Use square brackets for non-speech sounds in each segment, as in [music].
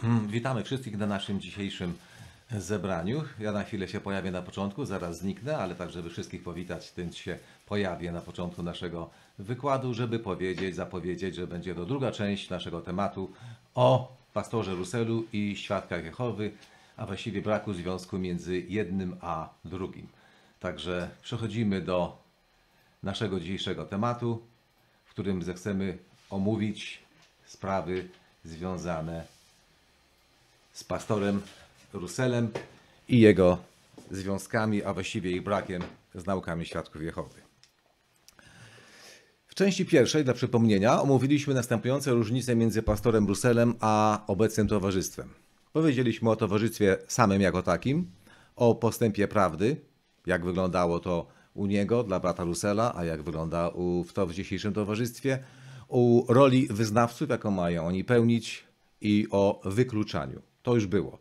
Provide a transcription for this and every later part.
Hmm, witamy wszystkich na naszym dzisiejszym zebraniu. Ja na chwilę się pojawię na początku, zaraz zniknę, ale tak, żeby wszystkich powitać, tym się pojawię na początku naszego wykładu, żeby powiedzieć, zapowiedzieć, że będzie to druga część naszego tematu o pastorze Ruselu i świadkach Jehowy, a właściwie braku związku między jednym a drugim. Także przechodzimy do naszego dzisiejszego tematu, w którym zechcemy omówić sprawy związane z z pastorem Ruselem i jego związkami, a właściwie ich brakiem z naukami świadków Jehowy. W części pierwszej, dla przypomnienia, omówiliśmy następujące różnice między pastorem Ruselem a obecnym towarzystwem. Powiedzieliśmy o towarzystwie samym jako takim, o postępie prawdy, jak wyglądało to u niego, dla brata Rusela, a jak wygląda u, w to w dzisiejszym towarzystwie, o roli wyznawców, jaką mają oni pełnić i o wykluczaniu. To już było.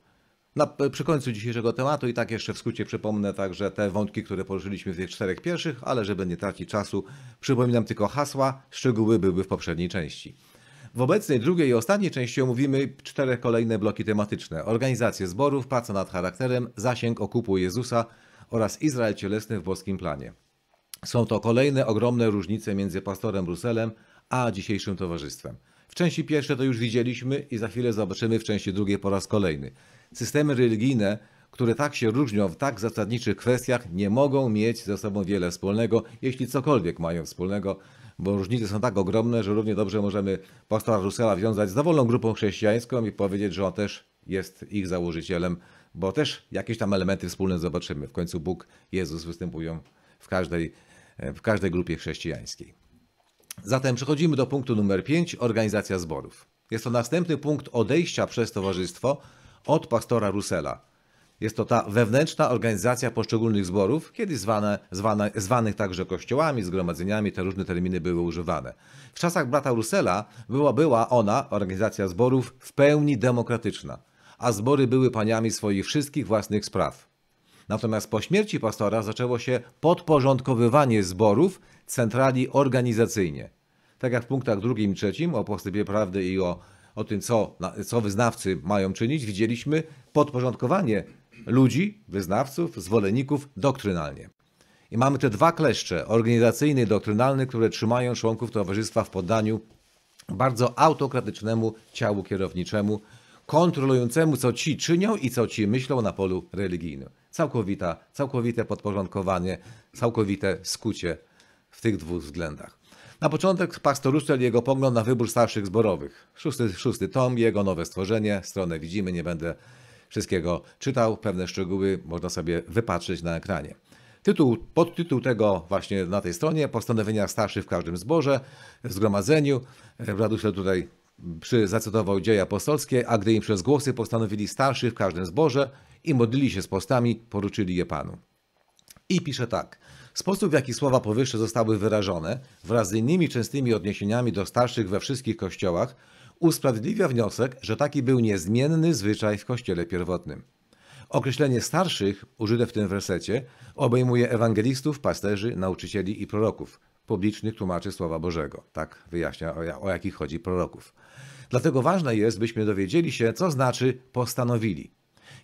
Na, e, przy końcu dzisiejszego tematu i tak jeszcze w skrócie przypomnę także te wątki, które poruszyliśmy w tych czterech pierwszych, ale żeby nie tracić czasu, przypominam tylko hasła, szczegóły były w poprzedniej części. W obecnej drugiej i ostatniej części omówimy cztery kolejne bloki tematyczne: organizację zborów, praca nad charakterem, zasięg okupu Jezusa oraz Izrael cielesny w boskim planie. Są to kolejne ogromne różnice między pastorem Bruselem a dzisiejszym towarzystwem. W części pierwszej to już widzieliśmy i za chwilę zobaczymy w części drugiej po raz kolejny. Systemy religijne, które tak się różnią w tak zasadniczych kwestiach, nie mogą mieć ze sobą wiele wspólnego, jeśli cokolwiek mają wspólnego, bo różnice są tak ogromne, że równie dobrze możemy pastora rusela wiązać z dowolną grupą chrześcijańską i powiedzieć, że on też jest ich założycielem, bo też jakieś tam elementy wspólne zobaczymy. W końcu Bóg, Jezus występują w każdej, w każdej grupie chrześcijańskiej. Zatem przechodzimy do punktu numer 5, organizacja zborów. Jest to następny punkt odejścia przez towarzystwo od pastora Rusela. Jest to ta wewnętrzna organizacja poszczególnych zborów, kiedyś zwane, zwane, zwanych także kościołami, zgromadzeniami, te różne terminy były używane. W czasach brata Rusela była, była ona, organizacja zborów, w pełni demokratyczna, a zbory były paniami swoich wszystkich własnych spraw. Natomiast po śmierci pastora zaczęło się podporządkowywanie zborów centrali organizacyjnie. Tak jak w punktach drugim i trzecim o postępie prawdy i o, o tym, co, co wyznawcy mają czynić, widzieliśmy podporządkowanie ludzi, wyznawców, zwolenników doktrynalnie. I mamy te dwa kleszcze, organizacyjny i doktrynalny, które trzymają członków towarzystwa w poddaniu bardzo autokratycznemu ciału kierowniczemu, kontrolującemu, co ci czynią i co ci myślą na polu religijnym. Całkowita, całkowite podporządkowanie, całkowite skucie w tych dwóch względach. Na początek pastor Ruszczel jego pogląd na wybór starszych zborowych. Szósty, szósty tom, jego nowe stworzenie, stronę widzimy, nie będę wszystkiego czytał, pewne szczegóły można sobie wypatrzeć na ekranie. Tytuł, podtytuł tego właśnie na tej stronie, postanowienia starszych w każdym zborze, w zgromadzeniu. Raduszle tutaj przy, zacytował dzieje apostolskie, a gdy im przez głosy postanowili starszych w każdym zborze, i modlili się z postami, poruczyli je Panu. I pisze tak. Sposób, w jaki słowa powyższe zostały wyrażone, wraz z innymi częstymi odniesieniami do starszych we wszystkich kościołach, usprawiedliwia wniosek, że taki był niezmienny zwyczaj w kościele pierwotnym. Określenie starszych, użyte w tym wersecie, obejmuje ewangelistów, pasterzy, nauczycieli i proroków, publicznych tłumaczy Słowa Bożego. Tak wyjaśnia, o, o jakich chodzi proroków. Dlatego ważne jest, byśmy dowiedzieli się, co znaczy postanowili.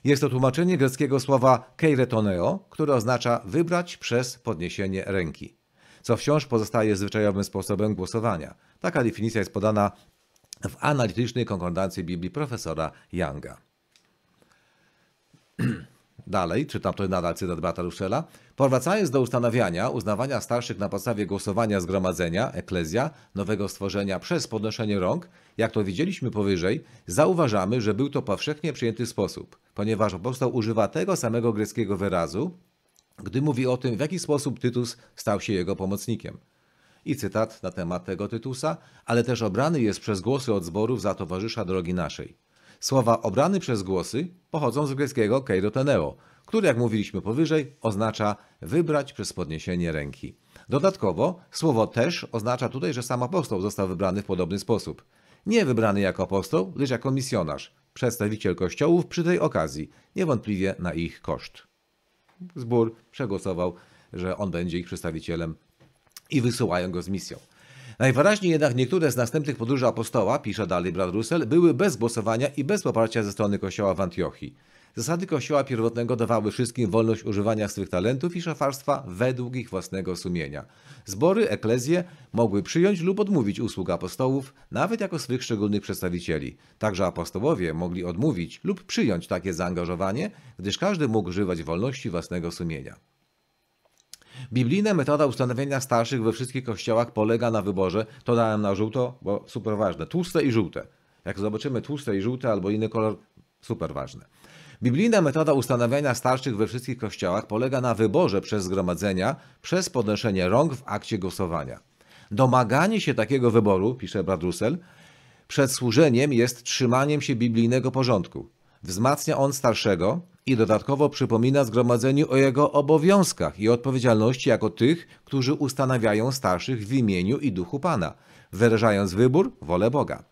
Jest to tłumaczenie greckiego słowa keiretoneo, które oznacza wybrać przez podniesienie ręki, co wciąż pozostaje zwyczajowym sposobem głosowania. Taka definicja jest podana w analitycznej konkordancji Biblii profesora Younga. [clears throat] Dalej, czytam to nadal cytat brata Ruszela. Powracając do ustanawiania, uznawania starszych na podstawie głosowania zgromadzenia, eklezja, nowego stworzenia przez podnoszenie rąk, jak to widzieliśmy powyżej, zauważamy, że był to powszechnie przyjęty sposób, ponieważ apostoł używa tego samego greckiego wyrazu, gdy mówi o tym, w jaki sposób Tytus stał się jego pomocnikiem. I cytat na temat tego Tytusa, ale też obrany jest przez głosy od zborów za towarzysza drogi naszej. Słowa obrany przez głosy pochodzą z greckiego keiroteneo, który, jak mówiliśmy powyżej, oznacza wybrać przez podniesienie ręki. Dodatkowo słowo też oznacza tutaj, że sam apostoł został wybrany w podobny sposób. Nie wybrany jako apostoł, lecz jako misjonarz, przedstawiciel kościołów przy tej okazji, niewątpliwie na ich koszt. Zbór przegłosował, że on będzie ich przedstawicielem i wysyłają go z misją. Najwyraźniej jednak niektóre z następnych podróży apostoła, pisze dalej brat Russell, były bez głosowania i bez poparcia ze strony kościoła w Antiochii. Zasady kościoła pierwotnego dawały wszystkim wolność używania swych talentów i szafarstwa według ich własnego sumienia. Zbory, eklezje mogły przyjąć lub odmówić usług apostołów, nawet jako swych szczególnych przedstawicieli. Także apostołowie mogli odmówić lub przyjąć takie zaangażowanie, gdyż każdy mógł używać wolności własnego sumienia. Biblijna metoda ustanowienia starszych we wszystkich kościołach polega na wyborze, to dałem na żółto, bo super ważne, tłuste i żółte. Jak zobaczymy tłuste i żółte albo inny kolor, super ważne. Biblijna metoda ustanawiania starszych we wszystkich kościołach polega na wyborze przez zgromadzenia przez podnoszenie rąk w akcie głosowania. Domaganie się takiego wyboru, pisze Brad Russell, przed służeniem jest trzymaniem się biblijnego porządku. Wzmacnia on starszego, i dodatkowo przypomina zgromadzeniu o jego obowiązkach i odpowiedzialności jako tych, którzy ustanawiają starszych w imieniu i duchu Pana, wyrażając wybór, wolę Boga.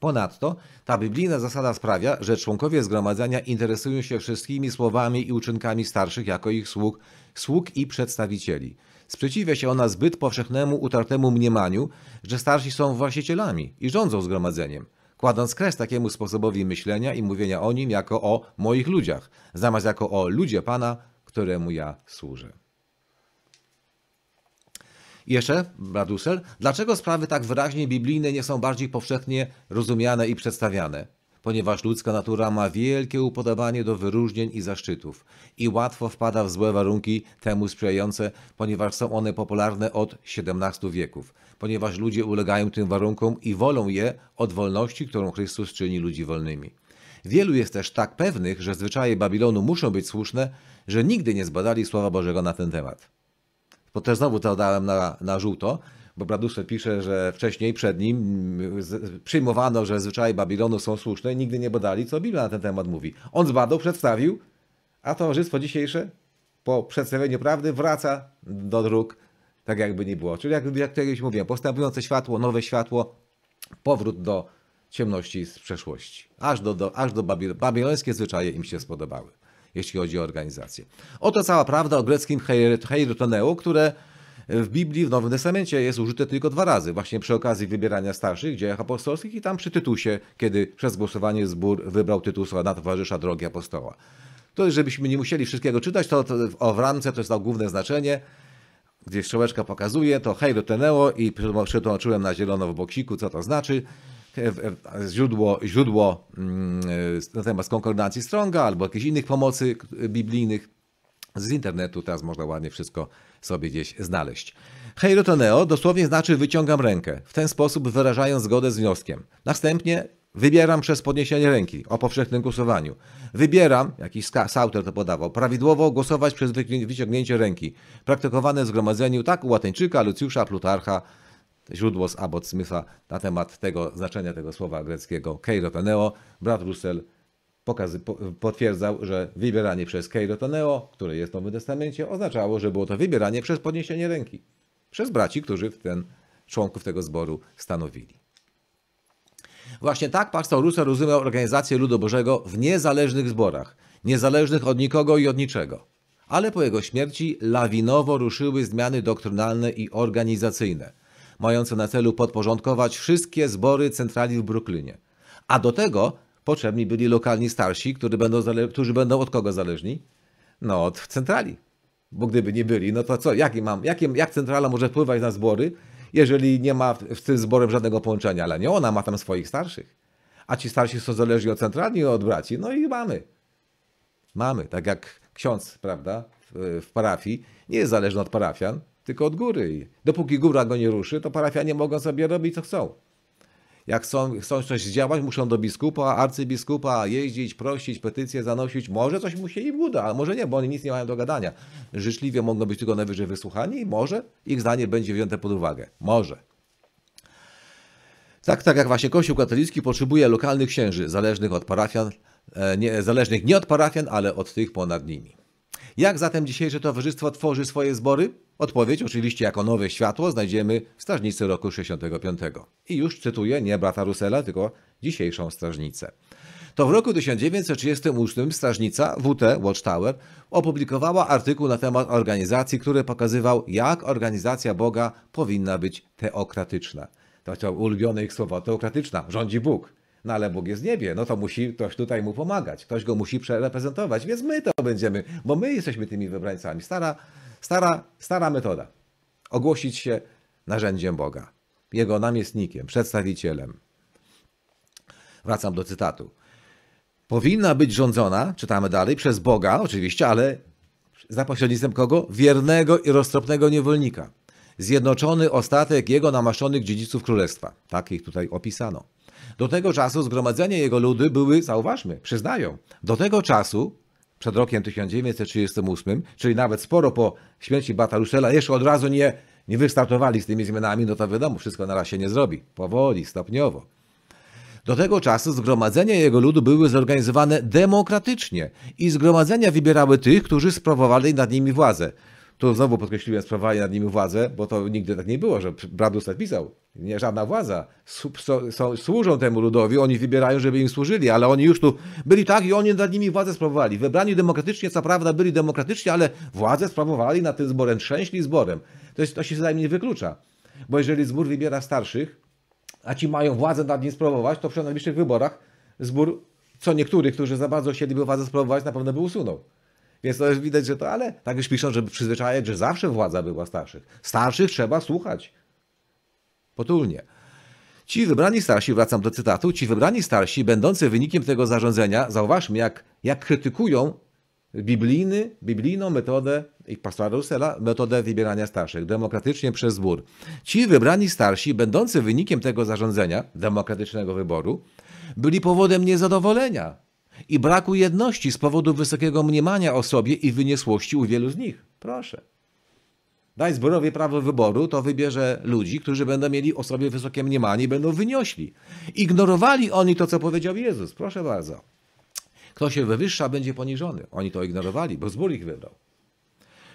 Ponadto ta biblijna zasada sprawia, że członkowie zgromadzenia interesują się wszystkimi słowami i uczynkami starszych jako ich sług, sług i przedstawicieli. Sprzeciwia się ona zbyt powszechnemu, utartemu mniemaniu, że starsi są właścicielami i rządzą zgromadzeniem kładąc kres takiemu sposobowi myślenia i mówienia o nim jako o moich ludziach, zamiast jako o ludzie Pana, któremu ja służę. jeszcze Bradusel, dlaczego sprawy tak wyraźnie biblijne nie są bardziej powszechnie rozumiane i przedstawiane? Ponieważ ludzka natura ma wielkie upodobanie do wyróżnień i zaszczytów i łatwo wpada w złe warunki temu sprzyjające, ponieważ są one popularne od XVII wieków ponieważ ludzie ulegają tym warunkom i wolą je od wolności, którą Chrystus czyni ludzi wolnymi. Wielu jest też tak pewnych, że zwyczaje Babilonu muszą być słuszne, że nigdy nie zbadali Słowa Bożego na ten temat. Bo też znowu to dałem na, na żółto, bo Bradusze pisze, że wcześniej przed nim mm, przyjmowano, że zwyczaje Babilonu są słuszne, nigdy nie badali, co Biblia na ten temat mówi. On zbadał, przedstawił, a towarzystwo dzisiejsze po przedstawieniu prawdy wraca do dróg tak jakby nie było. Czyli jak, jak kiedyś mówiłem, postępujące światło, nowe światło, powrót do ciemności z przeszłości. Aż do, do, aż do Babil babilońskie zwyczaje im się spodobały, jeśli chodzi o organizację. Oto cała prawda o greckim hierotoneu, które w Biblii, w Nowym Testamencie jest użyte tylko dwa razy, właśnie przy okazji wybierania starszych w dziejach apostolskich i tam przy Tytusie, kiedy przez głosowanie zbór wybrał Tytusa na towarzysza drogi apostoła. To żebyśmy nie musieli wszystkiego czytać, to, to o w ramce to jest to główne znaczenie gdzieś strzałeczka pokazuje, to hej, teneo" i przetłumaczyłem na zielono w boksiku, co to znaczy. E, e, źródło, źródło mm, e, na temat konkordancji Stronga albo jakichś innych pomocy biblijnych. Z internetu teraz można ładnie wszystko sobie gdzieś znaleźć. teneo" dosłownie znaczy wyciągam rękę, w ten sposób wyrażając zgodę z wnioskiem. Następnie Wybieram przez podniesienie ręki o powszechnym głosowaniu. Wybieram, jakiś Sauter to podawał, prawidłowo głosować przez wyciągnięcie ręki. Praktykowane w zgromadzeniu tak u Łateńczyka, Lucjusza, Plutarcha, źródło z Abbot Smitha na temat tego znaczenia tego słowa greckiego keirotoneo. Brat Russell pokazy, potwierdzał, że wybieranie przez keirotoneo, które jest w Nowym Testamencie, oznaczało, że było to wybieranie przez podniesienie ręki. Przez braci, którzy w ten członków tego zboru stanowili. Właśnie tak pastor Russo rozumiał organizację ludu Bożego w niezależnych zborach, niezależnych od nikogo i od niczego. Ale po jego śmierci lawinowo ruszyły zmiany doktrynalne i organizacyjne, mające na celu podporządkować wszystkie zbory centrali w Brooklynie. A do tego potrzebni byli lokalni starsi, którzy będą, którzy będą od kogo zależni? No od centrali. Bo gdyby nie byli, no to co, jaki mam, jakie, jak centrala może wpływać na zbory, jeżeli nie ma z tym zborem żadnego połączenia, ale nie, ona ma tam swoich starszych. A ci starsi są zależni od centralni, od braci. No i mamy. Mamy, tak jak ksiądz, prawda, w, w parafii, nie jest zależny od parafian, tylko od góry. I dopóki góra go nie ruszy, to parafianie mogą sobie robić, co chcą jak chcą, chcą coś zdziałać, muszą do biskupa, arcybiskupa jeździć, prosić, petycje zanosić. Może coś mu się im uda, a może nie, bo oni nic nie mają do gadania. Życzliwie mogą być tylko najwyżej wysłuchani i może ich zdanie będzie wzięte pod uwagę. Może. Tak, tak jak właśnie Kościół katolicki potrzebuje lokalnych księży, zależnych od parafian, e, nie, zależnych nie od parafian, ale od tych ponad nimi. Jak zatem dzisiejsze towarzystwo tworzy swoje zbory? Odpowiedź oczywiście jako nowe światło znajdziemy w strażnicy roku 65. I już cytuję nie brata Rusela, tylko dzisiejszą strażnicę. To w roku 1938 strażnica WT Watchtower opublikowała artykuł na temat organizacji, który pokazywał, jak organizacja Boga powinna być teokratyczna. To chciał ulubione ich słowo, teokratyczna, rządzi Bóg. No ale Bóg jest w niebie, no to musi ktoś tutaj mu pomagać, ktoś go musi przereprezentować, więc my to będziemy, bo my jesteśmy tymi wybrańcami. Stara, stara, stara metoda. Ogłosić się narzędziem Boga, jego namiestnikiem, przedstawicielem. Wracam do cytatu. Powinna być rządzona, czytamy dalej, przez Boga oczywiście, ale za pośrednictwem kogo? Wiernego i roztropnego niewolnika. Zjednoczony ostatek jego namaszczonych dziedziców królestwa. Tak ich tutaj opisano. Do tego czasu zgromadzenie jego ludy były, zauważmy, przyznają, do tego czasu, przed rokiem 1938, czyli nawet sporo po śmierci Bataluszela, jeszcze od razu nie, nie wystartowali z tymi zmianami, no to wiadomo, wszystko na raz się nie zrobi. Powoli, stopniowo. Do tego czasu zgromadzenia jego ludu były zorganizowane demokratycznie i zgromadzenia wybierały tych, którzy sprawowali nad nimi władzę. Tu znowu podkreśliłem sprawowali nad nimi władzę, bo to nigdy tak nie było, że Bradus tak pisał. Nie, żadna władza. służą temu ludowi, oni wybierają, żeby im służyli, ale oni już tu byli tak i oni nad nimi władzę sprawowali. Wybrani demokratycznie, co prawda byli demokratycznie, ale władzę sprawowali nad tym zborem, trzęśli zborem. To, jest, to się zdaje nie wyklucza. Bo jeżeli zbór wybiera starszych, a ci mają władzę nad nim sprawować, to przy najbliższych wyborach zbór, co niektórych, którzy za bardzo chcieliby władzę sprawować, na pewno by usunął. Więc to jest widać, że to, ale tak już piszą, żeby przyzwyczajać, że zawsze władza była starszych. Starszych trzeba słuchać. Potulnie. Ci wybrani starsi, wracam do cytatu, ci wybrani starsi, będący wynikiem tego zarządzenia, zauważmy, jak, jak krytykują biblijny, biblijną metodę i pastora Russella, metodę wybierania starszych, demokratycznie przez zbór. Ci wybrani starsi, będący wynikiem tego zarządzenia, demokratycznego wyboru, byli powodem niezadowolenia i braku jedności z powodu wysokiego mniemania o sobie i wyniosłości u wielu z nich. Proszę. Daj zborowi prawo wyboru, to wybierze ludzi, którzy będą mieli o sobie wysokie mniemanie i będą wyniośli. Ignorowali oni to, co powiedział Jezus. Proszę bardzo. Kto się wywyższa, będzie poniżony. Oni to ignorowali, bo zbór ich wybrał.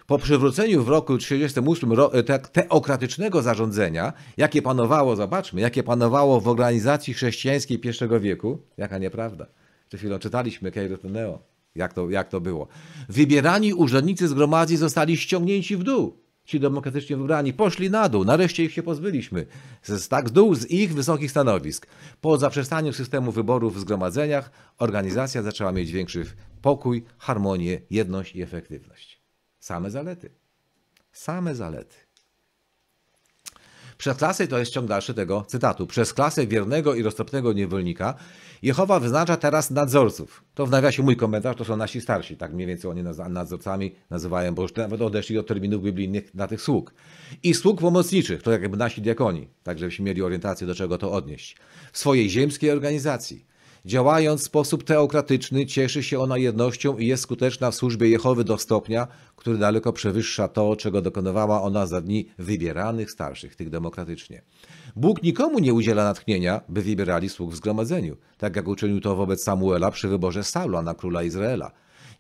Po przywróceniu w roku 1938 e, teokratycznego zarządzenia, jakie panowało, zobaczmy, jakie panowało w organizacji chrześcijańskiej I wieku, jaka nieprawda. Przed chwilą czytaliśmy Keiro Teneo, jak to, jak to było. Wybierani urzędnicy zgromadzeń zostali ściągnięci w dół. Ci demokratycznie wybrani poszli na dół, nareszcie ich się pozbyliśmy. Z, tak, z dół z ich wysokich stanowisk. Po zaprzestaniu systemu wyborów w zgromadzeniach, organizacja zaczęła mieć większy pokój, harmonię, jedność i efektywność. Same zalety. Same zalety. Przez klasę, to jest ciąg dalszy tego cytatu, przez klasę wiernego i roztropnego niewolnika Jehowa wyznacza teraz nadzorców. To w nawiasie mój komentarz, to są nasi starsi, tak mniej więcej oni nadzorcami nazywają, bo już nawet odeszli od terminów biblijnych na tych sług. I sług pomocniczych, to jakby nasi diakoni, tak żebyśmy mieli orientację, do czego to odnieść. W swojej ziemskiej organizacji Działając w sposób teokratyczny, cieszy się ona jednością i jest skuteczna w służbie Jehowy do stopnia, który daleko przewyższa to, czego dokonywała ona za dni wybieranych starszych, tych demokratycznie. Bóg nikomu nie udziela natchnienia, by wybierali sług w zgromadzeniu, tak jak uczynił to wobec Samuela przy wyborze Saula na króla Izraela.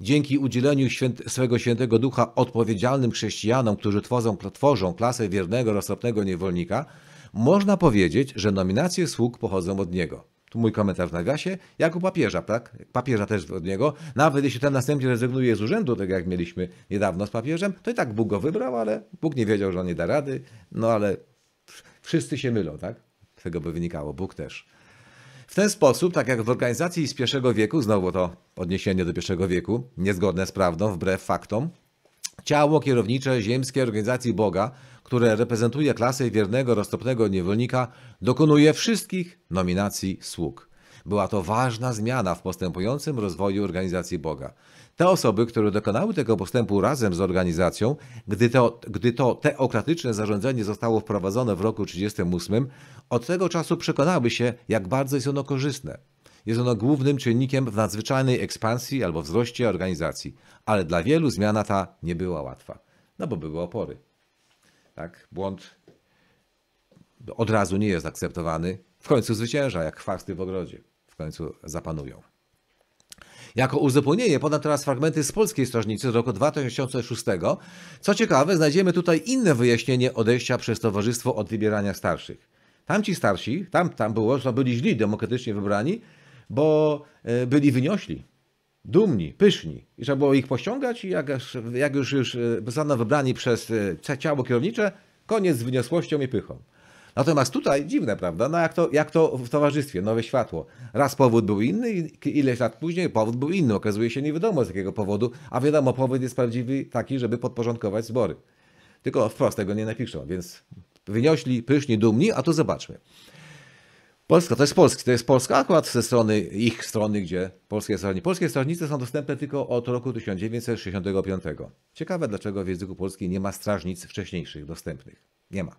Dzięki udzieleniu święt, swego świętego ducha odpowiedzialnym chrześcijanom, którzy tworzą, tworzą klasę wiernego, roztropnego niewolnika, można powiedzieć, że nominacje sług pochodzą od niego tu mój komentarz na gasie, jak u papieża, tak? Papieża też od niego. Nawet jeśli ten następnie rezygnuje z urzędu, tak jak mieliśmy niedawno z papieżem, to i tak Bóg go wybrał, ale Bóg nie wiedział, że on nie da rady, no ale wszyscy się mylą, tak? Z tego by wynikało, Bóg też. W ten sposób, tak jak w organizacji z I wieku, znowu to odniesienie do I wieku, niezgodne z prawdą, wbrew faktom, ciało kierownicze ziemskiej organizacji Boga które reprezentuje klasę wiernego, roztropnego niewolnika, dokonuje wszystkich nominacji sług. Była to ważna zmiana w postępującym rozwoju organizacji Boga. Te osoby, które dokonały tego postępu razem z organizacją, gdy to, gdy to teokratyczne zarządzenie zostało wprowadzone w roku 1938, od tego czasu przekonały się, jak bardzo jest ono korzystne. Jest ono głównym czynnikiem w nadzwyczajnej ekspansji albo wzroście organizacji, ale dla wielu zmiana ta nie była łatwa, no bo były opory. Tak? Błąd od razu nie jest akceptowany. W końcu zwycięża, jak chwasty w ogrodzie. W końcu zapanują. Jako uzupełnienie podam teraz fragmenty z polskiej strażnicy z roku 2006. Co ciekawe, znajdziemy tutaj inne wyjaśnienie odejścia przez towarzystwo od wybierania starszych. Tamci starsi, tam, tam było, byli źli, demokratycznie wybrani, bo e, byli wyniośli dumni, pyszni. I trzeba było ich pościągać i jak, jak już, już e, zostaną wybrani przez e, ciało kierownicze, koniec z wyniosłością i pychą. Natomiast tutaj dziwne, prawda? No jak to, jak to w towarzystwie, nowe światło. Raz powód był inny, i ileś lat później powód był inny. Okazuje się nie wiadomo z jakiego powodu, a wiadomo, powód jest prawdziwy taki, żeby podporządkować zbory. Tylko wprost tego nie napiszą, więc wyniośli, pyszni, dumni, a to zobaczmy. Polska, to jest Polski, to jest Polska akurat ze strony, ich strony, gdzie polskie strony. Polskie strażnice są dostępne tylko od roku 1965. Ciekawe, dlaczego w języku polskim nie ma strażnic wcześniejszych dostępnych. Nie ma.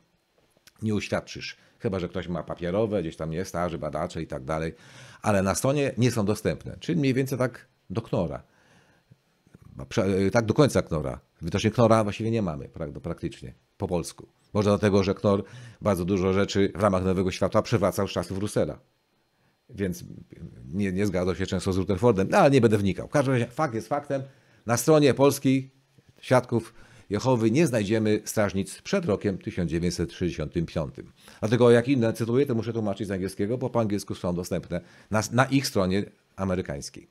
Nie uświadczysz. Chyba, że ktoś ma papierowe, gdzieś tam nie, starzy badacze i tak dalej, ale na stronie nie są dostępne. Czyli mniej więcej tak do knora. Tak do końca knora. Widocznie knora właściwie nie mamy praktycznie po polsku. Może dlatego, że Knorr bardzo dużo rzeczy w ramach Nowego Świata przewracał z czasów Russell'a, Więc nie, nie zgadzał się często z Rutherfordem, no, ale nie będę wnikał. W każdym razie fakt jest faktem. Na stronie Polski Świadków Jehowy nie znajdziemy strażnic przed rokiem 1965. Dlatego jak inne cytuję, to muszę tłumaczyć z angielskiego, bo po angielsku są dostępne na, na ich stronie amerykańskiej.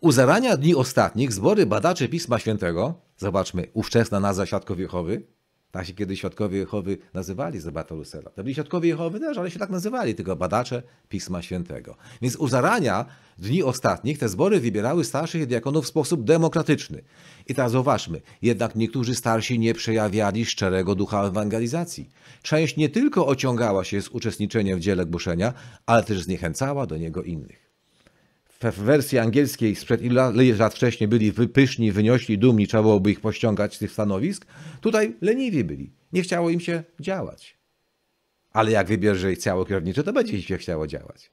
U zarania dni ostatnich zbory badaczy Pisma Świętego, zobaczmy, ówczesna nazwa Świadków Jehowy, tak się kiedyś świadkowie Jehowy nazywali za Lucela. To byli świadkowie Jehowy też, ale się tak nazywali, tylko badacze Pisma Świętego. Więc u zarania dni ostatnich te zbory wybierały starszych diakonów w sposób demokratyczny. I teraz zauważmy, jednak niektórzy starsi nie przejawiali szczerego ducha ewangelizacji. Część nie tylko ociągała się z uczestniczeniem w dziele głoszenia, ale też zniechęcała do niego innych w wersji angielskiej sprzed ilu lat wcześniej byli wypyszni, wyniośli, dumni, trzeba byłoby ich pościągać z tych stanowisk, tutaj leniwi byli. Nie chciało im się działać. Ale jak wybierze ich ciało kierownicze, to będzie się chciało działać.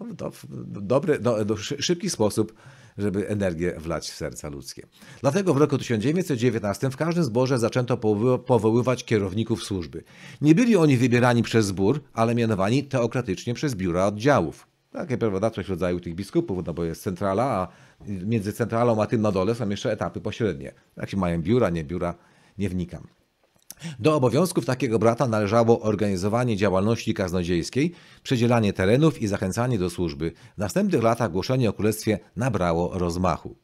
No, to no, dobry, no, no, szybki sposób, żeby energię wlać w serca ludzkie. Dlatego w roku 1919 w każdym zborze zaczęto powoływać kierowników służby. Nie byli oni wybierani przez zbór, ale mianowani teokratycznie przez biura oddziałów. Takie prawda, w rodzaju tych biskupów, no bo jest centrala, a między centralą a tym na dole są jeszcze etapy pośrednie. Jak się mają biura, nie biura, nie wnikam. Do obowiązków takiego brata należało organizowanie działalności kaznodziejskiej, przedzielanie terenów i zachęcanie do służby. W następnych latach głoszenie o królestwie nabrało rozmachu.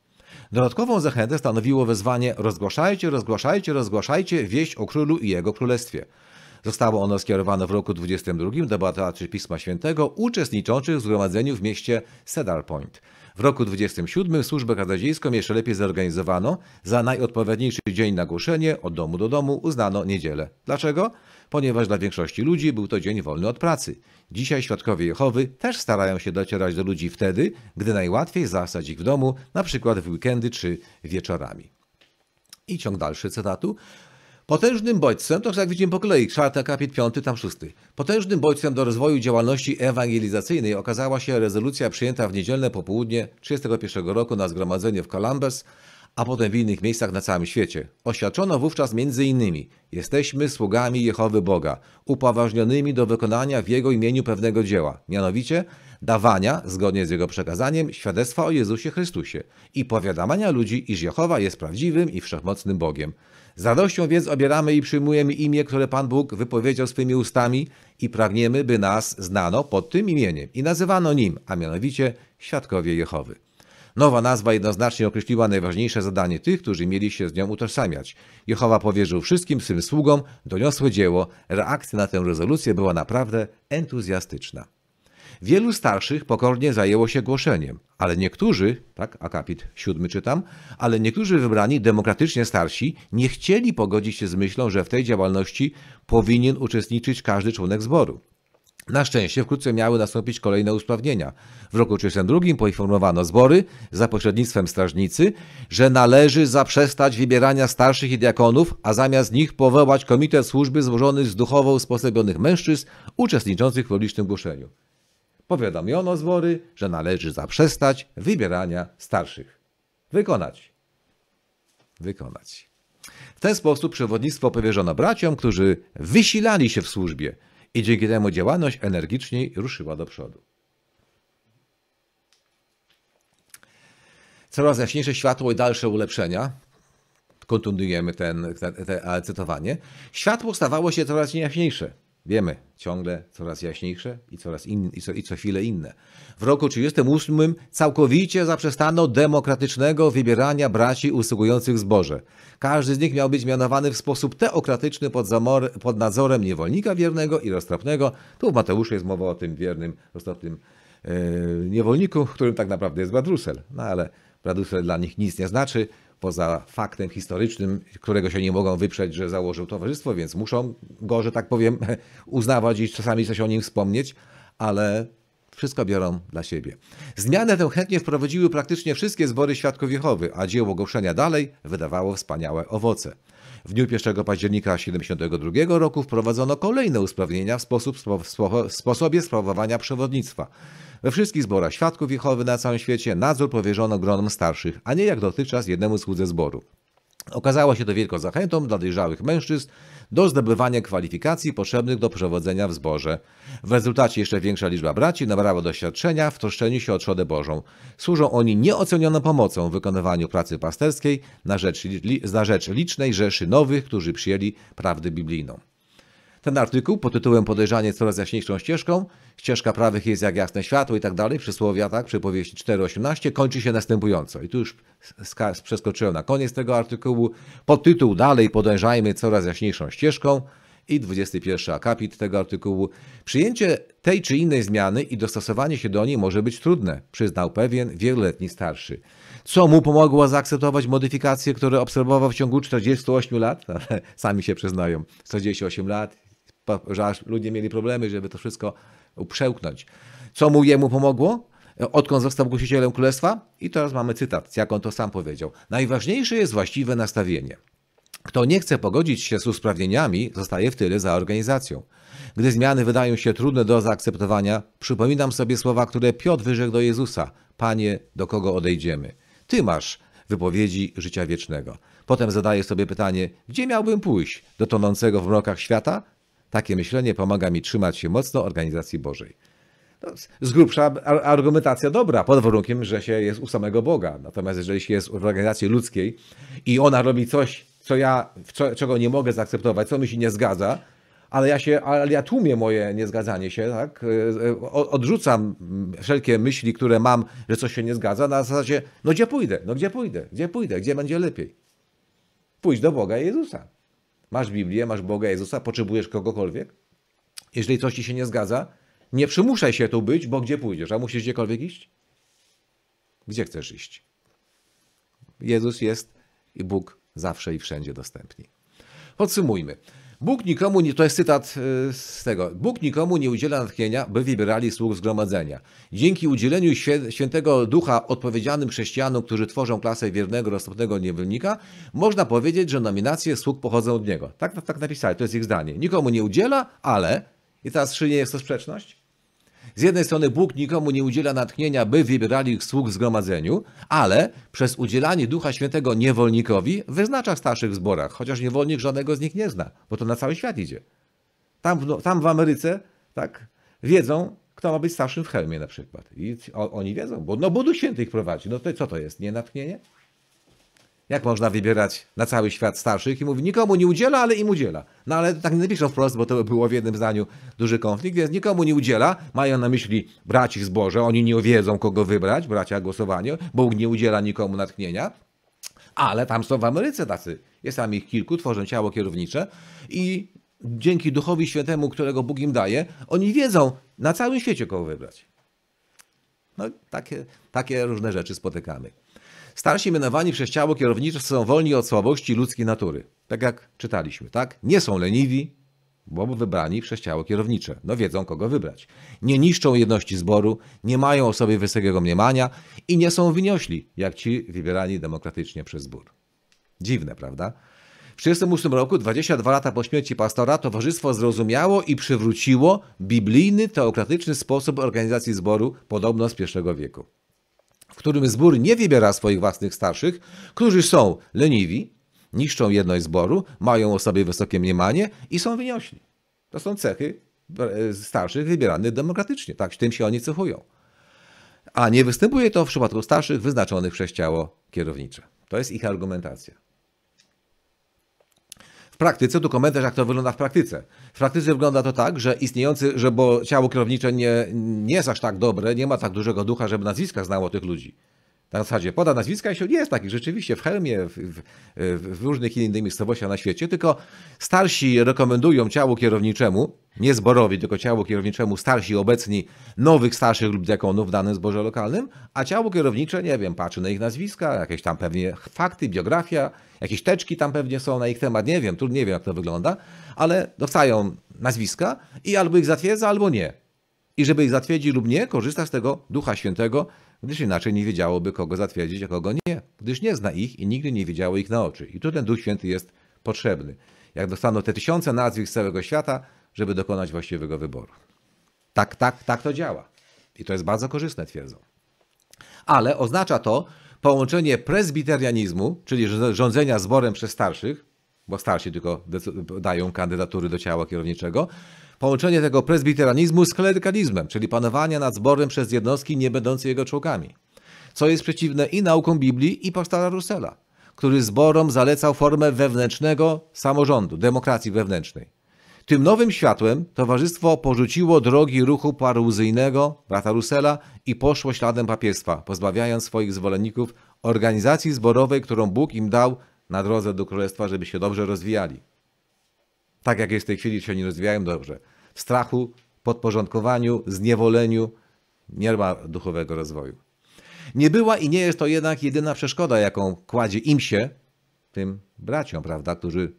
Dodatkową zachętę stanowiło wezwanie rozgłaszajcie, rozgłaszajcie, rozgłaszajcie wieść o królu i jego królestwie. Zostało ono skierowane w roku 22 do badaczy Pisma Świętego uczestniczących w zgromadzeniu w mieście Cedar Point. W roku 27 służbę kazadzieńską jeszcze lepiej zorganizowano. Za najodpowiedniejszy dzień głoszenie od domu do domu uznano niedzielę. Dlaczego? Ponieważ dla większości ludzi był to dzień wolny od pracy. Dzisiaj świadkowie Jehowy też starają się docierać do ludzi wtedy, gdy najłatwiej zastać ich w domu, na przykład w weekendy czy wieczorami. I ciąg dalszy cytatu. Potężnym bodźcem, to jak widzimy po kolei, czwarty piąty, tam szósty. Potężnym bodźcem do rozwoju działalności ewangelizacyjnej okazała się rezolucja przyjęta w niedzielne popołudnie 31 roku na zgromadzenie w Columbus, a potem w innych miejscach na całym świecie. Oświadczono wówczas m.in. Jesteśmy sługami Jehowy Boga, upoważnionymi do wykonania w Jego imieniu pewnego dzieła, mianowicie dawania, zgodnie z Jego przekazaniem, świadectwa o Jezusie Chrystusie i powiadamania ludzi, iż Jehowa jest prawdziwym i wszechmocnym Bogiem. Z radością więc obieramy i przyjmujemy imię, które Pan Bóg wypowiedział swymi ustami i pragniemy, by nas znano pod tym imieniem i nazywano nim, a mianowicie Świadkowie Jehowy. Nowa nazwa jednoznacznie określiła najważniejsze zadanie tych, którzy mieli się z nią utożsamiać. Jehowa powierzył wszystkim swym sługom doniosłe dzieło. Reakcja na tę rezolucję była naprawdę entuzjastyczna. Wielu starszych pokornie zajęło się głoszeniem, ale niektórzy, tak, akapit siódmy czytam, ale niektórzy wybrani demokratycznie starsi nie chcieli pogodzić się z myślą, że w tej działalności powinien uczestniczyć każdy członek zboru. Na szczęście wkrótce miały nastąpić kolejne usprawnienia. W roku 1932 poinformowano zbory za pośrednictwem strażnicy, że należy zaprzestać wybierania starszych i diakonów, a zamiast nich powołać komitet służby złożony z duchowo usposobionych mężczyzn uczestniczących w publicznym głoszeniu powiadomiono zbory, że należy zaprzestać wybierania starszych. Wykonać. Wykonać. W ten sposób przewodnictwo powierzono braciom, którzy wysilali się w służbie i dzięki temu działalność energiczniej ruszyła do przodu. Coraz jaśniejsze światło i dalsze ulepszenia. Kontynuujemy ten, te, te, cytowanie. Światło stawało się coraz jaśniejsze. Wiemy, ciągle coraz jaśniejsze i, coraz in, i, co, i co chwilę inne. W roku 1938 całkowicie zaprzestano demokratycznego wybierania braci usługujących zboże. Każdy z nich miał być mianowany w sposób teokratyczny pod, zamor, pod nadzorem niewolnika wiernego i roztropnego. Tu w Mateuszu jest mowa o tym wiernym, roztropnym yy, niewolniku, którym tak naprawdę jest Bradrusel. No ale Bradrusel dla nich nic nie znaczy poza faktem historycznym, którego się nie mogą wyprzeć, że założył towarzystwo, więc muszą go, że tak powiem, [laughs] uznawać i czasami coś o nim wspomnieć, ale wszystko biorą dla siebie. Zmianę tę chętnie wprowadziły praktycznie wszystkie zbory Świadków Jehowy, a dzieło głoszenia dalej wydawało wspaniałe owoce. W dniu 1 października 1972 roku wprowadzono kolejne usprawnienia w, sposób, w sposobie sprawowania przewodnictwa. We wszystkich zborach świadków Jehowy na całym świecie nadzór powierzono gronom starszych, a nie jak dotychczas jednemu słudze zboru. Okazała się to wielką zachętą dla dojrzałych mężczyzn do zdobywania kwalifikacji potrzebnych do przewodzenia w zborze. W rezultacie jeszcze większa liczba braci nabrała doświadczenia w troszczeniu się o trzodę Bożą. Służą oni nieocenioną pomocą w wykonywaniu pracy pasterskiej na rzecz, na rzecz licznej rzeszy nowych, którzy przyjęli prawdę biblijną. Ten artykuł pod tytułem Podejrzanie coraz jaśniejszą ścieżką, ścieżka prawych jest jak jasne światło i tak dalej, przysłowia, tak, przypowieści 4.18, kończy się następująco. I tu już przeskoczyłem na koniec tego artykułu. Pod tytuł Dalej podejrzajmy coraz jaśniejszą ścieżką i 21 akapit tego artykułu. Przyjęcie tej czy innej zmiany i dostosowanie się do niej może być trudne, przyznał pewien wieloletni starszy. Co mu pomogło zaakceptować modyfikacje, które obserwował w ciągu 48 lat? [laughs] Sami się przyznają. 48 lat, że aż ludzie mieli problemy, żeby to wszystko przełknąć. Co mu jemu pomogło? Odkąd został głosicielem królestwa? I teraz mamy cytat, jak on to sam powiedział. Najważniejsze jest właściwe nastawienie. Kto nie chce pogodzić się z usprawnieniami, zostaje w tyle za organizacją. Gdy zmiany wydają się trudne do zaakceptowania, przypominam sobie słowa, które Piotr wyrzekł do Jezusa: Panie, do kogo odejdziemy? Ty masz wypowiedzi życia wiecznego. Potem zadaję sobie pytanie, gdzie miałbym pójść? Do tonącego w mrokach świata? Takie myślenie pomaga mi trzymać się mocno organizacji Bożej. No, z grubsza argumentacja dobra, pod warunkiem, że się jest u samego Boga. Natomiast jeżeli się jest w organizacji ludzkiej i ona robi coś, co ja, czego nie mogę zaakceptować, co mi się nie zgadza, ale ja się, ale ja tłumię moje niezgadzanie się, tak? Y, y, odrzucam mm, wszelkie myśli, które mam, że coś się nie zgadza, na zasadzie, no gdzie pójdę, no gdzie pójdę, gdzie pójdę, gdzie będzie lepiej. Pójdź do Boga Jezusa. Masz Biblię, masz Boga Jezusa, potrzebujesz kogokolwiek? Jeżeli coś ci się nie zgadza, nie przymuszaj się tu być, bo gdzie pójdziesz? A musisz gdziekolwiek iść? Gdzie chcesz iść? Jezus jest i Bóg zawsze i wszędzie dostępni. Podsumujmy. Bóg nikomu nie, to jest cytat y, z tego, Bóg nikomu nie udziela natchnienia, by wybierali sług zgromadzenia. Dzięki udzieleniu świętego ducha odpowiedzialnym chrześcijanom, którzy tworzą klasę wiernego, rozsądnego niewolnika, można powiedzieć, że nominacje sług pochodzą od niego. Tak, tak, tak napisali, to jest ich zdanie. Nikomu nie udziela, ale, i teraz czy nie jest to sprzeczność? Z jednej strony Bóg nikomu nie udziela natchnienia, by wybierali ich sług w zgromadzeniu, ale przez udzielanie Ducha Świętego niewolnikowi wyznacza w starszych zborach, chociaż niewolnik żadnego z nich nie zna, bo to na cały świat idzie. Tam, no, tam w Ameryce, tak, wiedzą, kto ma być starszym w Helmie na przykład. I o, oni wiedzą, bo, no bo Duch Święty ich prowadzi. No to co to jest, nie natchnienie? Jak można wybierać na cały świat starszych i mówi, nikomu nie udziela, ale im udziela. No ale tak nie napiszą wprost, bo to było w jednym zdaniu duży konflikt, więc nikomu nie udziela. Mają na myśli braci z Boże, oni nie wiedzą kogo wybrać, bracia głosowanie, Bóg nie udziela nikomu natchnienia. Ale tam są w Ameryce tacy. Jest tam ich kilku, tworzą ciało kierownicze i dzięki Duchowi Świętemu, którego Bóg im daje, oni wiedzą na całym świecie kogo wybrać. No takie, takie różne rzeczy spotykamy. Starsi mianowani przez ciało kierownicze są wolni od słabości ludzkiej natury. Tak jak czytaliśmy, tak? Nie są leniwi, bo wybrani przez ciało kierownicze. No wiedzą, kogo wybrać. Nie niszczą jedności zboru, nie mają o sobie wysokiego mniemania i nie są wyniośli, jak ci wybierani demokratycznie przez zbór. Dziwne, prawda? W 1938 roku, 22 lata po śmierci pastora, towarzystwo zrozumiało i przywróciło biblijny, teokratyczny sposób organizacji zboru, podobno z pierwszego wieku którym zbór nie wybiera swoich własnych starszych, którzy są leniwi, niszczą jedność zboru, mają o sobie wysokie mniemanie i są wyniośli. To są cechy e, starszych wybieranych demokratycznie. Tak, tym się oni cechują. A nie występuje to w przypadku starszych wyznaczonych przez ciało kierownicze. To jest ich argumentacja praktyce, tu komentarz, jak to wygląda w praktyce. W praktyce wygląda to tak, że istniejący, że bo ciało kierownicze nie, nie jest aż tak dobre, nie ma tak dużego ducha, żeby nazwiska znało tych ludzi. Na zasadzie poda nazwiska, jeśli jest taki rzeczywiście w Helmie, w, w, w różnych innych miejscowościach na świecie, tylko starsi rekomendują ciału kierowniczemu, nie zborowi, tylko ciału kierowniczemu starsi obecni nowych starszych lub diakonów w danym zborze lokalnym, a ciało kierownicze, nie wiem, patrzy na ich nazwiska, jakieś tam pewnie fakty, biografia, jakieś teczki tam pewnie są na ich temat, nie wiem, tu nie wiem jak to wygląda, ale dostają nazwiska i albo ich zatwierdza, albo nie. I żeby ich zatwierdzić lub nie, korzysta z tego Ducha Świętego, gdyż inaczej nie wiedziałoby, kogo zatwierdzić, a kogo nie, gdyż nie zna ich i nigdy nie widziało ich na oczy. I tu ten Duch Święty jest potrzebny. Jak dostaną te tysiące nazwisk z całego świata, żeby dokonać właściwego wyboru. Tak, tak, tak to działa. I to jest bardzo korzystne, twierdzą. Ale oznacza to połączenie prezbiterianizmu, czyli rządzenia zborem przez starszych, bo starsi tylko dają kandydatury do ciała kierowniczego, połączenie tego prezbiteranizmu z klerykalizmem, czyli panowania nad zborem przez jednostki nie będące jego członkami, co jest przeciwne i naukom Biblii i pastora Russella, który zborom zalecał formę wewnętrznego samorządu, demokracji wewnętrznej. Tym nowym światłem towarzystwo porzuciło drogi ruchu paruzyjnego brata Russella i poszło śladem papieństwa, pozbawiając swoich zwolenników organizacji zborowej, którą Bóg im dał na drodze do królestwa, żeby się dobrze rozwijali tak jak jest w tej chwili, się nie rozwijają dobrze. W strachu, podporządkowaniu, zniewoleniu nie ma duchowego rozwoju. Nie była i nie jest to jednak jedyna przeszkoda, jaką kładzie im się, tym braciom, prawda, którzy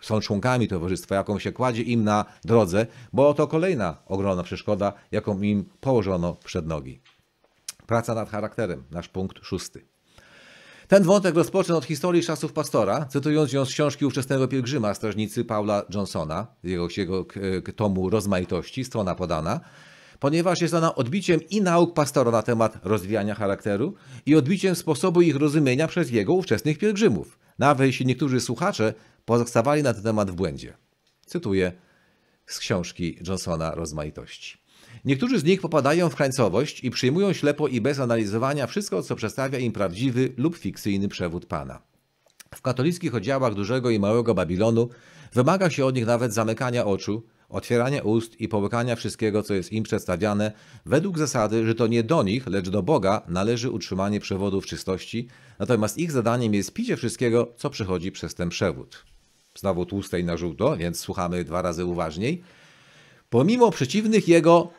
są członkami towarzystwa, jaką się kładzie im na drodze, bo to kolejna ogromna przeszkoda, jaką im położono przed nogi. Praca nad charakterem, nasz punkt szósty. Ten wątek rozpocznę od historii czasów pastora, cytując ją z książki ówczesnego pielgrzyma strażnicy Paula Johnsona, jego, jego tomu rozmaitości, strona podana, ponieważ jest ona odbiciem i nauk pastora na temat rozwijania charakteru i odbiciem sposobu ich rozumienia przez jego ówczesnych pielgrzymów, nawet jeśli niektórzy słuchacze pozostawali na ten temat w błędzie. Cytuję z książki Johnsona Rozmaitości. Niektórzy z nich popadają w krańcowość i przyjmują ślepo i bez analizowania wszystko, co przedstawia im prawdziwy lub fikcyjny przewód Pana. W katolickich oddziałach dużego i małego Babilonu wymaga się od nich nawet zamykania oczu, otwierania ust i połykania wszystkiego, co jest im przedstawiane, według zasady, że to nie do nich, lecz do Boga należy utrzymanie przewodów czystości, natomiast ich zadaniem jest picie wszystkiego, co przychodzi przez ten przewód. Znowu tłustej na żółto, więc słuchamy dwa razy uważniej. Pomimo przeciwnych jego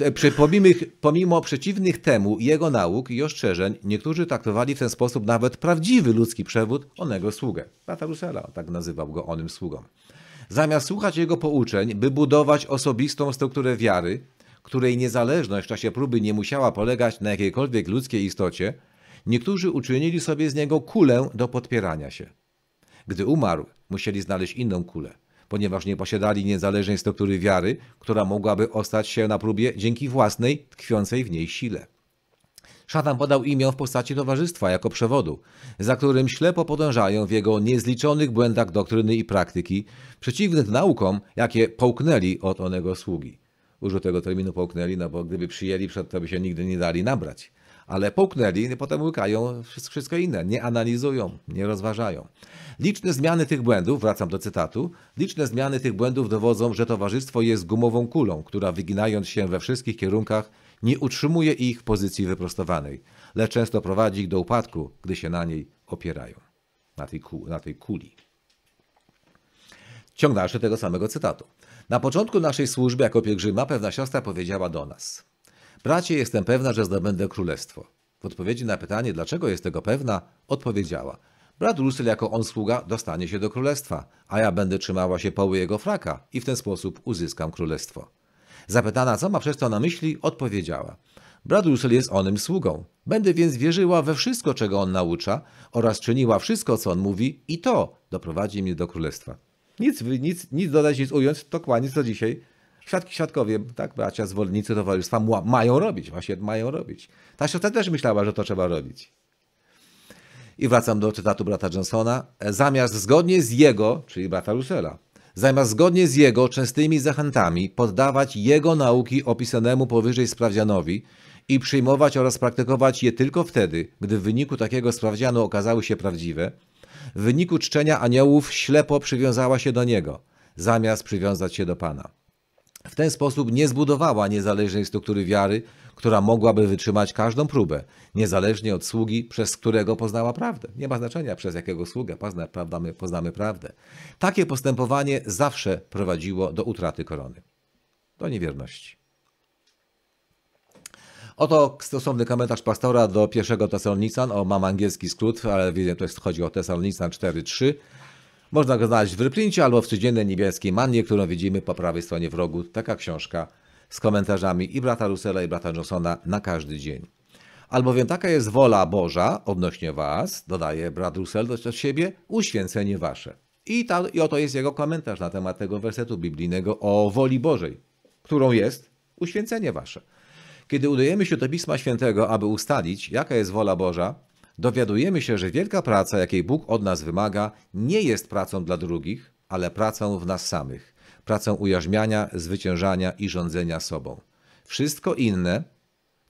E, Pomimych, pomimo przeciwnych temu jego nauk i ostrzeżeń, niektórzy traktowali w ten sposób nawet prawdziwy ludzki przewód onego sługę. Brata Rusela, tak nazywał go onym sługą. Zamiast słuchać jego pouczeń, by budować osobistą strukturę wiary, której niezależność w czasie próby nie musiała polegać na jakiejkolwiek ludzkiej istocie, niektórzy uczynili sobie z niego kulę do podpierania się. Gdy umarł, musieli znaleźć inną kulę ponieważ nie posiadali niezależnej struktury wiary, która mogłaby ostać się na próbie dzięki własnej, tkwiącej w niej sile. Szatan podał imię w postaci towarzystwa jako przewodu, za którym ślepo podążają w jego niezliczonych błędach doktryny i praktyki, przeciwnych naukom, jakie połknęli od onego sługi. Użył tego terminu połknęli, no bo gdyby przyjęli, przed to by się nigdy nie dali nabrać ale połknęli i potem łykają wszystko inne. Nie analizują, nie rozważają. Liczne zmiany tych błędów, wracam do cytatu, liczne zmiany tych błędów dowodzą, że towarzystwo jest gumową kulą, która wyginając się we wszystkich kierunkach, nie utrzymuje ich pozycji wyprostowanej, lecz często prowadzi ich do upadku, gdy się na niej opierają, na tej, ku, na tej kuli. Ciąg dalszy tego samego cytatu. Na początku naszej służby jako pielgrzyma pewna siostra powiedziała do nas – Bracie, jestem pewna, że zdobędę królestwo. W odpowiedzi na pytanie, dlaczego jest tego pewna, odpowiedziała. Brat Russell jako on sługa dostanie się do królestwa, a ja będę trzymała się poły jego fraka i w ten sposób uzyskam królestwo. Zapytana, co ma przez to na myśli, odpowiedziała. Brat Russell jest onym sługą. Będę więc wierzyła we wszystko, czego on naucza oraz czyniła wszystko, co on mówi i to doprowadzi mnie do królestwa. Nic, nic, nic dodać, nic ująć, to kłaniec do dzisiaj. Świad, świadkowie, tak, bracia, zwolennicy towarzystwa mają robić, właśnie mają robić. Ta siostra też myślała, że to trzeba robić. I wracam do cytatu brata Johnsona. Zamiast zgodnie z jego, czyli brata Russell'a, zamiast zgodnie z jego częstymi zachętami poddawać jego nauki opisanemu powyżej sprawdzianowi i przyjmować oraz praktykować je tylko wtedy, gdy w wyniku takiego sprawdzianu okazały się prawdziwe, w wyniku czczenia aniołów ślepo przywiązała się do niego, zamiast przywiązać się do Pana. W ten sposób nie zbudowała niezależnej struktury wiary, która mogłaby wytrzymać każdą próbę, niezależnie od sługi, przez którego poznała prawdę. Nie ma znaczenia, przez jakiego sługę pozna, poznamy, poznamy prawdę. Takie postępowanie zawsze prowadziło do utraty korony, do niewierności. Oto stosowny komentarz pastora do pierwszego Tesalonican, o mam angielski skrót, ale to jest, chodzi o Tesalonican 4.3. Można go znaleźć w reprincie albo w codziennej niebieskiej manie, którą widzimy po prawej stronie w rogu. Taka książka z komentarzami i brata Russella i brata Johnsona na każdy dzień. Albowiem taka jest wola Boża odnośnie was, dodaje brat Russell do siebie, uświęcenie wasze. I, ta, I oto jest jego komentarz na temat tego wersetu biblijnego o woli Bożej, którą jest uświęcenie wasze. Kiedy udajemy się do Pisma Świętego, aby ustalić, jaka jest wola Boża, dowiadujemy się, że wielka praca, jakiej Bóg od nas wymaga, nie jest pracą dla drugich, ale pracą w nas samych, pracą ujarzmiania, zwyciężania i rządzenia sobą. Wszystko inne,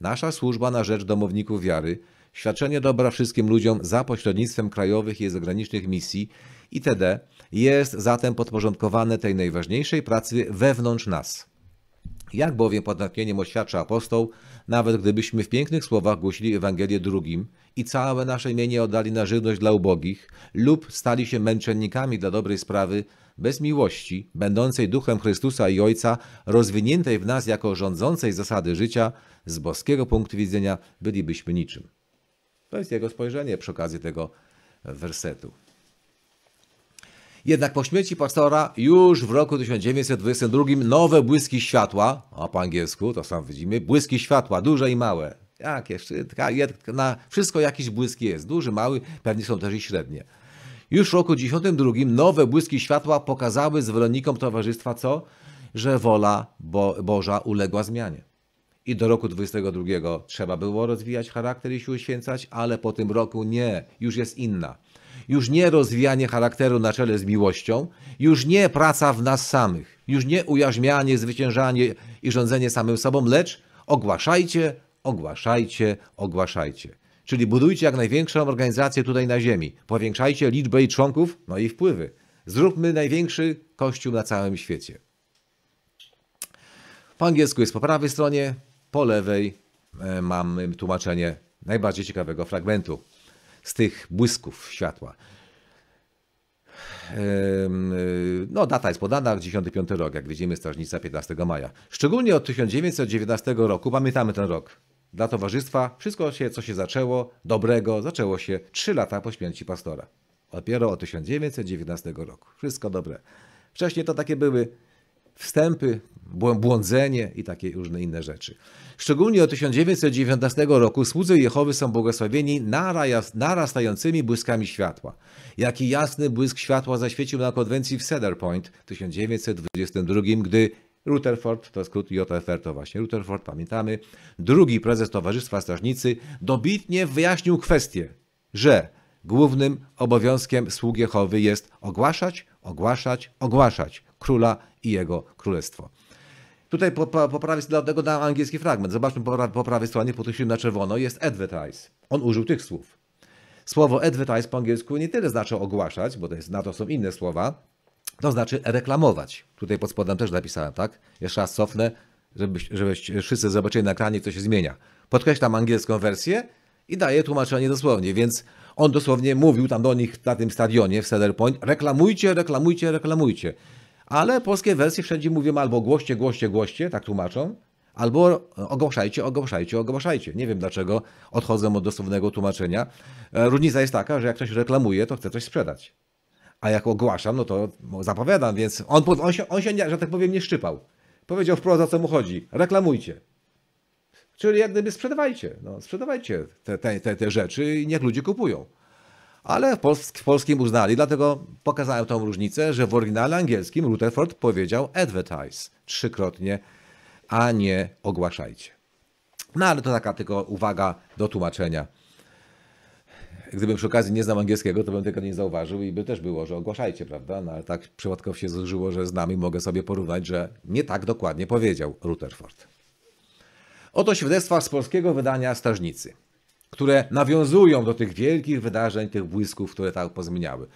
nasza służba na rzecz domowników wiary, świadczenie dobra wszystkim ludziom za pośrednictwem krajowych i zagranicznych misji itd. jest zatem podporządkowane tej najważniejszej pracy wewnątrz nas. Jak bowiem pod natchnieniem oświadcza apostoł, nawet gdybyśmy w pięknych słowach głosili Ewangelię drugim i całe nasze imienie oddali na żywność dla ubogich, lub stali się męczennikami dla dobrej sprawy, bez miłości, będącej duchem Chrystusa i Ojca, rozwiniętej w nas jako rządzącej zasady życia, z boskiego punktu widzenia bylibyśmy niczym. To jest jego spojrzenie przy okazji tego wersetu. Jednak po śmierci pastora już w roku 1922 nowe błyski światła, a po angielsku to sam widzimy, błyski światła, duże i małe. Jakie, na wszystko jakiś błysk jest, duży, mały, pewnie są też i średnie. Już w roku 1992 nowe błyski światła pokazały zwolennikom towarzystwa co? Że wola Bo Boża uległa zmianie. I do roku 22 trzeba było rozwijać charakter i się uświęcać, ale po tym roku nie, już jest inna już nie rozwijanie charakteru na czele z miłością, już nie praca w nas samych, już nie ujarzmianie, zwyciężanie i rządzenie samym sobą, lecz ogłaszajcie, ogłaszajcie, ogłaszajcie. Czyli budujcie jak największą organizację tutaj na ziemi, powiększajcie liczbę i członków, no i wpływy. Zróbmy największy kościół na całym świecie. Po angielsku jest po prawej stronie, po lewej e, mamy tłumaczenie najbardziej ciekawego fragmentu z tych błysków światła. Y, no, data jest podana, 95 rok, jak widzimy, strażnica 15 maja. Szczególnie od 1919 roku pamiętamy ten rok. Dla towarzystwa wszystko, się, co się zaczęło dobrego, zaczęło się 3 lata po śmierci pastora. Dopiero od 1919 roku. Wszystko dobre. Wcześniej to takie były wstępy, błądzenie i takie różne inne rzeczy. Szczególnie od 1919 roku słudzy Jehowy są błogosławieni narastającymi błyskami światła. Jaki jasny błysk światła zaświecił na konwencji w Cedar Point w 1922, gdy Rutherford, to skrót JFR to właśnie Rutherford, pamiętamy, drugi prezes Towarzystwa Strażnicy, dobitnie wyjaśnił kwestię, że głównym obowiązkiem sług Jehowy jest ogłaszać, ogłaszać, ogłaszać króla i jego królestwo. Tutaj po, po, po prawej stronie, dlatego dałem angielski fragment. Zobaczmy po, po prawej stronie, podkreśliłem na czerwono, jest advertise. On użył tych słów. Słowo advertise po angielsku nie tyle znaczy ogłaszać, bo to jest, na to są inne słowa, to znaczy reklamować. Tutaj pod spodem też napisałem, tak? Jeszcze raz cofnę, żebyście wszyscy zobaczyli na ekranie, co się zmienia. Podkreślam angielską wersję i daję tłumaczenie dosłownie, więc on dosłownie mówił tam do nich na tym stadionie w Cedar Point, reklamujcie, reklamujcie, reklamujcie. Ale polskie wersje wszędzie mówią albo głoście, głoście, głoście, tak tłumaczą, albo e, ogłaszajcie, ogłaszajcie, ogłaszajcie. Nie wiem dlaczego odchodzę od dosłownego tłumaczenia. E, różnica jest taka, że jak ktoś reklamuje, to chce coś sprzedać. A jak ogłaszam, no to zapowiadam, więc on, on się, on się że tak powiem, nie szczypał. Powiedział wprost, o co mu chodzi. Reklamujcie. Czyli jak gdyby sprzedawajcie, no, sprzedawajcie te, te, te, te rzeczy i niech ludzie kupują ale w, pols w polskim uznali, dlatego pokazałem tą różnicę, że w oryginale angielskim Rutherford powiedział advertise trzykrotnie, a nie ogłaszajcie. No ale to taka tylko uwaga do tłumaczenia. Gdybym przy okazji nie znał angielskiego, to bym tego nie zauważył i by też było, że ogłaszajcie, prawda? No ale tak przypadkowo się złożyło, że z nami mogę sobie porównać, że nie tak dokładnie powiedział Rutherford. Oto świadectwa z polskiego wydania Strażnicy które nawiązują do tych wielkich wydarzeń, tych błysków, które tak pozmieniały.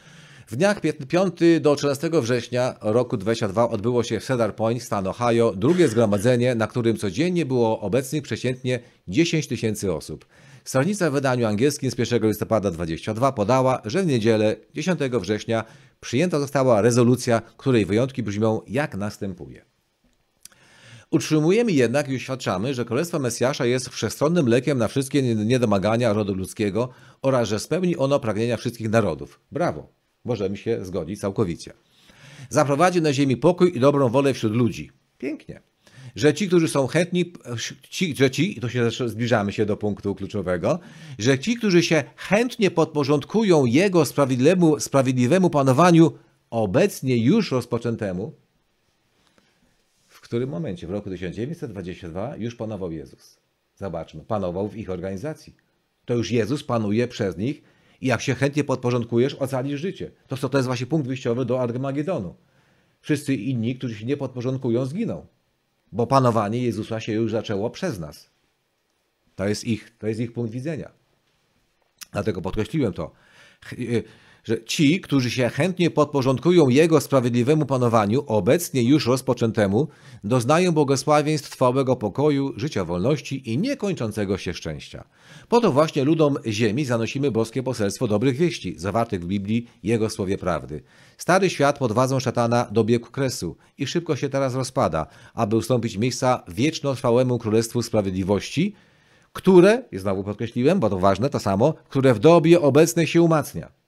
W dniach 5 do 13 września roku 22 odbyło się w Cedar Point, stan Ohio, drugie zgromadzenie, na którym codziennie było obecnych przeciętnie 10 tysięcy osób. Strażnica w wydaniu angielskim z 1 listopada 22 podała, że w niedzielę 10 września przyjęta została rezolucja, której wyjątki brzmią jak następuje. Utrzymujemy jednak i uświadczamy, że Królestwo Mesjasza jest wszechstronnym lekiem na wszystkie niedomagania rodu ludzkiego oraz że spełni ono pragnienia wszystkich narodów. Brawo! Możemy się zgodzić całkowicie. Zaprowadzi na ziemi pokój i dobrą wolę wśród ludzi. Pięknie. Że ci, którzy są chętni, ci, że ci, to się zbliżamy się do punktu kluczowego, że ci, którzy się chętnie podporządkują Jego sprawiedliwemu, sprawiedliwemu panowaniu, obecnie już rozpoczętemu, którym momencie w roku 1922 już panował Jezus. Zobaczmy, panował w ich organizacji. To już Jezus panuje przez nich i jak się chętnie podporządkujesz, ocalisz życie. To, to jest właśnie punkt wyjściowy do Armagedonu. Wszyscy inni, którzy się nie podporządkują, zginą. Bo panowanie Jezusa się już zaczęło przez nas. To jest ich, to jest ich punkt widzenia. Dlatego podkreśliłem to y, że ci, którzy się chętnie podporządkują Jego sprawiedliwemu panowaniu, obecnie już rozpoczętemu, doznają błogosławieństw trwałego pokoju, życia wolności i niekończącego się szczęścia. Po to właśnie ludom ziemi zanosimy boskie poselstwo dobrych wieści, zawartych w Biblii Jego Słowie Prawdy. Stary świat pod wadzą szatana dobiegł kresu i szybko się teraz rozpada, aby ustąpić miejsca wiecznotrwałemu trwałemu Królestwu Sprawiedliwości, które, znowu podkreśliłem, bo to ważne, to samo, które w dobie obecnej się umacnia.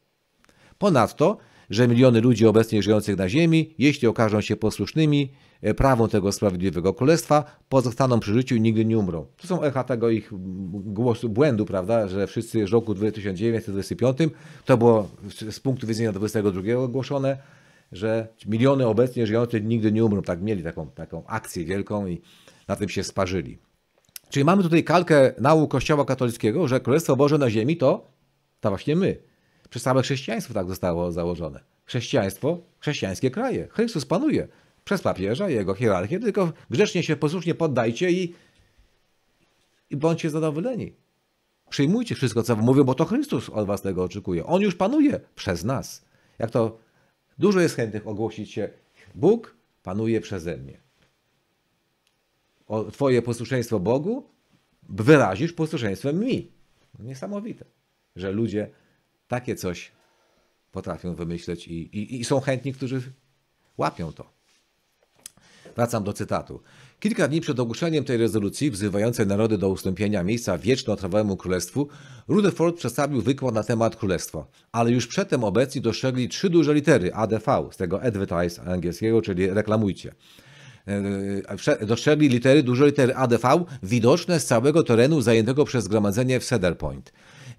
Ponadto, że miliony ludzi obecnie żyjących na Ziemi, jeśli okażą się posłusznymi e, prawom tego sprawiedliwego królestwa, pozostaną przy życiu i nigdy nie umrą. To są echa tego ich głosu, błędu, prawda, że wszyscy w roku 1925, to było z punktu widzenia 22 ogłoszone, że miliony obecnie żyjących nigdy nie umrą. Tak mieli taką, taką akcję wielką i na tym się sparzyli. Czyli mamy tutaj kalkę nauk Kościoła katolickiego, że Królestwo Boże na ziemi to, to właśnie my. Przez same chrześcijaństwo tak zostało założone. Chrześcijaństwo, chrześcijańskie kraje. Chrystus panuje przez papieża i jego hierarchię, tylko grzecznie się posłusznie poddajcie i, i bądźcie zadowoleni. Przyjmujcie wszystko, co mówią, bo to Chrystus od was tego oczekuje. On już panuje przez nas. Jak to dużo jest chętnych ogłosić się, Bóg panuje przeze mnie. O, twoje posłuszeństwo Bogu wyrazisz posłuszeństwem mi. Niesamowite, że ludzie takie coś potrafią wymyśleć i, i, i są chętni, którzy łapią to. Wracam do cytatu. Kilka dni przed ogłoszeniem tej rezolucji wzywającej narody do ustąpienia miejsca wieczno-trwałemu królestwu, Rutherford przedstawił wykład na temat królestwa, ale już przedtem obecni dostrzegli trzy duże litery ADV, z tego advertise angielskiego, czyli reklamujcie. E, e, dostrzegli litery, duże litery ADV, widoczne z całego terenu zajętego przez zgromadzenie w Cedar Point.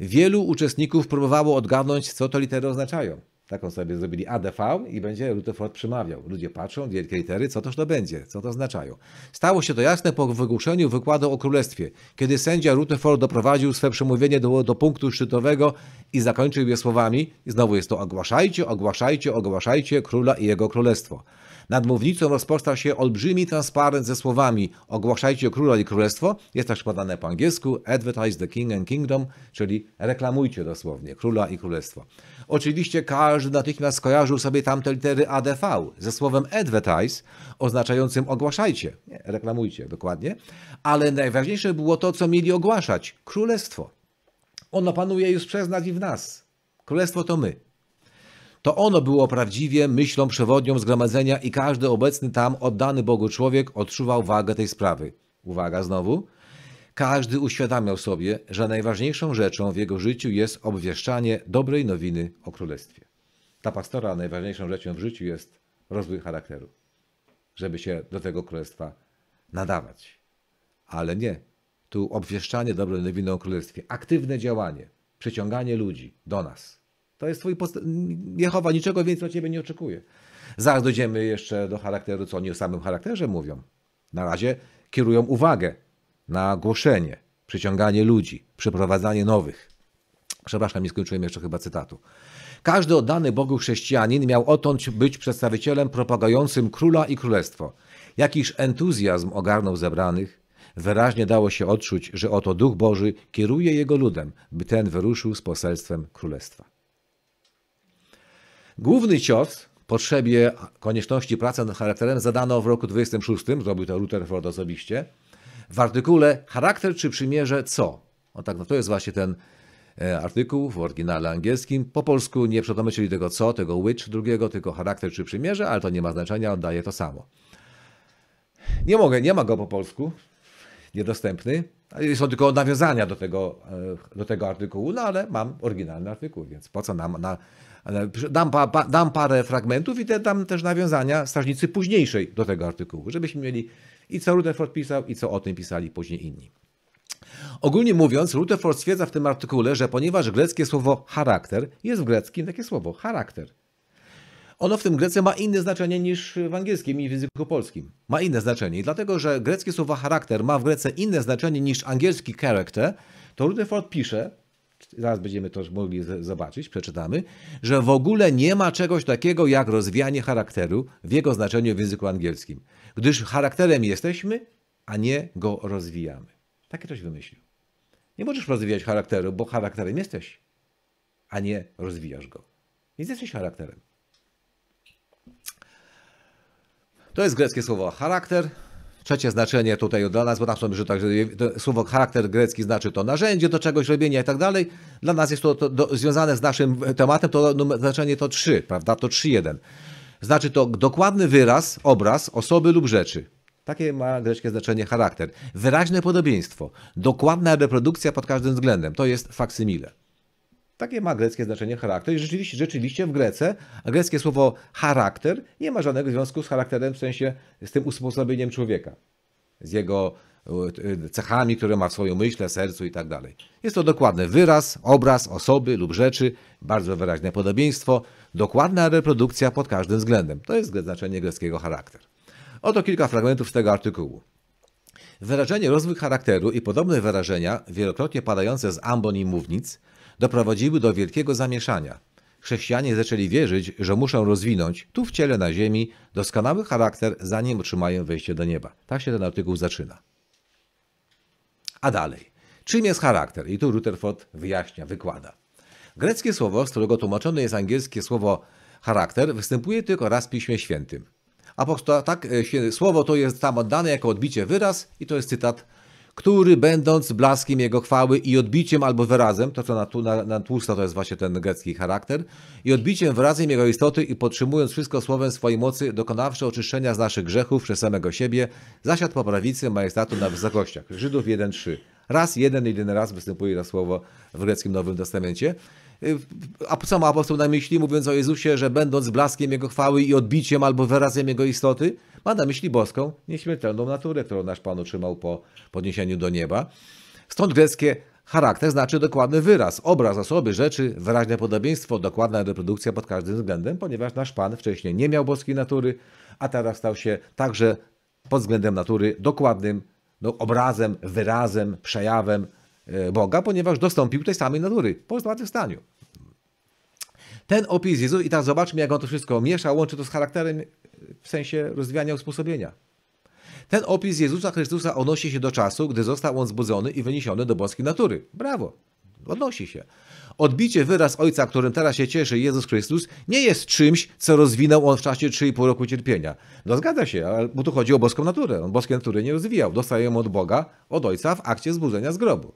Wielu uczestników próbowało odgadnąć, co to litery oznaczają. Taką sobie zrobili ADV i będzie Rutherford przemawiał. Ludzie patrzą, wielkie litery, co toż to będzie, co to oznaczają. Stało się to jasne po wygłoszeniu wykładu o królestwie, kiedy sędzia Rutherford doprowadził swe przemówienie do, do punktu szczytowego i zakończył je słowami, i znowu jest to ogłaszajcie, ogłaszajcie, ogłaszajcie króla i jego królestwo. Nad mównicą rozpostał się olbrzymi transparent ze słowami Ogłaszajcie króla i królestwo. Jest też podane po angielsku Advertise the King and Kingdom, czyli reklamujcie dosłownie króla i królestwo. Oczywiście każdy natychmiast skojarzył sobie tamte litery ADV ze słowem advertise, oznaczającym ogłaszajcie, nie, reklamujcie dokładnie, ale najważniejsze było to, co mieli ogłaszać królestwo. Ono panuje już przez nas i w nas. Królestwo to my. To ono było prawdziwie myślą przewodnią zgromadzenia i każdy obecny tam oddany Bogu człowiek odczuwał wagę tej sprawy. Uwaga znowu. Każdy uświadamiał sobie, że najważniejszą rzeczą w jego życiu jest obwieszczanie dobrej nowiny o królestwie. Ta pastora najważniejszą rzeczą w życiu jest rozwój charakteru, żeby się do tego królestwa nadawać. Ale nie. Tu obwieszczanie dobrej nowiny o królestwie, aktywne działanie, przyciąganie ludzi do nas. To jest twój post... Jehowa niczego więcej od ciebie nie oczekuje. Zaraz dojdziemy jeszcze do charakteru, co oni o samym charakterze mówią. Na razie kierują uwagę na głoszenie, przyciąganie ludzi, przeprowadzanie nowych. Przepraszam, nie skończyłem jeszcze chyba cytatu. Każdy oddany Bogu chrześcijanin miał odtąd być przedstawicielem propagującym króla i królestwo. Jakiś entuzjazm ogarnął zebranych. Wyraźnie dało się odczuć, że oto Duch Boży kieruje jego ludem, by ten wyruszył z poselstwem królestwa. Główny cios potrzebie konieczności pracy nad charakterem zadano w roku 26, zrobił to Rutherford osobiście, w artykule Charakter czy przymierze co? O tak, no to jest właśnie ten e, artykuł w oryginale angielskim. Po polsku nie przedomyślili tego co, tego which drugiego, tylko charakter czy przymierze, ale to nie ma znaczenia, oddaje to samo. Nie mogę, nie ma go po polsku, niedostępny. Są tylko nawiązania do tego, e, do tego artykułu, no ale mam oryginalny artykuł, więc po co nam na, dam, pa, pa, dam parę fragmentów i te, dam też nawiązania strażnicy późniejszej do tego artykułu, żebyśmy mieli i co Rutherford pisał, i co o tym pisali później inni. Ogólnie mówiąc, Rutherford stwierdza w tym artykule, że ponieważ greckie słowo charakter jest w greckim takie słowo charakter. Ono w tym Grece ma inne znaczenie niż w angielskim i w języku polskim. Ma inne znaczenie. I dlatego, że greckie słowo charakter ma w Grece inne znaczenie niż angielski character, to Rutherford pisze, zaraz będziemy to mogli zobaczyć, przeczytamy, że w ogóle nie ma czegoś takiego jak rozwijanie charakteru w jego znaczeniu w języku angielskim, gdyż charakterem jesteśmy, a nie go rozwijamy. Takie ktoś wymyślił. Nie możesz rozwijać charakteru, bo charakterem jesteś, a nie rozwijasz go. Więc jesteś charakterem. To jest greckie słowo charakter. Trzecie znaczenie tutaj dla nas, bo tam są, że tak, słowo charakter grecki znaczy to narzędzie do czegoś robienia i tak dalej. Dla nas jest to, to do, związane z naszym tematem, to numer, znaczenie to 3, prawda? To 3.1. Znaczy to dokładny wyraz, obraz osoby lub rzeczy. Takie ma greckie znaczenie charakter. Wyraźne podobieństwo, dokładna reprodukcja pod każdym względem. To jest faksymile. Takie ma greckie znaczenie charakter i rzeczywiście, rzeczywiście w Grece greckie słowo charakter nie ma żadnego związku z charakterem, w sensie z tym usposobieniem człowieka, z jego e, cechami, które ma w swoim myśle, sercu i tak dalej. Jest to dokładny wyraz, obraz osoby lub rzeczy, bardzo wyraźne podobieństwo, dokładna reprodukcja pod każdym względem. To jest znaczenie greckiego charakter. Oto kilka fragmentów z tego artykułu. Wyrażenie rozwój charakteru i podobne wyrażenia, wielokrotnie padające z ambon i mównic, doprowadziły do wielkiego zamieszania. Chrześcijanie zaczęli wierzyć, że muszą rozwinąć tu w ciele na ziemi doskonały charakter, zanim otrzymają wejście do nieba. Tak się ten artykuł zaczyna. A dalej. Czym jest charakter? I tu Rutherford wyjaśnia, wykłada. Greckie słowo, z którego tłumaczone jest angielskie słowo charakter, występuje tylko raz w Piśmie Świętym. prostu tak, e, słowo to jest tam oddane jako odbicie wyraz i to jest cytat który będąc blaskiem jego chwały i odbiciem albo wyrazem, to co na, na, na tłusto to jest właśnie ten grecki charakter, i odbiciem wyrazem jego istoty i podtrzymując wszystko słowem swojej mocy, dokonawszy oczyszczenia z naszych grzechów przez samego siebie, zasiadł po prawicy majestatu na wysokościach. Żydów 1.3. Raz, jeden, jedyny raz występuje to słowo w greckim Nowym Testamencie. Y, a co ma apostoł na myśli, mówiąc o Jezusie, że będąc blaskiem Jego chwały i odbiciem albo wyrazem Jego istoty, ma na myśli boską, nieśmiertelną naturę, którą nasz Pan otrzymał po podniesieniu do nieba. Stąd greckie charakter znaczy dokładny wyraz, obraz osoby, rzeczy, wyraźne podobieństwo, dokładna reprodukcja pod każdym względem, ponieważ nasz Pan wcześniej nie miał boskiej natury, a teraz stał się także pod względem natury dokładnym no, obrazem, wyrazem, przejawem e, Boga, ponieważ dostąpił tej samej natury po zmartwychwstaniu. Ten opis Jezus, i teraz zobaczmy, jak on to wszystko miesza, łączy to z charakterem e, w sensie rozwijania usposobienia. Ten opis Jezusa Chrystusa odnosi się do czasu, gdy został on zbudzony i wyniesiony do boskiej natury. Brawo, odnosi się. Odbicie wyraz Ojca, którym teraz się cieszy Jezus Chrystus, nie jest czymś, co rozwinął on w czasie 3,5 roku cierpienia. No zgadza się, ale tu chodzi o boską naturę. On boskiej natury nie rozwijał. Dostaje ją od Boga, od Ojca w akcie zbudzenia z grobu.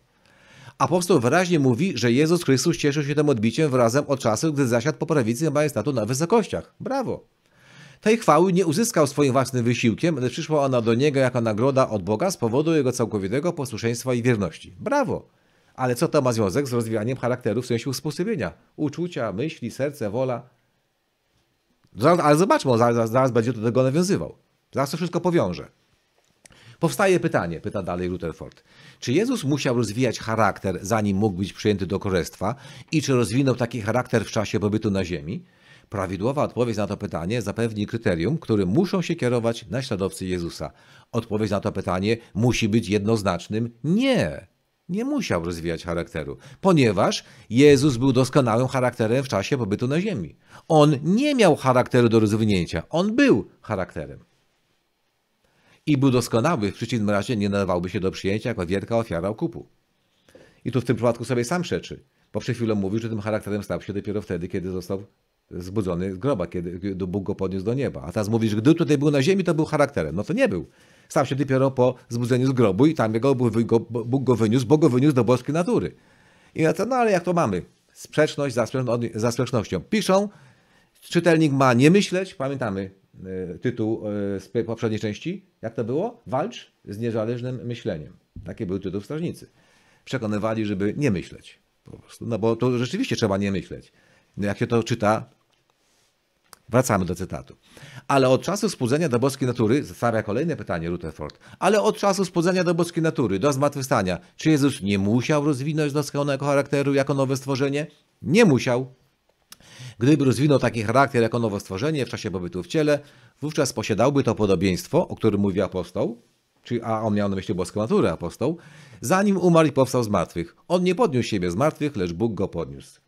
Apostoł wyraźnie mówi, że Jezus Chrystus cieszył się tym odbiciem wrazem od czasu, gdy zasiadł po prawicy majestatu na wysokościach. Brawo! Tej chwały nie uzyskał swoim własnym wysiłkiem, lecz przyszła ona do niego jako nagroda od Boga z powodu jego całkowitego posłuszeństwa i wierności. Brawo! Ale co to ma związek z rozwijaniem charakteru w sensie usposobienia? Uczucia, myśli, serce, wola. Zaraz, ale zobaczmy, on zaraz, zaraz będzie do tego nawiązywał. Zaraz to wszystko powiąże. Powstaje pytanie, pyta dalej Rutherford. Czy Jezus musiał rozwijać charakter, zanim mógł być przyjęty do królestwa i czy rozwinął taki charakter w czasie pobytu na ziemi? Prawidłowa odpowiedź na to pytanie zapewni kryterium, którym muszą się kierować naśladowcy Jezusa. Odpowiedź na to pytanie musi być jednoznacznym nie nie musiał rozwijać charakteru, ponieważ Jezus był doskonałym charakterem w czasie pobytu na ziemi. On nie miał charakteru do rozwinięcia, on był charakterem. I był doskonały, w przeciwnym razie nie nadawałby się do przyjęcia jako wielka ofiara okupu. I tu w tym przypadku sobie sam przeczy, bo przed chwilą mówił, że tym charakterem stał się dopiero wtedy, kiedy został zbudzony z groba, kiedy Bóg go podniósł do nieba. A teraz mówisz, gdy tutaj był na ziemi, to był charakterem. No to nie był. Stał się dopiero po zbudzeniu z grobu i tam jego, Bóg go wyniósł, bo go wyniósł do boskiej natury. I na to, no ale jak to mamy? Sprzeczność za, za sprzecznością. Piszą, czytelnik ma nie myśleć, pamiętamy e, tytuł e, z poprzedniej części, jak to było? Walcz z niezależnym myśleniem. Taki był tytuł strażnicy. Przekonywali, żeby nie myśleć. Po prostu. No bo to rzeczywiście trzeba nie myśleć. No jak się to czyta, wracamy do cytatu. Ale od czasu spudzenia do boskiej natury, stawia kolejne pytanie Rutherford, ale od czasu spudzenia do boskiej natury, do zmartwychwstania, czy Jezus nie musiał rozwinąć doskonałego charakteru jako nowe stworzenie? Nie musiał. Gdyby rozwinął taki charakter jako nowe stworzenie w czasie pobytu w ciele, wówczas posiadałby to podobieństwo, o którym mówi apostoł, czyli, a on miał na myśli boską naturę, apostoł, zanim umarł i powstał z martwych. On nie podniósł siebie z martwych, lecz Bóg go podniósł.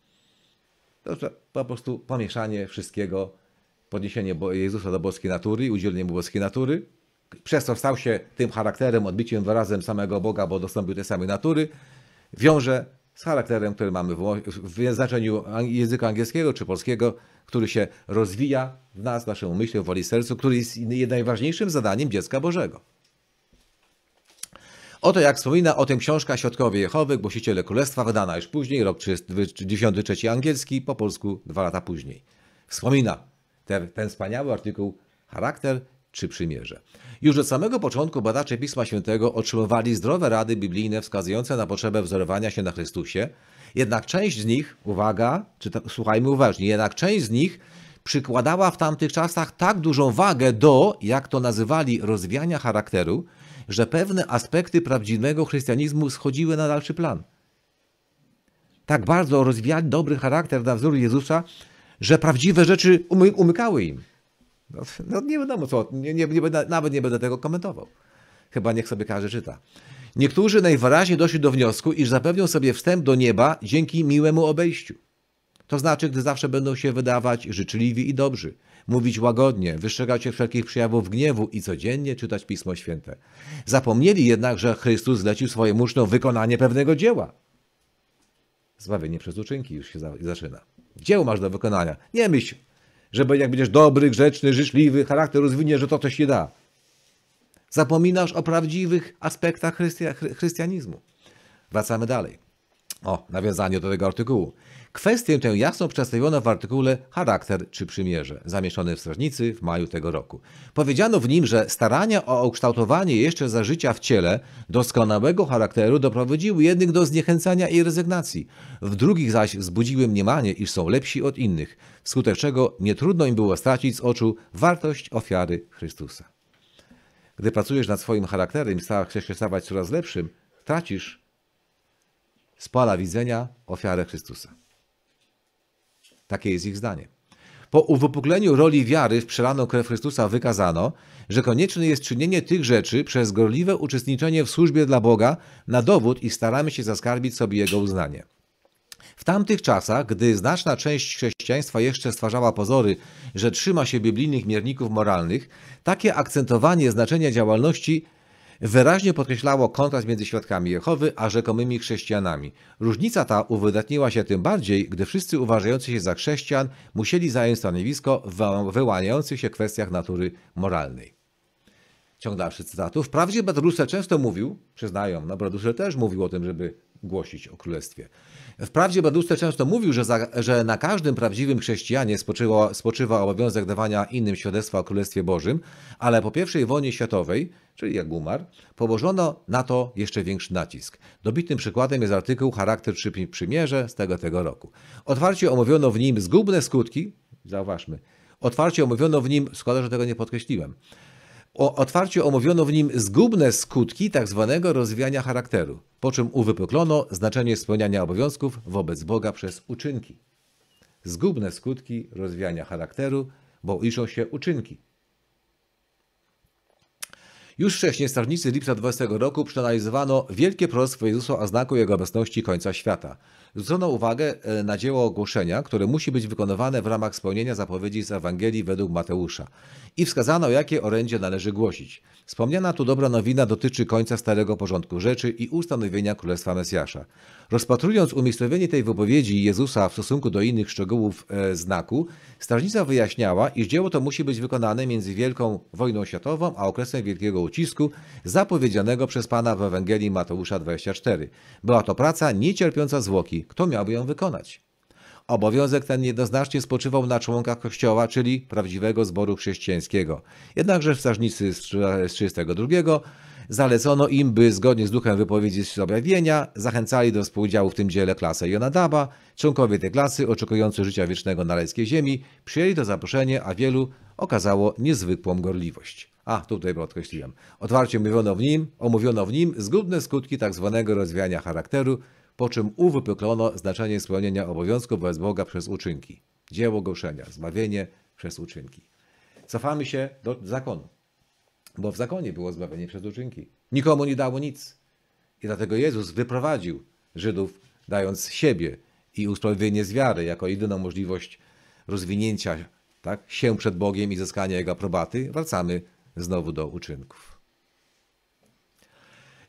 To po prostu pomieszanie wszystkiego, podniesienie Jezusa do boskiej natury i udzielenie mu boskiej natury. Przez to stał się tym charakterem, odbiciem wyrazem samego Boga, bo dostąpił tej samej natury. Wiąże z charakterem, który mamy w znaczeniu języka angielskiego czy polskiego, który się rozwija w nas, w naszym umyśle, w woli sercu, który jest najważniejszym zadaniem dziecka Bożego. Oto jak wspomina o tym książka Środkowie Jehowy, Głosiciele Królestwa, wydana już później, rok 93 angielski, po polsku dwa lata później. Wspomina, ten, ten wspaniały artykuł Charakter czy przymierze. Już od samego początku badacze Pisma Świętego otrzymywali zdrowe rady biblijne wskazujące na potrzebę wzorowania się na Chrystusie, jednak część z nich, uwaga, słuchajmy uważnie, jednak część z nich przykładała w tamtych czasach tak dużą wagę do, jak to nazywali, rozwijania charakteru, że pewne aspekty prawdziwego chrystianizmu schodziły na dalszy plan. Tak bardzo rozwijali dobry charakter na wzór Jezusa, że prawdziwe rzeczy umy, umykały im. No, no, nie wiadomo co, nie, nie, nie nawet nie będę tego komentował. Chyba niech sobie każdy czyta. Niektórzy najwyraźniej doszli do wniosku, iż zapewnią sobie wstęp do nieba dzięki miłemu obejściu. To znaczy, gdy zawsze będą się wydawać życzliwi i dobrzy, mówić łagodnie, wystrzegać się wszelkich przejawów gniewu i codziennie czytać Pismo Święte. Zapomnieli jednak, że Chrystus zlecił swoje uczniom wykonanie pewnego dzieła. Zbawienie przez uczynki już się zaczyna. Dzieło masz do wykonania. Nie myśl, że jak będziesz dobry, grzeczny, życzliwy, charakter rozwinie, że to coś się da. Zapominasz o prawdziwych aspektach chrystia, Wracamy dalej. O, nawiązanie do tego artykułu. Kwestię tę jasno przedstawiono w artykule Charakter czy Przymierze, zamieszczony w Strażnicy w maju tego roku. Powiedziano w nim, że starania o ukształtowanie jeszcze za życia w ciele doskonałego charakteru doprowadziły jednych do zniechęcania i rezygnacji, w drugich zaś wzbudziły mniemanie, iż są lepsi od innych, wskutek czego nie trudno im było stracić z oczu wartość ofiary Chrystusa. Gdy pracujesz nad swoim charakterem i chcesz się stawać coraz lepszym, tracisz z pola widzenia ofiarę Chrystusa. Takie jest ich zdanie. Po uwypukleniu roli wiary w przelaną krew Chrystusa wykazano, że konieczne jest czynienie tych rzeczy przez gorliwe uczestniczenie w służbie dla Boga na dowód i staramy się zaskarbić sobie Jego uznanie. W tamtych czasach, gdy znaczna część chrześcijaństwa jeszcze stwarzała pozory, że trzyma się biblijnych mierników moralnych, takie akcentowanie znaczenia działalności wyraźnie podkreślało kontrast między świadkami Jehowy a rzekomymi chrześcijanami. Różnica ta uwydatniła się tym bardziej, gdy wszyscy uważający się za chrześcijan musieli zająć stanowisko w wyłaniających się kwestiach natury moralnej. Ciąg dalszy cytatów: Wprawdzie Badrusse często mówił, przyznają, no Badrusse też mówił o tym, żeby głosić o królestwie. Wprawdzie Baduste często mówił, że, za, że na każdym prawdziwym chrześcijanie spoczywa, spoczywa obowiązek dawania innym świadectwa o Królestwie Bożym, ale po I wojnie światowej, czyli jak umarł, położono na to jeszcze większy nacisk. Dobitnym przykładem jest artykuł Charakter Przymierze z tego tego roku. Otwarcie omówiono w nim zgubne skutki, zauważmy, otwarcie omówiono w nim, szkoda, że tego nie podkreśliłem, o, otwarciu omówiono w nim zgubne skutki tzw. Tak rozwijania charakteru, po czym uwypuklono znaczenie spełniania obowiązków wobec Boga przez uczynki. Zgubne skutki rozwijania charakteru, bo liczą się uczynki. Już wcześniej strażnicy lipca 20 roku przeanalizowano wielkie proroctwo Jezusa o znaku Jego obecności końca świata – zwrócono uwagę e, na dzieło ogłoszenia, które musi być wykonywane w ramach spełnienia zapowiedzi z Ewangelii według Mateusza i wskazano, jakie orędzie należy głosić. Wspomniana tu dobra nowina dotyczy końca starego porządku rzeczy i ustanowienia Królestwa Mesjasza. Rozpatrując umiejscowienie tej wypowiedzi Jezusa w stosunku do innych szczegółów e, znaku, strażnica wyjaśniała, iż dzieło to musi być wykonane między Wielką Wojną Światową a okresem Wielkiego Ucisku zapowiedzianego przez Pana w Ewangelii Mateusza 24. Była to praca niecierpiąca zwłoki, kto miałby ją wykonać? Obowiązek ten jednoznacznie spoczywał na członkach Kościoła, czyli prawdziwego zboru chrześcijańskiego. Jednakże w Strażnicy z 32 zalecono im, by zgodnie z duchem wypowiedzi z objawienia zachęcali do współudziału w tym dziele klasę Jonadaba. Członkowie tej klasy, oczekujący życia wiecznego na rajskiej ziemi, przyjęli to zaproszenie, a wielu okazało niezwykłą gorliwość. A, tutaj podkreśliłem. Otwarcie mówiono w nim, omówiono w nim zgubne skutki tzw. Tak rozwijania charakteru, po czym uwypuklono znaczenie spełnienia obowiązku wobec Boga przez uczynki. Dzieło goszenia, zbawienie przez uczynki. Cofamy się do zakonu, bo w zakonie było zbawienie przez uczynki. Nikomu nie dało nic. I dlatego Jezus wyprowadził Żydów, dając siebie i usprawiedliwienie z wiary jako jedyną możliwość rozwinięcia tak, się przed Bogiem i zyskania Jego aprobaty. Wracamy znowu do uczynków.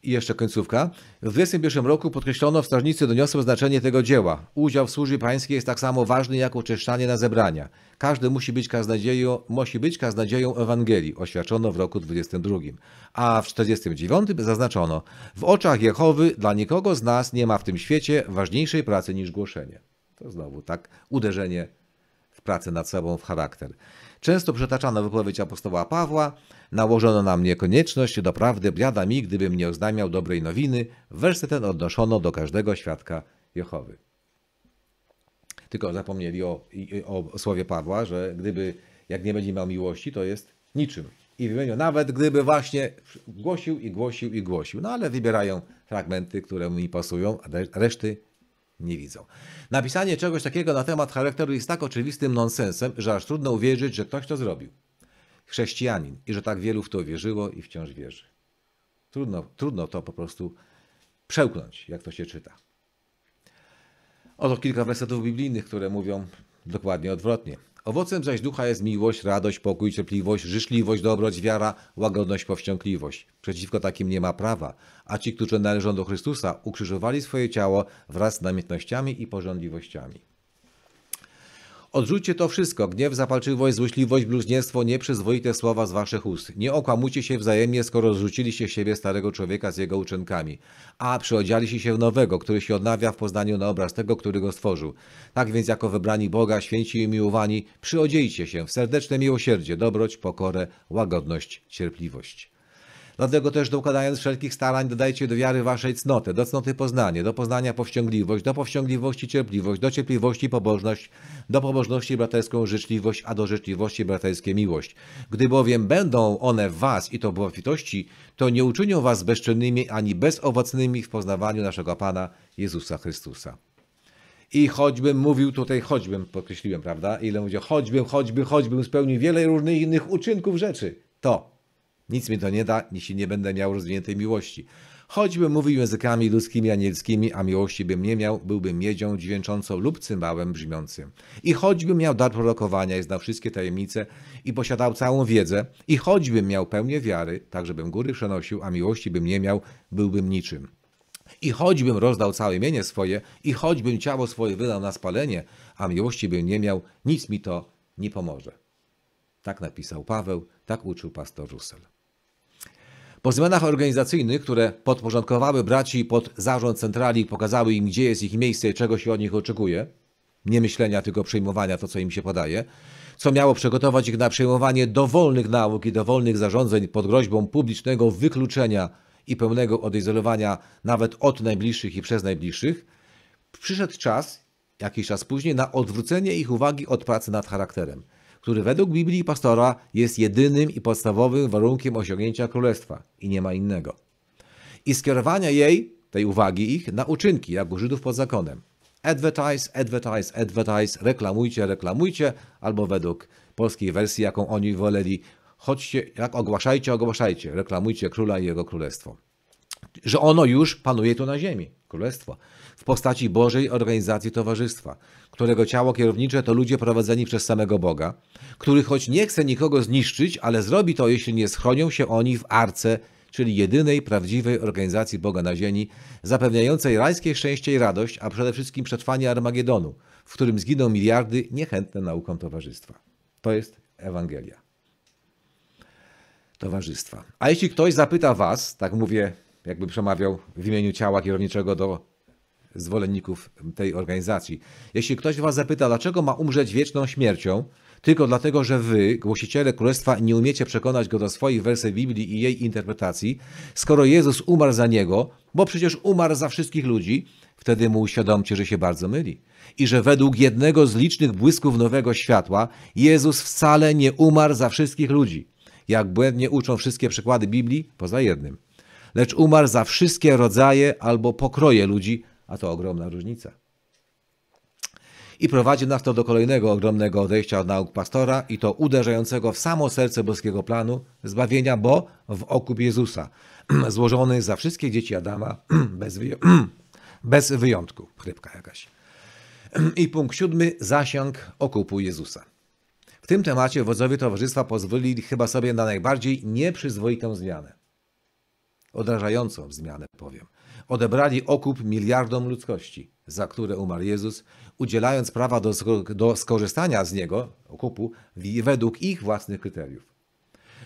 I jeszcze końcówka. W 21 roku podkreślono w strażnicy doniosłe znaczenie tego dzieła. Udział w służbie pańskiej jest tak samo ważny jak oczyszczanie na zebrania. Każdy musi być kaznodzieją, musi być kaznodzieją Ewangelii, oświadczono w roku 22. A w 49 zaznaczono, w oczach Jehowy dla nikogo z nas nie ma w tym świecie ważniejszej pracy niż głoszenie. To znowu tak uderzenie w pracę nad sobą, w charakter. Często przytaczano wypowiedź apostoła Pawła, nałożono na mnie konieczność, doprawdy biada mi, gdybym nie oznajmiał dobrej nowiny. Werset ten odnoszono do każdego świadka Jehowy. Tylko zapomnieli o, o słowie Pawła, że gdyby, jak nie będzie miał miłości, to jest niczym. I wymienił, nawet gdyby właśnie głosił i głosił i głosił. No ale wybierają fragmenty, które mi pasują, a reszty nie widzą. Napisanie czegoś takiego na temat charakteru jest tak oczywistym nonsensem, że aż trudno uwierzyć, że ktoś to zrobił. Chrześcijanin i że tak wielu w to wierzyło i wciąż wierzy. Trudno, trudno to po prostu przełknąć, jak to się czyta. Oto kilka wersetów biblijnych, które mówią dokładnie odwrotnie. Owocem zaś ducha jest miłość, radość, pokój, cierpliwość, życzliwość, dobroć, wiara, łagodność, powściągliwość. Przeciwko takim nie ma prawa, a ci, którzy należą do Chrystusa, ukrzyżowali swoje ciało wraz z namiętnościami i pożądliwościami. Odrzućcie to wszystko, gniew, zapalczywość, złośliwość, bluźnierstwo, nieprzyzwoite słowa z waszych ust. Nie okłamujcie się wzajemnie, skoro zrzuciliście w siebie starego człowieka z jego uczynkami, a przyodzialiście się w nowego, który się odnawia w poznaniu na obraz tego, który go stworzył. Tak więc jako wybrani Boga, święci i miłowani, przyodziejcie się w serdeczne miłosierdzie, dobroć, pokorę, łagodność, cierpliwość. Dlatego też dokładając wszelkich starań, dodajcie do wiary waszej cnoty, do cnoty poznanie, do poznania powściągliwość, do powściągliwości cierpliwość, do cierpliwości pobożność, do pobożności braterską życzliwość, a do życzliwości braterskie miłość. Gdy bowiem będą one w was i to w obfitości, to nie uczynią was bezczynnymi ani bezowocnymi w poznawaniu naszego Pana Jezusa Chrystusa. I choćbym mówił tutaj, choćbym, podkreśliłem, prawda? Ile mówię, choćbym, choćby, choćbym spełnił wiele różnych innych uczynków rzeczy. To nic mi to nie da, jeśli nie będę miał rozwiniętej miłości. Choćbym mówił językami ludzkimi, anielskimi, a miłości bym nie miał, byłbym miedzią dźwięczącą lub cymbałem brzmiącym. I choćbym miał dar prorokowania i znał wszystkie tajemnice i posiadał całą wiedzę, i choćbym miał pełnię wiary, tak żebym góry przenosił, a miłości bym nie miał, byłbym niczym. I choćbym rozdał całe mienie swoje, i choćbym ciało swoje wydał na spalenie, a miłości bym nie miał, nic mi to nie pomoże. Tak napisał Paweł, tak uczył pastor Russell. Po zmianach organizacyjnych, które podporządkowały braci pod zarząd centrali, pokazały im, gdzie jest ich miejsce i czego się od nich oczekuje, nie myślenia, tylko przyjmowania to, co im się podaje, co miało przygotować ich na przejmowanie dowolnych nauk i dowolnych zarządzeń pod groźbą publicznego wykluczenia i pełnego odizolowania nawet od najbliższych i przez najbliższych, przyszedł czas, jakiś czas później, na odwrócenie ich uwagi od pracy nad charakterem który według Biblii pastora jest jedynym i podstawowym warunkiem osiągnięcia królestwa i nie ma innego. I skierowania jej, tej uwagi ich, na uczynki, jak u Żydów pod zakonem. Advertise, advertise, advertise, reklamujcie, reklamujcie, albo według polskiej wersji, jaką oni woleli, chodźcie, jak ogłaszajcie, ogłaszajcie, reklamujcie króla i jego królestwo że ono już panuje tu na ziemi, królestwo, w postaci Bożej Organizacji Towarzystwa, którego ciało kierownicze to ludzie prowadzeni przez samego Boga, który choć nie chce nikogo zniszczyć, ale zrobi to, jeśli nie schronią się oni w arce, czyli jedynej prawdziwej organizacji Boga na ziemi, zapewniającej rajskie szczęście i radość, a przede wszystkim przetrwanie Armagedonu, w którym zginą miliardy niechętne naukom towarzystwa. To jest Ewangelia. Towarzystwa. A jeśli ktoś zapyta was, tak mówię jakby przemawiał w imieniu ciała kierowniczego do zwolenników tej organizacji. Jeśli ktoś was zapyta, dlaczego ma umrzeć wieczną śmiercią, tylko dlatego, że wy, głosiciele królestwa, nie umiecie przekonać go do swoich wersji Biblii i jej interpretacji, skoro Jezus umarł za niego, bo przecież umarł za wszystkich ludzi, wtedy mu uświadomcie, że się bardzo myli. I że według jednego z licznych błysków nowego światła, Jezus wcale nie umarł za wszystkich ludzi. Jak błędnie uczą wszystkie przykłady Biblii, poza jednym lecz umarł za wszystkie rodzaje albo pokroje ludzi, a to ogromna różnica. I prowadzi nas to do kolejnego ogromnego odejścia od nauk pastora i to uderzającego w samo serce boskiego planu zbawienia, bo w okup Jezusa, [clears throat] złożony za wszystkie dzieci Adama, [clears throat] bez, wyją [clears throat] bez wyjątku, chrypka jakaś. I punkt siódmy, zasięg okupu Jezusa. W tym temacie wodzowie towarzystwa pozwolili chyba sobie na najbardziej nieprzyzwoitą zmianę odrażającą zmianę powiem. Odebrali okup miliardom ludzkości, za które umarł Jezus, udzielając prawa do, do skorzystania z niego, okupu, według ich własnych kryteriów.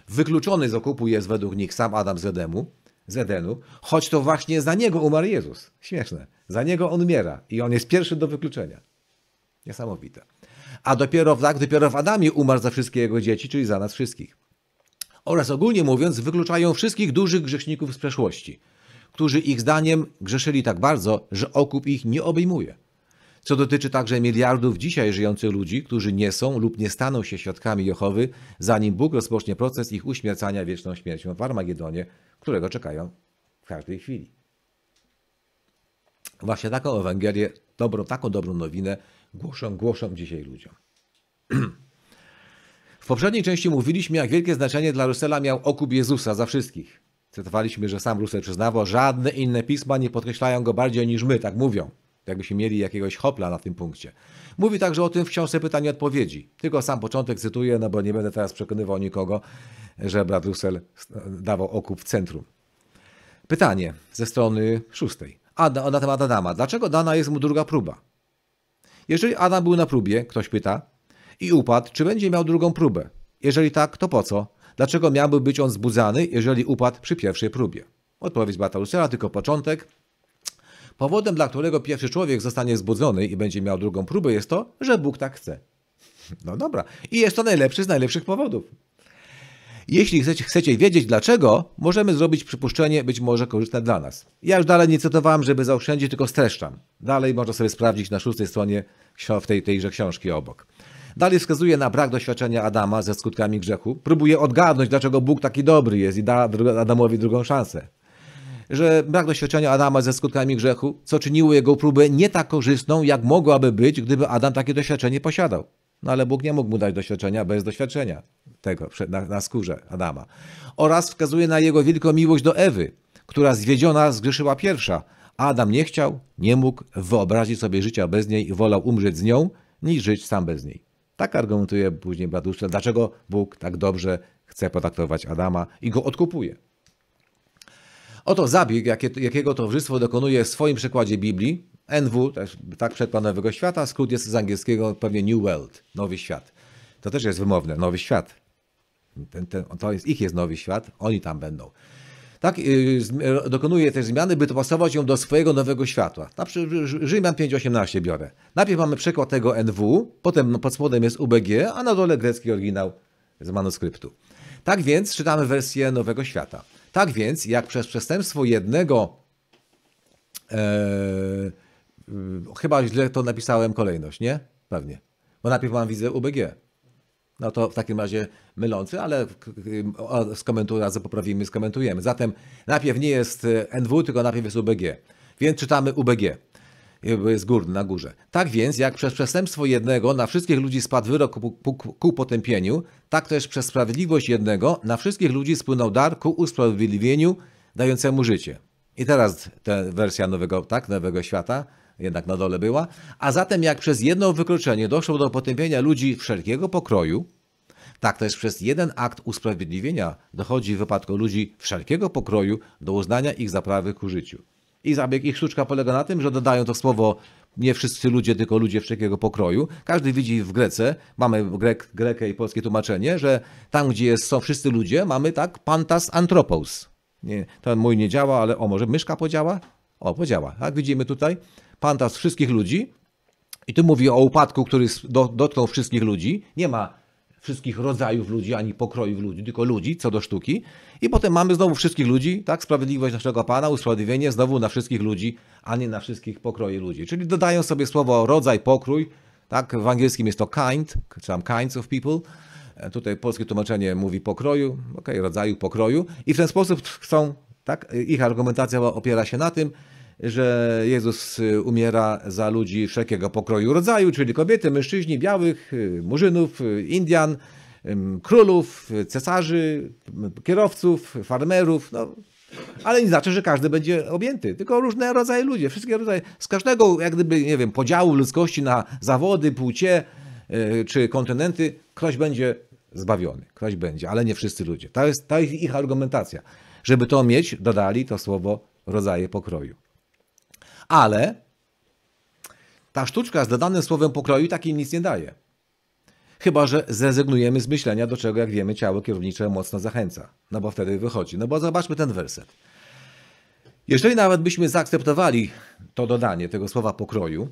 Wykluczony z okupu jest według nich sam Adam z Edemu, z Edenu, choć to właśnie za niego umarł Jezus. Śmieszne. Za niego on umiera i on jest pierwszy do wykluczenia. Niesamowite. A dopiero, tak, dopiero w Adamie umarł za wszystkie jego dzieci, czyli za nas wszystkich oraz ogólnie mówiąc wykluczają wszystkich dużych grzeszników z przeszłości, którzy ich zdaniem grzeszyli tak bardzo, że okup ich nie obejmuje. Co dotyczy także miliardów dzisiaj żyjących ludzi, którzy nie są lub nie staną się świadkami Jehowy, zanim Bóg rozpocznie proces ich uśmiercania wieczną śmiercią w Armagedonie, którego czekają w każdej chwili. Właśnie taką Ewangelię, dobrą, taką dobrą nowinę głoszą, głoszą dzisiaj ludziom. [clears throat] W poprzedniej części mówiliśmy, jak wielkie znaczenie dla Rusela miał okup Jezusa za wszystkich. Cytowaliśmy, że sam Russell przyznawał, żadne inne pisma nie podkreślają go bardziej niż my, tak mówią. Jakbyśmy mieli jakiegoś hopla na tym punkcie. Mówi także o tym w książce Pytanie Odpowiedzi. Tylko sam początek cytuję, no bo nie będę teraz przekonywał nikogo, że brat Russell dawał okup w centrum. Pytanie ze strony szóstej. Ada, na temat Adama. Dlaczego dana jest mu druga próba? Jeżeli Adam był na próbie, ktoś pyta, i upadł, czy będzie miał drugą próbę? Jeżeli tak, to po co? Dlaczego miałby być on zbudzany, jeżeli upadł przy pierwszej próbie? Odpowiedź Batausera, tylko początek. Powodem, dla którego pierwszy człowiek zostanie zbudzony i będzie miał drugą próbę, jest to, że Bóg tak chce. [laughs] No dobra. I jest to najlepszy z najlepszych powodów. Jeśli chcecie, chcecie, wiedzieć dlaczego, możemy zrobić przypuszczenie być może korzystne dla nas. Ja już dalej nie cytowałem, żeby zaoszczędzić, tylko streszczam. Dalej można sobie sprawdzić na szóstej stronie w tej, tejże książki obok. Dalej wskazuje na brak doświadczenia Adama ze skutkami grzechu. Próbuje odgadnąć, dlaczego Bóg taki dobry jest i da Adamowi drugą szansę. Że brak doświadczenia Adama ze skutkami grzechu, co czyniło jego próbę nie tak korzystną, jak mogłaby być, gdyby Adam takie doświadczenie posiadał. No ale Bóg nie mógł mu dać doświadczenia bez doświadczenia tego na, na skórze Adama. Oraz wskazuje na jego wielką miłość do Ewy, która zwiedziona zgrzeszyła pierwsza. Adam nie chciał, nie mógł wyobrazić sobie życia bez niej i wolał umrzeć z nią, niż żyć sam bez niej. Tak argumentuje później Bratuszel, dlaczego Bóg tak dobrze chce potraktować Adama i go odkupuje. Oto zabieg, jakiego towarzystwo dokonuje w swoim przekładzie Biblii, NW, też, tak przekład Nowego Świata, skrót jest z angielskiego pewnie New World, Nowy Świat. To też jest wymowne, Nowy Świat. Ten, ten, to jest, ich jest Nowy Świat, oni tam będą tak, y, e, dokonuje tej zmiany, by dopasować ją do swojego nowego światła. Na tak, przykład Rzymian 5.18 biorę. Najpierw mamy przekład tego NW, potem no, pod spodem jest UBG, a na dole grecki oryginał z manuskryptu. Tak więc czytamy wersję Nowego Świata. Tak więc, jak przez przestępstwo jednego, e, y, chyba źle to napisałem kolejność, nie? Pewnie. Bo najpierw mam widzę UBG no to w takim razie mylący, ale skomentuj razem poprawimy, skomentujemy. Zatem najpierw nie jest e, NW, tylko najpierw jest UBG. Więc czytamy UBG Jest górny, na górze. Tak więc, jak przez przestępstwo jednego na wszystkich ludzi spadł wyrok ku, ku, ku, potępieniu, tak też przez sprawiedliwość jednego na wszystkich ludzi spłynął dar ku usprawiedliwieniu dającemu życie. I teraz ta wersja nowego, tak, nowego świata jednak na dole była. A zatem jak przez jedno wykroczenie doszło do potępienia ludzi wszelkiego pokroju, tak to jest przez jeden akt usprawiedliwienia dochodzi w wypadku ludzi wszelkiego pokroju do uznania ich za prawych ku życiu. I zabieg ich sztuczka polega na tym, że dodają to słowo nie wszyscy ludzie, tylko ludzie wszelkiego pokroju. Każdy widzi w Grece, mamy Grek, Grekę i polskie tłumaczenie, że tam, gdzie jest, są wszyscy ludzie, mamy tak pantas antropos. Nie, ten mój nie działa, ale o, może myszka podziała? O, podziała. Tak, widzimy tutaj fantas wszystkich ludzi i tu mówi o upadku, który do, dotknął wszystkich ludzi. Nie ma wszystkich rodzajów ludzi, ani pokrojów ludzi, tylko ludzi, co do sztuki. I potem mamy znowu wszystkich ludzi, tak? Sprawiedliwość naszego Pana, usprawiedliwienie znowu na wszystkich ludzi, a nie na wszystkich pokroje ludzi. Czyli dodają sobie słowo rodzaj, pokrój, tak? W angielskim jest to kind, czy tam kinds of people. E, tutaj polskie tłumaczenie mówi pokroju, okej rodzaju, pokroju. I w ten sposób chcą, tak? E, ich argumentacja opiera się na tym, że Jezus y, umiera za ludzi wszelkiego pokroju rodzaju, czyli kobiety, mężczyźni, białych, y, murzynów, y, Indian, królów, cesarzy, kierowców, farmerów, no, ale nie znaczy, że każdy będzie objęty, tylko różne rodzaje ludzi, wszystkie rodzaje, z każdego jak gdyby, nie wiem, podziału ludzkości na zawody, płcie czy kontynenty, ktoś będzie zbawiony, ktoś będzie, ale nie wszyscy ludzie. To jest, to jest ich argumentacja. Żeby to mieć, dodali to słowo rodzaje pokroju ale ta sztuczka z dodanym słowem pokroju takiej nic nie daje. Chyba, że zrezygnujemy z myślenia, do czego, jak wiemy, ciało kierownicze mocno zachęca. No bo wtedy wychodzi. No bo zobaczmy ten werset. Jeżeli nawet byśmy zaakceptowali to dodanie tego słowa pokroju,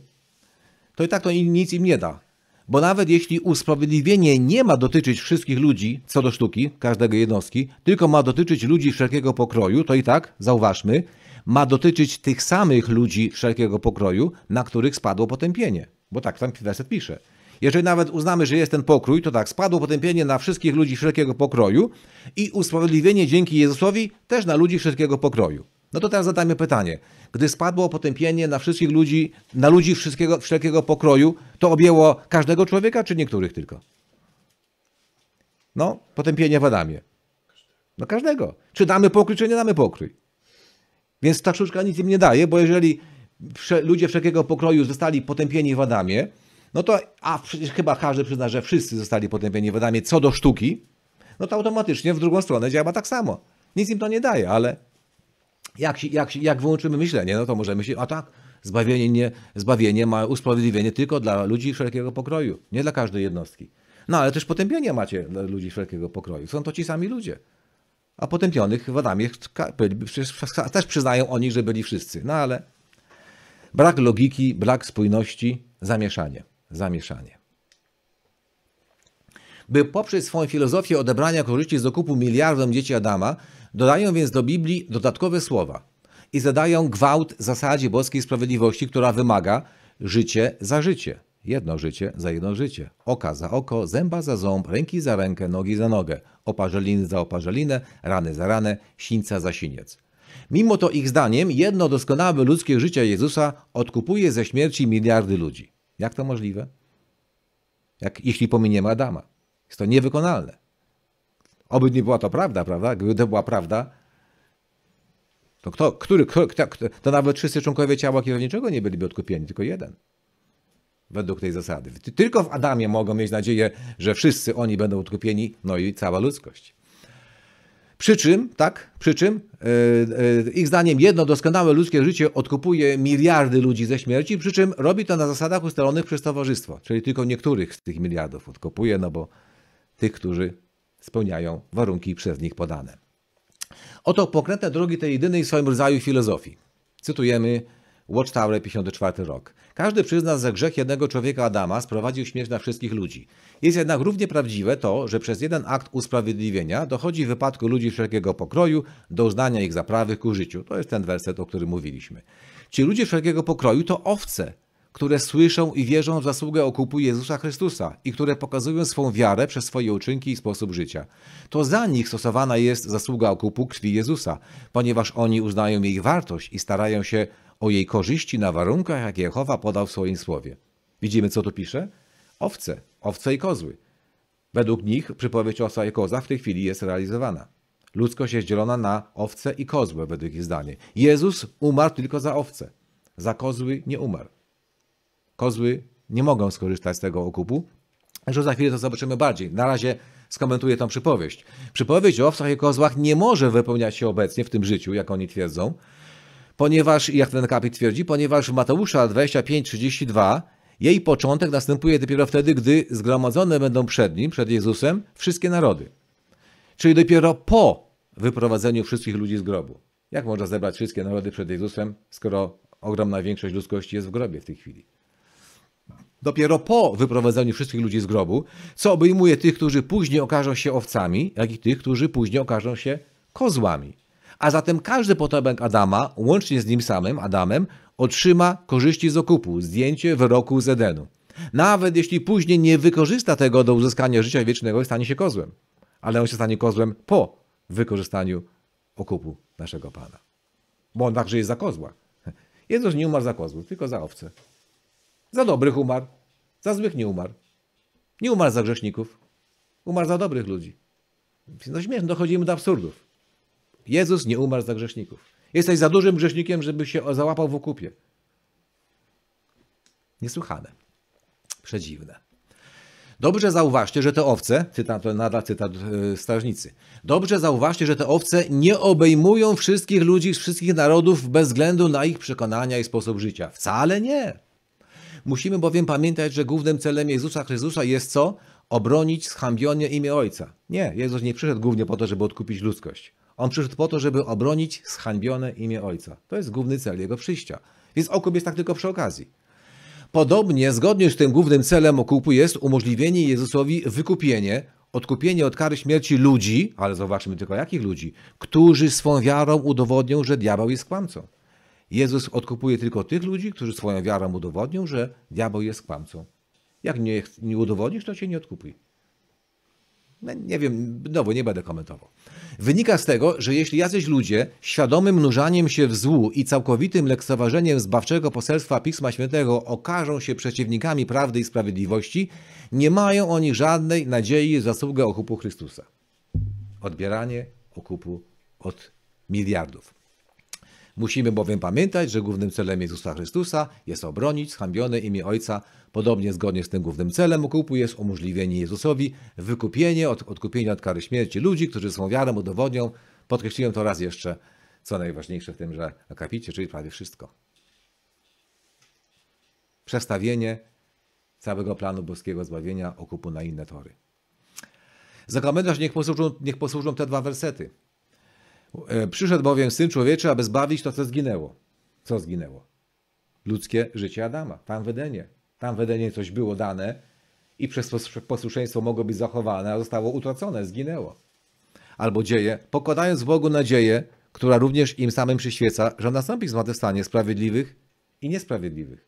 to i tak to nic im nie da. Bo nawet jeśli usprawiedliwienie nie ma dotyczyć wszystkich ludzi, co do sztuki, każdego jednostki, tylko ma dotyczyć ludzi wszelkiego pokroju, to i tak, zauważmy, ma dotyczyć tych samych ludzi wszelkiego pokroju, na których spadło potępienie. Bo tak tam werset pisze. Jeżeli nawet uznamy, że jest ten pokrój, to tak, spadło potępienie na wszystkich ludzi wszelkiego pokroju i usprawiedliwienie dzięki Jezusowi też na ludzi wszelkiego pokroju. No to teraz zadajmy pytanie. Gdy spadło potępienie na wszystkich ludzi, na ludzi wszystkiego, wszelkiego pokroju, to objęło każdego człowieka, czy niektórych tylko? No, potępienie w Adamie. No każdego. Czy damy pokrój, czy nie damy pokrój? Więc ta sztuczka nic im nie daje, bo jeżeli ludzie wszelkiego pokroju zostali potępieni w Adamie, no to, a przecież chyba każdy przyzna, że wszyscy zostali potępieni w Adamie co do sztuki, no to automatycznie w drugą stronę działa tak samo. Nic im to nie daje, ale jak, jak, jak wyłączymy myślenie, no to możemy się, a tak, zbawienie, nie, zbawienie ma usprawiedliwienie tylko dla ludzi wszelkiego pokroju, nie dla każdej jednostki. No ale też potępienie macie dla ludzi wszelkiego pokroju. Są to ci sami ludzie a potępionych w Adamie też przyznają oni, że byli wszyscy. No ale brak logiki, brak spójności, zamieszanie, zamieszanie. By poprzeć swoją filozofię odebrania korzyści z okupu miliardom dzieci Adama, dodają więc do Biblii dodatkowe słowa i zadają gwałt zasadzie boskiej sprawiedliwości, która wymaga życie za życie. Jedno życie za jedno życie, oka za oko, zęba za ząb, ręki za rękę, nogi za nogę, oparzeliny za oparzelinę, rany za ranę, sińca za siniec. Mimo to ich zdaniem jedno doskonałe ludzkie życie Jezusa odkupuje ze śmierci miliardy ludzi. Jak to możliwe? Jak, jeśli pominiemy Adama. Jest to niewykonalne. Oby nie była to prawda, prawda? Gdyby to była prawda, to kto, który, kto, kto, to nawet wszyscy członkowie ciała kierowniczego nie byliby odkupieni, tylko jeden według tej zasady. Tylko w Adamie mogą mieć nadzieję, że wszyscy oni będą odkupieni, no i cała ludzkość. Przy czym, tak, przy czym, yy, yy, ich zdaniem jedno doskonałe ludzkie życie odkupuje miliardy ludzi ze śmierci, przy czym robi to na zasadach ustalonych przez towarzystwo, czyli tylko niektórych z tych miliardów odkupuje, no bo tych, którzy spełniają warunki przez nich podane. Oto pokrętne drogi tej jedynej w swoim rodzaju filozofii. Cytujemy Watchtower 54 rok. Każdy przyzna, że grzech jednego człowieka Adama sprowadził śmierć na wszystkich ludzi. Jest jednak równie prawdziwe to, że przez jeden akt usprawiedliwienia dochodzi w wypadku ludzi wszelkiego pokroju do uznania ich za prawych ku życiu. To jest ten werset, o którym mówiliśmy. Ci ludzie wszelkiego pokroju to owce, które słyszą i wierzą w zasługę okupu Jezusa Chrystusa i które pokazują swą wiarę przez swoje uczynki i sposób życia. To za nich stosowana jest zasługa okupu krwi Jezusa, ponieważ oni uznają jej wartość i starają się o jej korzyści na warunkach, jakie Jehowa podał w swoim słowie. Widzimy, co tu pisze? Owce, owce i kozły. Według nich przypowiedź owcach i koza w tej chwili jest realizowana. Ludzkość jest dzielona na owce i kozłę, według ich zdanie. Jezus umarł tylko za owce. Za kozły nie umarł. Kozły nie mogą skorzystać z tego okupu. Zresztą za chwilę to zobaczymy bardziej. Na razie skomentuję tą przypowieść. Przypowieść o owcach i kozłach nie może wypełniać się obecnie w tym życiu, jak oni twierdzą, ponieważ, jak ten kapit twierdzi, ponieważ w Mateusza 25:32 jej początek następuje dopiero wtedy, gdy zgromadzone będą przed nim, przed Jezusem, wszystkie narody. Czyli dopiero po wyprowadzeniu wszystkich ludzi z grobu. Jak można zebrać wszystkie narody przed Jezusem, skoro ogromna większość ludzkości jest w grobie w tej chwili? Dopiero po wyprowadzeniu wszystkich ludzi z grobu, co obejmuje tych, którzy później okażą się owcami, jak i tych, którzy później okażą się kozłami. A zatem każdy potomek Adama, łącznie z nim samym, Adamem, otrzyma korzyści z okupu, zdjęcie wyroku z Edenu. Nawet jeśli później nie wykorzysta tego do uzyskania życia wiecznego, stanie się kozłem. Ale on się stanie kozłem po wykorzystaniu okupu naszego Pana. Bo on także jest za kozła. Jezus nie umarł za kozłów, tylko za owce. Za dobrych umarł, za złych nie umarł. Nie umarł za grzeszników, umarł za dobrych ludzi. No śmieszno, dochodzimy do absurdów. Jezus nie umarł za grzeszników. Jesteś za dużym grzesznikiem, żeby się załapał w okupie. Niesłychane. Przedziwne. Dobrze zauważcie, że te owce, cytat, to nadal cytat e, strażnicy, dobrze zauważcie, że te owce nie obejmują wszystkich ludzi z wszystkich narodów bez względu na ich przekonania i sposób życia. Wcale nie. Musimy bowiem pamiętać, że głównym celem Jezusa Chrystusa jest co? Obronić zhambione imię Ojca. Nie, Jezus nie przyszedł głównie po to, żeby odkupić ludzkość. On przyszedł po to, żeby obronić zhańbione imię Ojca. To jest główny cel jego przyjścia. Więc okup jest tak tylko przy okazji. Podobnie, zgodnie z tym głównym celem okupu jest umożliwienie Jezusowi wykupienie, odkupienie od kary śmierci ludzi, ale zobaczmy tylko jakich ludzi, którzy swą wiarą udowodnią, że diabeł jest kłamcą. Jezus odkupuje tylko tych ludzi, którzy swoją wiarą udowodnią, że diabeł jest kłamcą. Jak nie, nie udowodnisz, to cię nie odkupi. No, nie wiem, znowu nie będę komentował. Wynika z tego, że jeśli jacyś ludzie świadomym nurzaniem się w złu i całkowitym lekceważeniem zbawczego poselstwa Pisma Świętego okażą się przeciwnikami prawdy i sprawiedliwości, nie mają oni żadnej nadziei w zasługę okupu Chrystusa. Odbieranie okupu od miliardów. Musimy bowiem pamiętać, że głównym celem Jezusa Chrystusa jest obronić zhańbione imię Ojca. Podobnie zgodnie z tym głównym celem okupu jest umożliwienie Jezusowi wykupienie, od, odkupienie od kary śmierci ludzi, którzy są wiarą udowodnią. Podkreśliłem to raz jeszcze, co najważniejsze w tym, że akapicie, czyli prawie wszystko. Przestawienie całego planu boskiego zbawienia okupu na inne tory. Za komentarz niech posłużą, niech posłużą te dwa wersety. E, przyszedł bowiem Syn Człowieczy, aby zbawić to, co zginęło. Co zginęło? Ludzkie życie Adama, tam w Edenie. Tam w Edenie coś było dane i przez posłuszeństwo mogło być zachowane, a zostało utracone, zginęło. Albo dzieje, pokładając w Bogu nadzieję, która również im samym przyświeca, że nastąpi zmatestanie sprawiedliwych i niesprawiedliwych.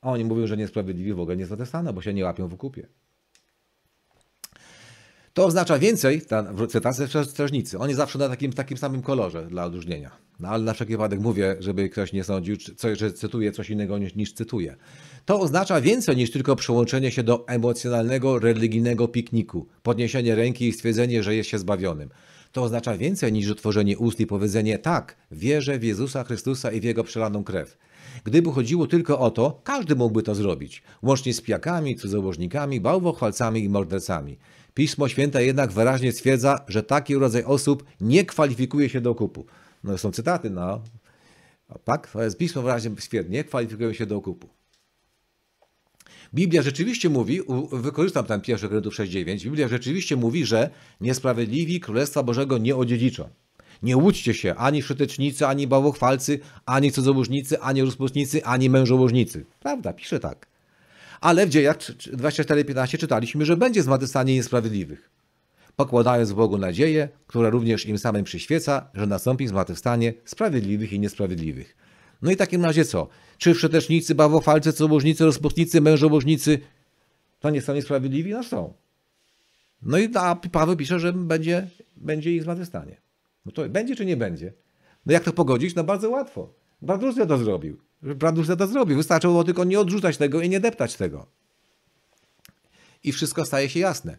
A oni mówią, że niesprawiedliwi w ogóle nie zmatestaną, bo się nie łapią w kupie. To oznacza więcej, ta cytacja strażnicy. Oni zawsze na takim, takim samym kolorze dla odróżnienia. No ale na wszelki wypadek mówię, żeby ktoś nie sądził, co, że cytuję coś innego niż, niż cytuję. To oznacza więcej niż tylko przyłączenie się do emocjonalnego, religijnego pikniku, podniesienie ręki i stwierdzenie, że jest się zbawionym. To oznacza więcej niż otworzenie ust i powiedzenie tak, wierzę w Jezusa Chrystusa i w Jego przelaną krew. Gdyby chodziło tylko o to, każdy mógłby to zrobić, łącznie z pijakami, cudzołożnikami, bałwochwalcami i mordercami. Pismo Święte jednak wyraźnie stwierdza, że taki rodzaj osób nie kwalifikuje się do kupu. No są cytaty, no. A tak? To jest pismo wyraźnie stwierdza, nie kwalifikują się do kupu. Biblia rzeczywiście mówi, wykorzystam ten pierwszy kredytów 6.9, Biblia rzeczywiście mówi, że niesprawiedliwi Królestwa Bożego nie odziedziczą. Nie łudźcie się, ani szytecznicy, ani bawochwalcy, ani cudzołożnicy, ani rozpustnicy, ani mężołożnicy. Prawda, pisze tak ale w dziejach 24-15 czytaliśmy, że będzie zmartwychwstanie niesprawiedliwych. Pokładając w Bogu nadzieję, która również im samym przyświeca, że nastąpi zmartwychwstanie sprawiedliwych i niesprawiedliwych. No i w takim razie co? Czy wszetecznicy, bawofalcy, cobożnicy, rozpustnicy, mężobożnicy to nie są niesprawiedliwi? No są. No i a Paweł pisze, że będzie, będzie ich zmartwychwstanie. No to będzie czy nie będzie? No jak to pogodzić? No bardzo łatwo. Bardzo to zrobił. Brandusz to zrobił. Wystarczyło tylko nie odrzucać tego i nie deptać tego. I wszystko staje się jasne.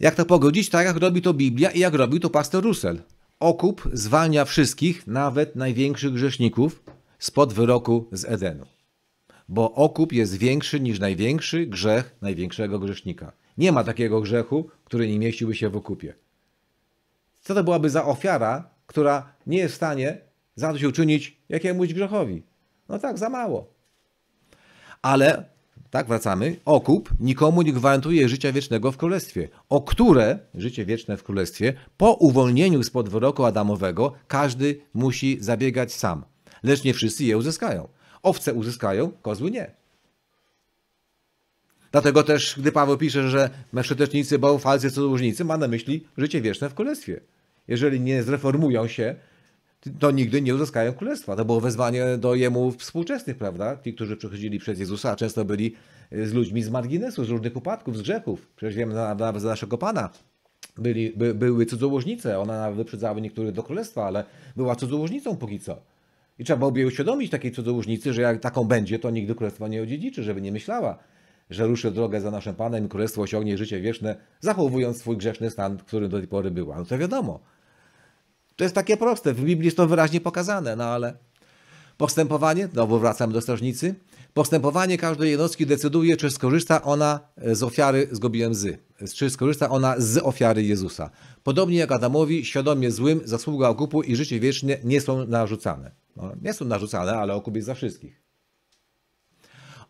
Jak to pogodzić? Tak jak robi to Biblia i jak robił to pastor Russell. Okup zwalnia wszystkich, nawet największych grzeszników, spod wyroku z Edenu. Bo okup jest większy niż największy grzech największego grzesznika. Nie ma takiego grzechu, który nie mieściłby się w okupie. Co to byłaby za ofiara, która nie jest w stanie zadośćuczynić jakiemuś grzechowi? No tak, za mało. Ale, tak wracamy, okup nikomu nie gwarantuje życia wiecznego w królestwie, o które życie wieczne w królestwie po uwolnieniu spod wyroku Adamowego każdy musi zabiegać sam. Lecz nie wszyscy je uzyskają. Owce uzyskają, kozły nie. Dlatego też, gdy Paweł pisze, że przetecznicy, bałfalcy, cudzołożnicy, ma na myśli życie wieczne w królestwie. Jeżeli nie zreformują się, to nigdy nie uzyskają królestwa. To było wezwanie do jemu współczesnych, prawda? Ci, którzy przychodzili przez Jezusa, często byli e, z ludźmi z marginesu, z różnych upadków, z grzechów. Przecież wiemy nawet za naszego Pana. Byli, by, były cudzołożnice, ona wyprzedzała niektóre do królestwa, ale była cudzołożnicą póki co. I trzeba było jej uświadomić takiej cudzołożnicy, że jak taką będzie, to nigdy królestwa nie odziedziczy, żeby nie myślała, że ruszy drogę za naszym Panem i królestwo osiągnie życie wieczne, zachowując swój grzeszny stan, w którym do tej pory była. No to wiadomo. To jest takie proste, w Biblii jest to wyraźnie pokazane, no ale postępowanie, no bo wracam do strażnicy, postępowanie każdej jednostki decyduje, czy skorzysta ona z ofiary zgubiłem zy, czy skorzysta ona z ofiary Jezusa. Podobnie jak Adamowi, świadomie złym zasługa okupu i życie wieczne nie są narzucane. No, nie są narzucane, ale okup jest za wszystkich.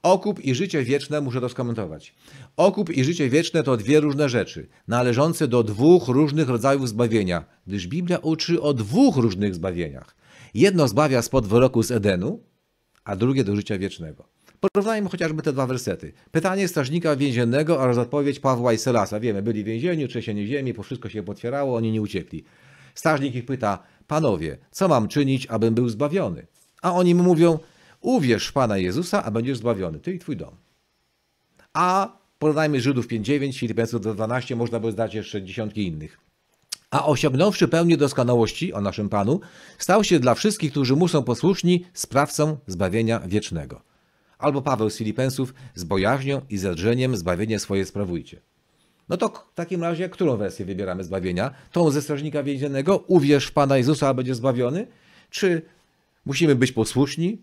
Okup i życie wieczne muszę to skomentować. Okup i życie wieczne to dwie różne rzeczy, należące do dwóch różnych rodzajów zbawienia, gdyż Biblia uczy o dwóch różnych zbawieniach. Jedno zbawia spod wyroku z Edenu, a drugie do życia wiecznego. Porównajmy chociażby te dwa wersety. Pytanie strażnika więziennego oraz odpowiedź Pawła i Selasa. Wiemy, byli w więzieniu, trzęsienie ziemi, po wszystko się potwierało, oni nie uciekli. Strażnik ich pyta, panowie, co mam czynić, abym był zbawiony? A oni mu mówią, Uwierz w Pana Jezusa, a będziesz zbawiony, ty i twój dom. A porównajmy Żydów 5.9, Filipensów 12, można by zdać jeszcze dziesiątki innych. A osiągnąwszy pełnię doskonałości o naszym Panu, stał się dla wszystkich, którzy mu są posłuszni, sprawcą zbawienia wiecznego. Albo Paweł z Filipensów, z bojaźnią i zadrzeniem zbawienie swoje sprawujcie. No to w takim razie, którą wersję wybieramy zbawienia? Tą ze strażnika więziennego, uwierz w Pana Jezusa, a będzie zbawiony? Czy musimy być posłuszni,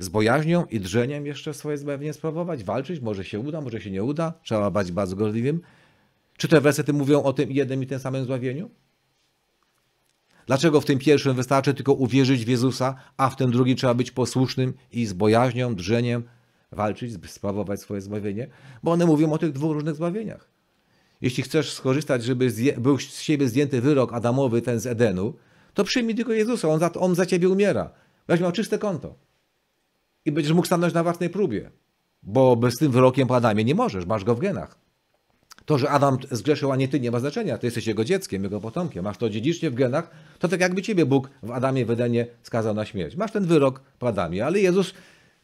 z bojaźnią i drżeniem jeszcze swoje zbawienie sprawować, walczyć, może się uda, może się nie uda, trzeba być bardzo gorliwym. Czy te wersety mówią o tym jednym i tym samym zbawieniu? Dlaczego w tym pierwszym wystarczy tylko uwierzyć w Jezusa, a w tym drugim trzeba być posłusznym i z bojaźnią, drżeniem walczyć, sprawować swoje zbawienie? Bo one mówią o tych dwóch różnych zbawieniach. Jeśli chcesz skorzystać, żeby był z siebie zdjęty wyrok Adamowy, ten z Edenu, to przyjmij tylko Jezusa, on za, on za ciebie umiera. Weź miał czyste konto i będziesz mógł stanąć na własnej próbie. Bo bez tym wyrokiem po Adamie nie możesz, masz go w genach. To, że Adam zgrzeszył, a nie ty, nie ma znaczenia. Ty jesteś jego dzieckiem, jego potomkiem. Masz to dziedzicznie w genach. To tak jakby ciebie Bóg w Adamie w Edenie skazał na śmierć. Masz ten wyrok po Adamie, ale Jezus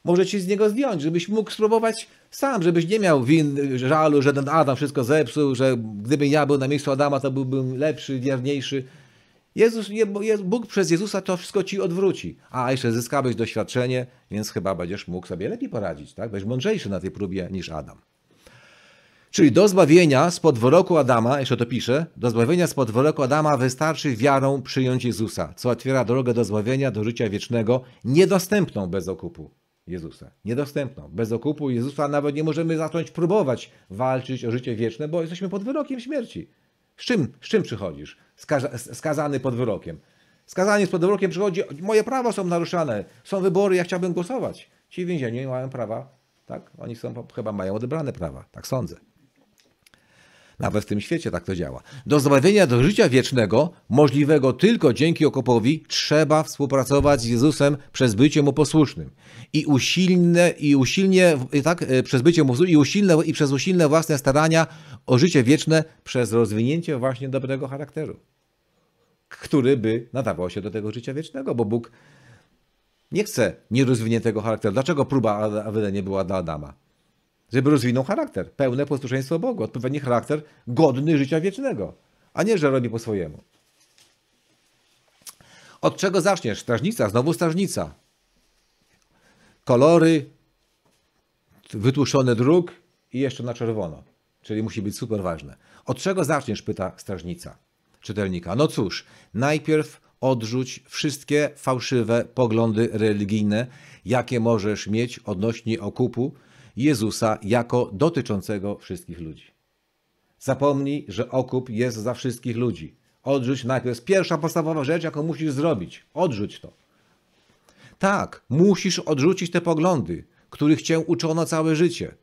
może ci z niego zdjąć, żebyś mógł spróbować sam, żebyś nie miał win, żalu, że ten Adam wszystko zepsuł, że gdybym ja był na miejscu Adama, to byłbym lepszy, wierniejszy. Jezus, Bóg przez Jezusa to wszystko ci odwróci. A jeszcze zyskałeś doświadczenie, więc chyba będziesz mógł sobie lepiej poradzić, tak? Będziesz mądrzejszy na tej próbie niż Adam. Czyli do zbawienia z podworoku Adama, jeszcze to pisze, do zbawienia z podworoku Adama wystarczy wiarą przyjąć Jezusa, co otwiera drogę do zbawienia, do życia wiecznego, niedostępną bez okupu Jezusa. Niedostępną. Bez okupu Jezusa nawet nie możemy zacząć próbować walczyć o życie wieczne, bo jesteśmy pod wyrokiem śmierci. Z czym, z czym przychodzisz? Skaza, skazany pod wyrokiem. Skazanie pod wyrokiem przychodzi, moje prawa są naruszane, są wybory, ja chciałbym głosować. Ci więzieni mają prawa, tak? Oni są, chyba mają odebrane prawa, tak sądzę. Nawet w tym świecie tak to działa. Do zbawienia, do życia wiecznego, możliwego tylko dzięki okopowi, trzeba współpracować z Jezusem przez bycie Mu posłusznym. I usilne, i usilnie, i tak, e, przez bycie Mu i usilne, i przez usilne własne starania o życie wieczne, przez rozwinięcie właśnie dobrego charakteru, który by nadawał się do tego życia wiecznego, bo Bóg nie chce nierozwiniętego charakteru. Dlaczego próba Awyle nie była dla Adama? żeby rozwinął charakter, pełne posłuszeństwo Bogu, odpowiedni charakter godny życia wiecznego, a nie, że robi po swojemu. Od czego zaczniesz? Strażnica, znowu strażnica. Kolory, wytłuszczony druk i jeszcze na czerwono, czyli musi być super ważne. Od czego zaczniesz? pyta strażnica czytelnika. No cóż, najpierw odrzuć wszystkie fałszywe poglądy religijne, jakie możesz mieć odnośnie okupu, Jezusa jako dotyczącego wszystkich ludzi. Zapomnij, że okup jest za wszystkich ludzi. Odrzuć najpierw. Pierwsza podstawowa rzecz, jaką musisz zrobić. Odrzuć to. Tak, musisz odrzucić te poglądy, których cię uczono całe życie.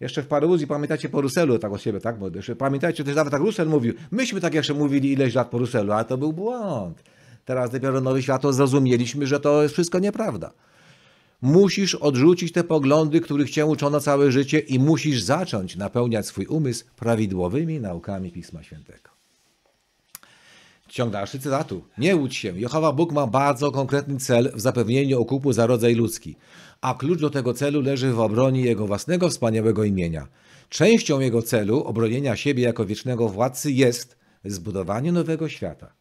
Jeszcze w Paruzji, pamiętacie po Ruselu tak o siebie, tak? Bo jeszcze pamiętajcie, też nawet tak Rusel mówił. Myśmy tak jeszcze mówili ileś lat po Ruselu, ale to był błąd. Teraz dopiero nowe światło zrozumieliśmy, że to jest wszystko nieprawda. Musisz odrzucić te poglądy, których cię uczono całe życie i musisz zacząć napełniać swój umysł prawidłowymi naukami Pisma Świętego. Ciąg dalszy cytatu. Nie łudź się. Jehowa Bóg ma bardzo konkretny cel w zapewnieniu okupu za rodzaj ludzki, a klucz do tego celu leży w obronie Jego własnego wspaniałego imienia. Częścią Jego celu obronienia siebie jako wiecznego władcy jest zbudowanie nowego świata.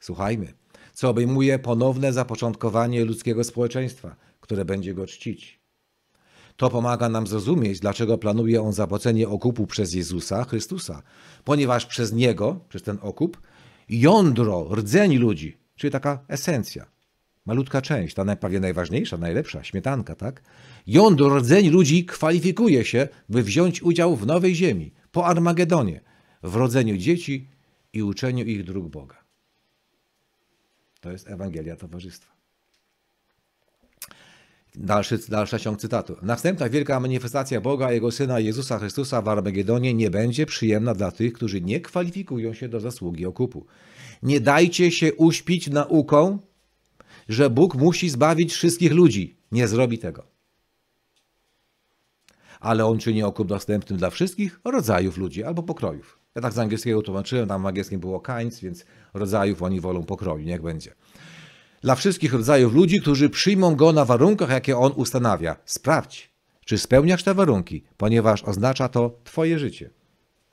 Słuchajmy, co obejmuje ponowne zapoczątkowanie ludzkiego społeczeństwa – które będzie go czcić. To pomaga nam zrozumieć, dlaczego planuje on zapłacenie okupu przez Jezusa Chrystusa, ponieważ przez niego, przez ten okup, jądro, rdzeń ludzi, czyli taka esencja, malutka część, ta prawie najważniejsza, najlepsza, śmietanka, tak? Jądro, rdzeń ludzi kwalifikuje się, by wziąć udział w nowej ziemi, po Armagedonie, w rodzeniu dzieci i uczeniu ich dróg Boga. To jest Ewangelia Towarzystwa. Dalszy, dalsza ciąg cytatu. Następna wielka manifestacja Boga, Jego Syna Jezusa Chrystusa w Armagedonie nie będzie przyjemna dla tych, którzy nie kwalifikują się do zasługi okupu. Nie dajcie się uśpić nauką, że Bóg musi zbawić wszystkich ludzi. Nie zrobi tego. Ale On czyni okup dostępnym dla wszystkich rodzajów ludzi albo pokrojów. Ja tak z angielskiego tłumaczyłem, tam w angielskim było kinds, więc rodzajów oni wolą pokroju, niech będzie dla wszystkich rodzajów ludzi, którzy przyjmą go na warunkach, jakie on ustanawia. Sprawdź, czy spełniasz te warunki, ponieważ oznacza to Twoje życie.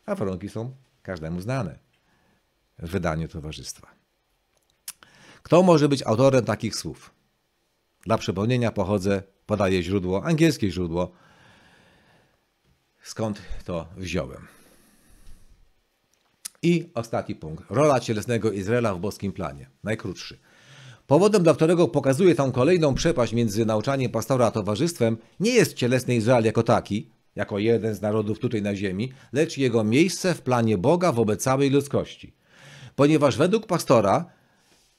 A warunki są każdemu znane w wydaniu towarzystwa. Kto może być autorem takich słów? Dla przypomnienia pochodzę, podaję źródło, angielskie źródło. Skąd to wziąłem? I ostatni punkt. Rola cielesnego Izraela w boskim planie. Najkrótszy. Powodem, dla którego pokazuje tam kolejną przepaść między nauczaniem pastora a towarzystwem, nie jest cielesny Izrael jako taki, jako jeden z narodów tutaj na ziemi, lecz jego miejsce w planie Boga wobec całej ludzkości. Ponieważ według pastora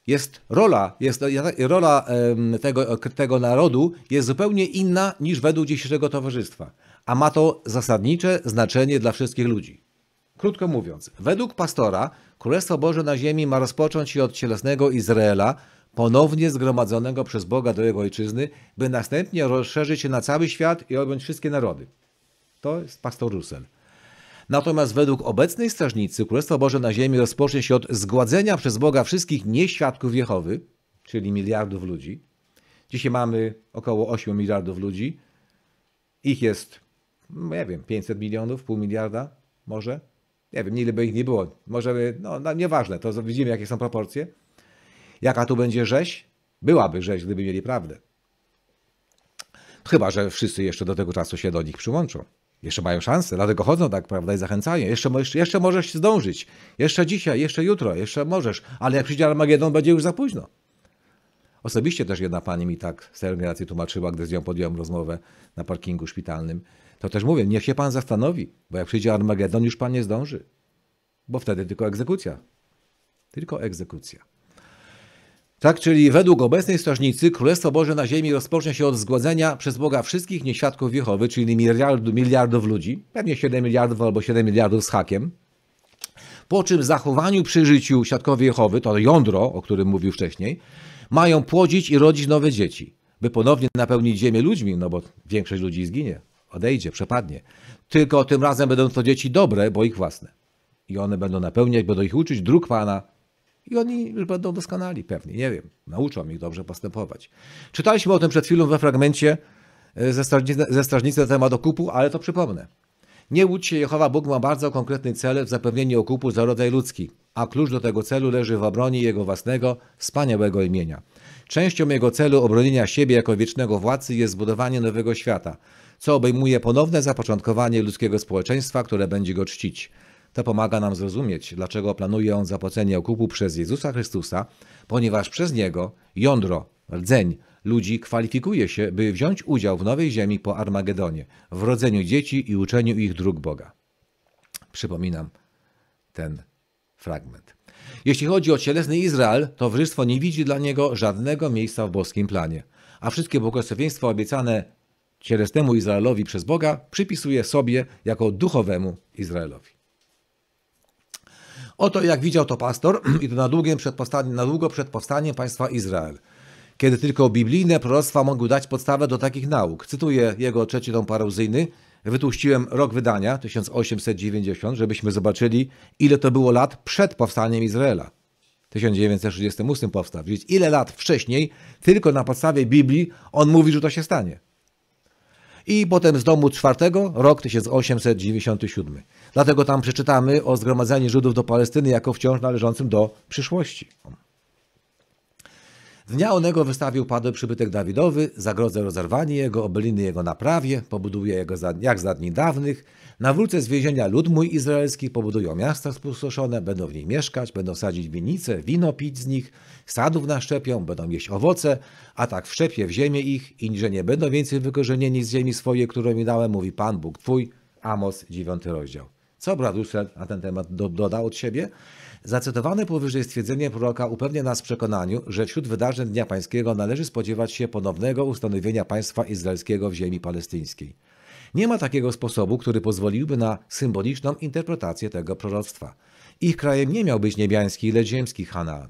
jest rola, jest, rola tego, tego narodu jest zupełnie inna niż według dzisiejszego towarzystwa, a ma to zasadnicze znaczenie dla wszystkich ludzi. Krótko mówiąc, według pastora Królestwo Boże na ziemi ma rozpocząć się od cielesnego Izraela, ponownie zgromadzonego przez Boga do Jego ojczyzny, by następnie rozszerzyć się na cały świat i objąć wszystkie narody. To jest pastor Rusen. Natomiast według obecnej strażnicy Królestwo Boże na ziemi rozpocznie się od zgładzenia przez Boga wszystkich nieświadków Jehowy, czyli miliardów ludzi. Dzisiaj mamy około 8 miliardów ludzi. Ich jest, no ja wiem, 500 milionów, pół miliarda może. Nie wiem, ile by ich nie było. Może, no, no nieważne, to widzimy jakie są proporcje. Jaka tu będzie rzeź? Byłaby rzeź, gdyby mieli prawdę. Chyba, że wszyscy jeszcze do tego czasu się do nich przyłączą. Jeszcze mają szansę, dlatego chodzą tak, prawda, i zachęcają. Jeszcze, jeszcze możesz zdążyć. Jeszcze dzisiaj, jeszcze jutro, jeszcze możesz. Ale jak przyjdzie Armagedon, będzie już za późno. Osobiście też jedna pani mi tak z tej tłumaczyła, gdy z nią podjąłem rozmowę na parkingu szpitalnym. To też mówię, niech się pan zastanowi, bo jak przyjdzie Armagedon, już pan nie zdąży. Bo wtedy tylko egzekucja. Tylko egzekucja. Tak, czyli według obecnej strażnicy Królestwo Boże na ziemi rozpocznie się od zgładzenia przez Boga wszystkich nieświadków Jehowy, czyli miliardów, miliardów ludzi, pewnie 7 miliardów albo 7 miliardów z hakiem, po czym zachowaniu przy życiu świadkowie Jehowy, to jądro, o którym mówił wcześniej, mają płodzić i rodzić nowe dzieci, by ponownie napełnić ziemię ludźmi, no bo większość ludzi zginie, odejdzie, przepadnie. Tylko tym razem będą to dzieci dobre, bo ich własne. I one będą napełniać, będą ich uczyć dróg Pana, i oni już będą doskonali pewnie, nie wiem, nauczą ich dobrze postępować. Czytaliśmy o tym przed chwilą we fragmencie e, ze strażnicy, ze strażnicy na temat okupu, ale to przypomnę. Nie łudź się, Jehowa Bóg ma bardzo konkretny cel w zapewnieniu okupu za rodzaj ludzki, a klucz do tego celu leży w obronie Jego własnego, wspaniałego imienia. Częścią Jego celu obronienia siebie jako wiecznego władcy jest zbudowanie nowego świata, co obejmuje ponowne zapoczątkowanie ludzkiego społeczeństwa, które będzie go czcić. To pomaga nam zrozumieć, dlaczego planuje on zapłacenie okupu przez Jezusa Chrystusa, ponieważ przez niego jądro, rdzeń ludzi kwalifikuje się, by wziąć udział w nowej ziemi po Armagedonie, w rodzeniu dzieci i uczeniu ich dróg Boga. Przypominam ten fragment. Jeśli chodzi o cielesny Izrael, to wrzystwo nie widzi dla niego żadnego miejsca w boskim planie, a wszystkie błogosławieństwa obiecane cielesnemu Izraelowi przez Boga przypisuje sobie jako duchowemu Izraelowi. Oto jak widział to pastor [clears throat] i to na, długiem przed na długo przed powstaniem państwa Izrael, kiedy tylko biblijne proroctwa mogły dać podstawę do takich nauk. Cytuję jego trzeci tom paruzyjny, wytuściłem rok wydania 1890, żebyśmy zobaczyli, ile to było lat przed powstaniem Izraela. 1938 powstał. Więc ile lat wcześniej, tylko na podstawie Biblii, on mówi, że to się stanie. I potem z domu czwartego, rok 1897. Dlatego tam przeczytamy o zgromadzeniu Żydów do Palestyny jako wciąż należącym do przyszłości. Dnia onego wystawił padły przybytek Dawidowy, zagrodzę rozerwanie jego, obeliny jego naprawie, pobuduje jego za, jak za dni dawnych, nawrócę z więzienia lud mój izraelski, pobudują miasta spustoszone, będą w nich mieszkać, będą sadzić winnice, wino pić z nich, sadów naszczepią, będą jeść owoce, a tak wszczepię w ziemię ich i że nie będą więcej wykorzenieni z ziemi swojej, którą mi dałem, mówi Pan Bóg Twój, Amos 9 rozdział. Co Brad Russell na ten temat dodał od siebie? Zacytowane powyżej stwierdzenie proroka upewnia nas w przekonaniu, że wśród wydarzeń Dnia Pańskiego należy spodziewać się ponownego ustanowienia państwa izraelskiego w ziemi palestyńskiej. Nie ma takiego sposobu, który pozwoliłby na symboliczną interpretację tego proroctwa. Ich krajem nie miał być niebiański, lecz ziemski Hanaan.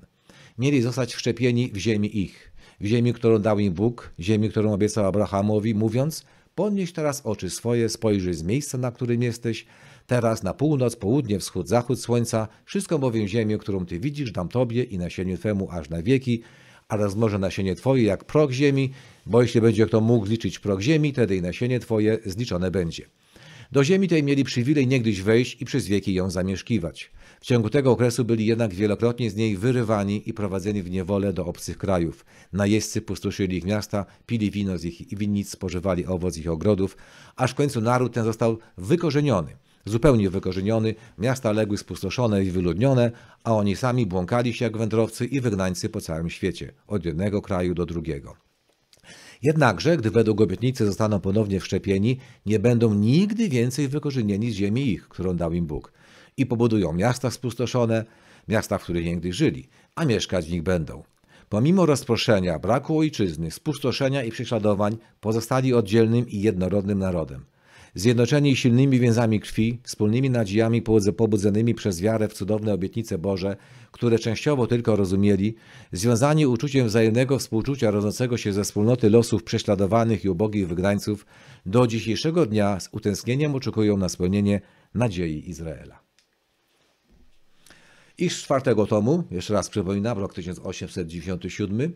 Mieli zostać wszczepieni w ziemi ich, w ziemi, którą dał im Bóg, ziemi, którą obiecał Abrahamowi, mówiąc: Podnieś teraz oczy swoje, spojrzyj z miejsca, na którym jesteś, Teraz na północ, południe, wschód, zachód słońca, wszystko bowiem ziemię, którą ty widzisz, dam tobie i nasieniu twemu aż na wieki, a może nasienie twoje jak prog ziemi, bo jeśli będzie kto mógł liczyć prog ziemi, wtedy i nasienie twoje zliczone będzie. Do ziemi tej mieli przywilej niegdyś wejść i przez wieki ją zamieszkiwać. W ciągu tego okresu byli jednak wielokrotnie z niej wyrywani i prowadzeni w niewolę do obcych krajów. Najeźdźcy pustoszyli ich miasta, pili wino z ich winnic, spożywali owoc ich ogrodów, aż w końcu naród ten został wykorzeniony – zupełnie wykorzeniony, miasta legły spustoszone i wyludnione, a oni sami błąkali się jak wędrowcy i wygnańcy po całym świecie, od jednego kraju do drugiego. Jednakże, gdy według obietnicy zostaną ponownie wszczepieni, nie będą nigdy więcej wykorzenieni z ziemi ich, którą dał im Bóg. I pobudują miasta spustoszone, miasta, w których niegdyś żyli, a mieszkać w nich będą. Pomimo rozproszenia, braku ojczyzny, spustoszenia i prześladowań, pozostali oddzielnym i jednorodnym narodem. Zjednoczeni silnymi więzami krwi, wspólnymi nadziejami pobudzonymi przez wiarę w cudowne obietnice Boże, które częściowo tylko rozumieli, związani uczuciem wzajemnego współczucia rodzącego się ze wspólnoty losów prześladowanych i ubogich wygrańców, do dzisiejszego dnia z utęsknieniem oczekują na spełnienie nadziei Izraela. Ich z czwartego tomu, jeszcze raz przypominam, rok 1897,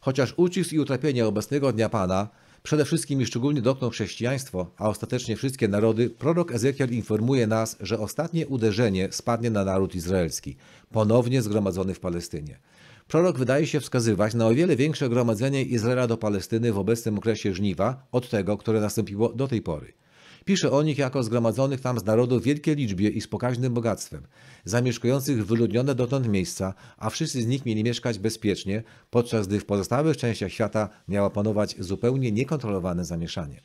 chociaż ucisk i utrapienie obecnego Dnia Pana – Przede wszystkim i szczególnie dotknął chrześcijaństwo, a ostatecznie wszystkie narody, prorok Ezekiel informuje nas, że ostatnie uderzenie spadnie na naród izraelski, ponownie zgromadzony w Palestynie. Prorok wydaje się wskazywać na o wiele większe gromadzenie Izraela do Palestyny w obecnym okresie żniwa od tego, które nastąpiło do tej pory. Pisze o nich jako zgromadzonych tam z narodu w wielkiej liczbie i z pokaźnym bogactwem, zamieszkujących wyludnione dotąd miejsca, a wszyscy z nich mieli mieszkać bezpiecznie, podczas gdy w pozostałych częściach świata miało panować zupełnie niekontrolowane zamieszanie.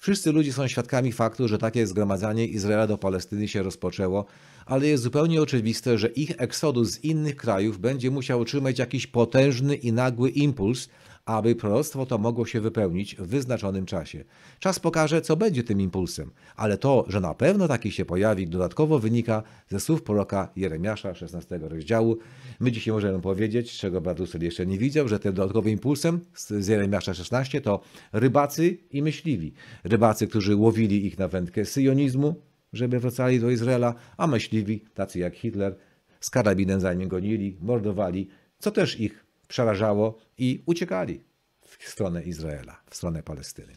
Wszyscy ludzie są świadkami faktu, że takie zgromadzanie Izraela do Palestyny się rozpoczęło, ale jest zupełnie oczywiste, że ich eksodus z innych krajów będzie musiał otrzymać jakiś potężny i nagły impuls, aby proroctwo to mogło się wypełnić w wyznaczonym czasie. Czas pokaże, co będzie tym impulsem, ale to, że na pewno taki się pojawi, dodatkowo wynika ze słów proroka Jeremiasza 16 rozdziału. My dzisiaj możemy powiedzieć, czego Bradusel jeszcze nie widział, że tym dodatkowym impulsem z Jeremiasza 16 to rybacy i myśliwi. Rybacy, którzy łowili ich na wędkę syjonizmu, żeby wracali do Izraela, a myśliwi, tacy jak Hitler, z karabinem za nim gonili, mordowali, co też ich przerażało i uciekali w stronę Izraela, w stronę Palestyny.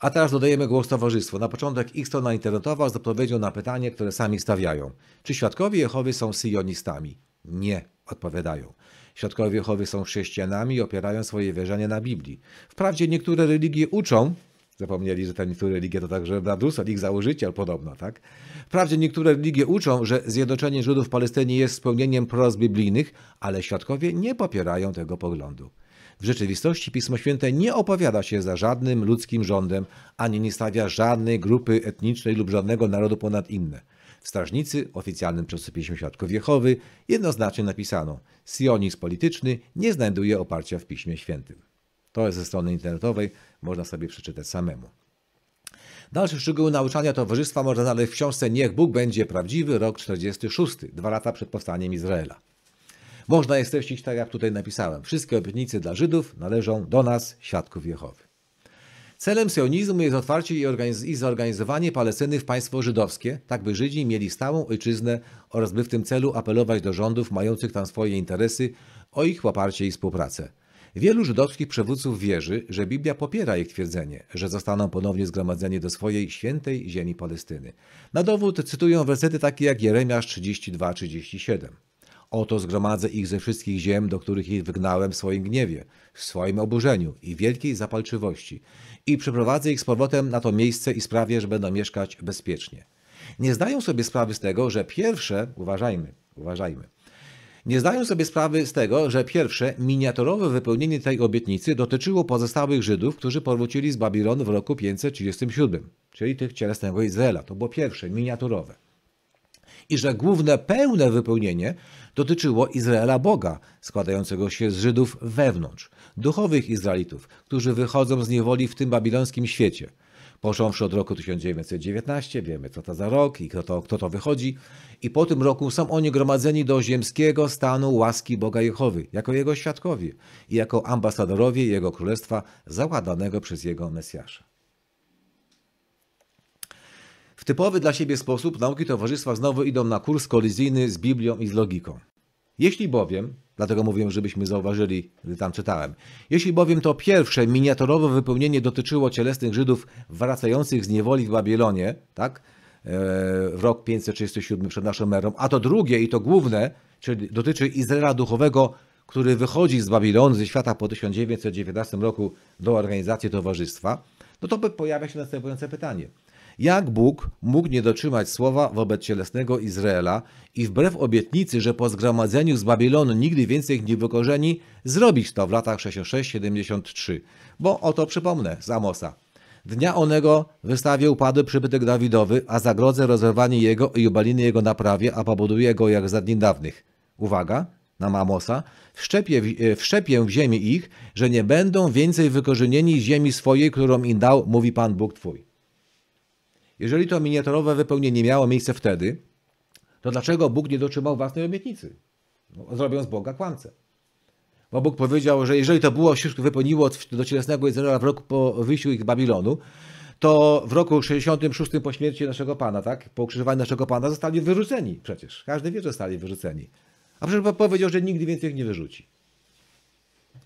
A teraz dodajemy głos towarzystwu. Na początek ich strona internetowa z odpowiedzią na pytanie, które sami stawiają. Czy świadkowie Jehowy są syjonistami? Nie, odpowiadają. Świadkowie Jehowy są chrześcijanami i opierają swoje wierzenie na Biblii. Wprawdzie niektóre religie uczą, Zapomnieli, że te niektóre ligie to także Bradusa, ich założyciel podobno, tak? Wprawdzie niektóre ligie uczą, że zjednoczenie Żydów w Palestynie jest spełnieniem proroz biblijnych, ale świadkowie nie popierają tego poglądu. W rzeczywistości Pismo Święte nie opowiada się za żadnym ludzkim rządem, ani nie stawia żadnej grupy etnicznej lub żadnego narodu ponad inne. W Strażnicy, oficjalnym czasopiśmie Świadków Jehowy, jednoznacznie napisano: Sionizm polityczny nie znajduje oparcia w Piśmie Świętym. To jest ze strony internetowej, można sobie przeczytać samemu. Dalsze szczegóły nauczania towarzystwa można znaleźć w książce Niech Bóg będzie prawdziwy, rok 46, dwa lata przed powstaniem Izraela. Można je streścić tak, jak tutaj napisałem. Wszystkie obietnice dla Żydów należą do nas, świadków Jehowy. Celem sionizmu jest otwarcie i zorganizowanie Palestyny w państwo żydowskie, tak by Żydzi mieli stałą ojczyznę oraz by w tym celu apelować do rządów mających tam swoje interesy o ich poparcie i współpracę. Wielu żydowskich przywódców wierzy, że Biblia popiera ich twierdzenie, że zostaną ponownie zgromadzeni do swojej świętej ziemi Palestyny. Na dowód cytują wersety takie jak Jeremiasz 32-37. Oto zgromadzę ich ze wszystkich ziem, do których ich wygnałem w swoim gniewie, w swoim oburzeniu i wielkiej zapalczywości i przeprowadzę ich z powrotem na to miejsce i sprawię, że będą mieszkać bezpiecznie. Nie zdają sobie sprawy z tego, że pierwsze, uważajmy, uważajmy, nie zdają sobie sprawy z tego, że pierwsze, miniaturowe wypełnienie tej obietnicy dotyczyło pozostałych Żydów, którzy powrócili z Babilonu w roku 537, czyli tych cielesnego Izraela. To było pierwsze, miniaturowe. I że główne, pełne wypełnienie dotyczyło Izraela Boga, składającego się z Żydów wewnątrz, duchowych Izraelitów, którzy wychodzą z niewoli w tym babilońskim świecie – począwszy od roku 1919, wiemy co to za rok i kto to, kto to wychodzi, i po tym roku są oni gromadzeni do ziemskiego stanu łaski Boga Jehowy, jako jego świadkowie i jako ambasadorowie jego królestwa załadanego przez jego Mesjasza. W typowy dla siebie sposób nauki towarzystwa znowu idą na kurs kolizyjny z Biblią i z logiką. Jeśli bowiem, dlatego mówiłem, żebyśmy zauważyli, gdy tam czytałem, jeśli bowiem to pierwsze miniaturowe wypełnienie dotyczyło cielesnych Żydów wracających z niewoli w Babilonie, tak, e, w rok 537 przed naszą erą, a to drugie i to główne, czyli dotyczy Izraela duchowego, który wychodzi z Babilonu, ze świata po 1919 roku do organizacji towarzystwa, no to pojawia się następujące pytanie – jak Bóg mógł nie dotrzymać słowa wobec cielesnego Izraela i wbrew obietnicy, że po zgromadzeniu z Babilonu nigdy więcej ich nie wykorzeni, zrobić to w latach 66-73? Bo oto przypomnę z Amosa. Dnia onego wystawię upadły przybytek Dawidowy, a zagrodzę rozerwanie jego i obaliny jego naprawie, a pobuduję go jak za dni dawnych. Uwaga, na Mamosa, wszczepię, e, wszczepię w ziemi ich, że nie będą więcej wykorzenieni z ziemi swojej, którą im dał, mówi Pan Bóg Twój. Jeżeli to miniaturowe wypełnienie miało miejsce wtedy, to dlaczego Bóg nie dotrzymał własnej obietnicy, no, zrobiąc Boga kłamcę? Bo Bóg powiedział, że jeżeli to było się wypełniło do cielesnego Izraela w roku po wyjściu ich z Babilonu, to w roku 66 po śmierci naszego Pana, tak, po ukrzyżowaniu naszego Pana, zostali wyrzuceni przecież. Każdy wie, że zostali wyrzuceni. A przecież Bóg powiedział, że nigdy więcej ich nie wyrzuci.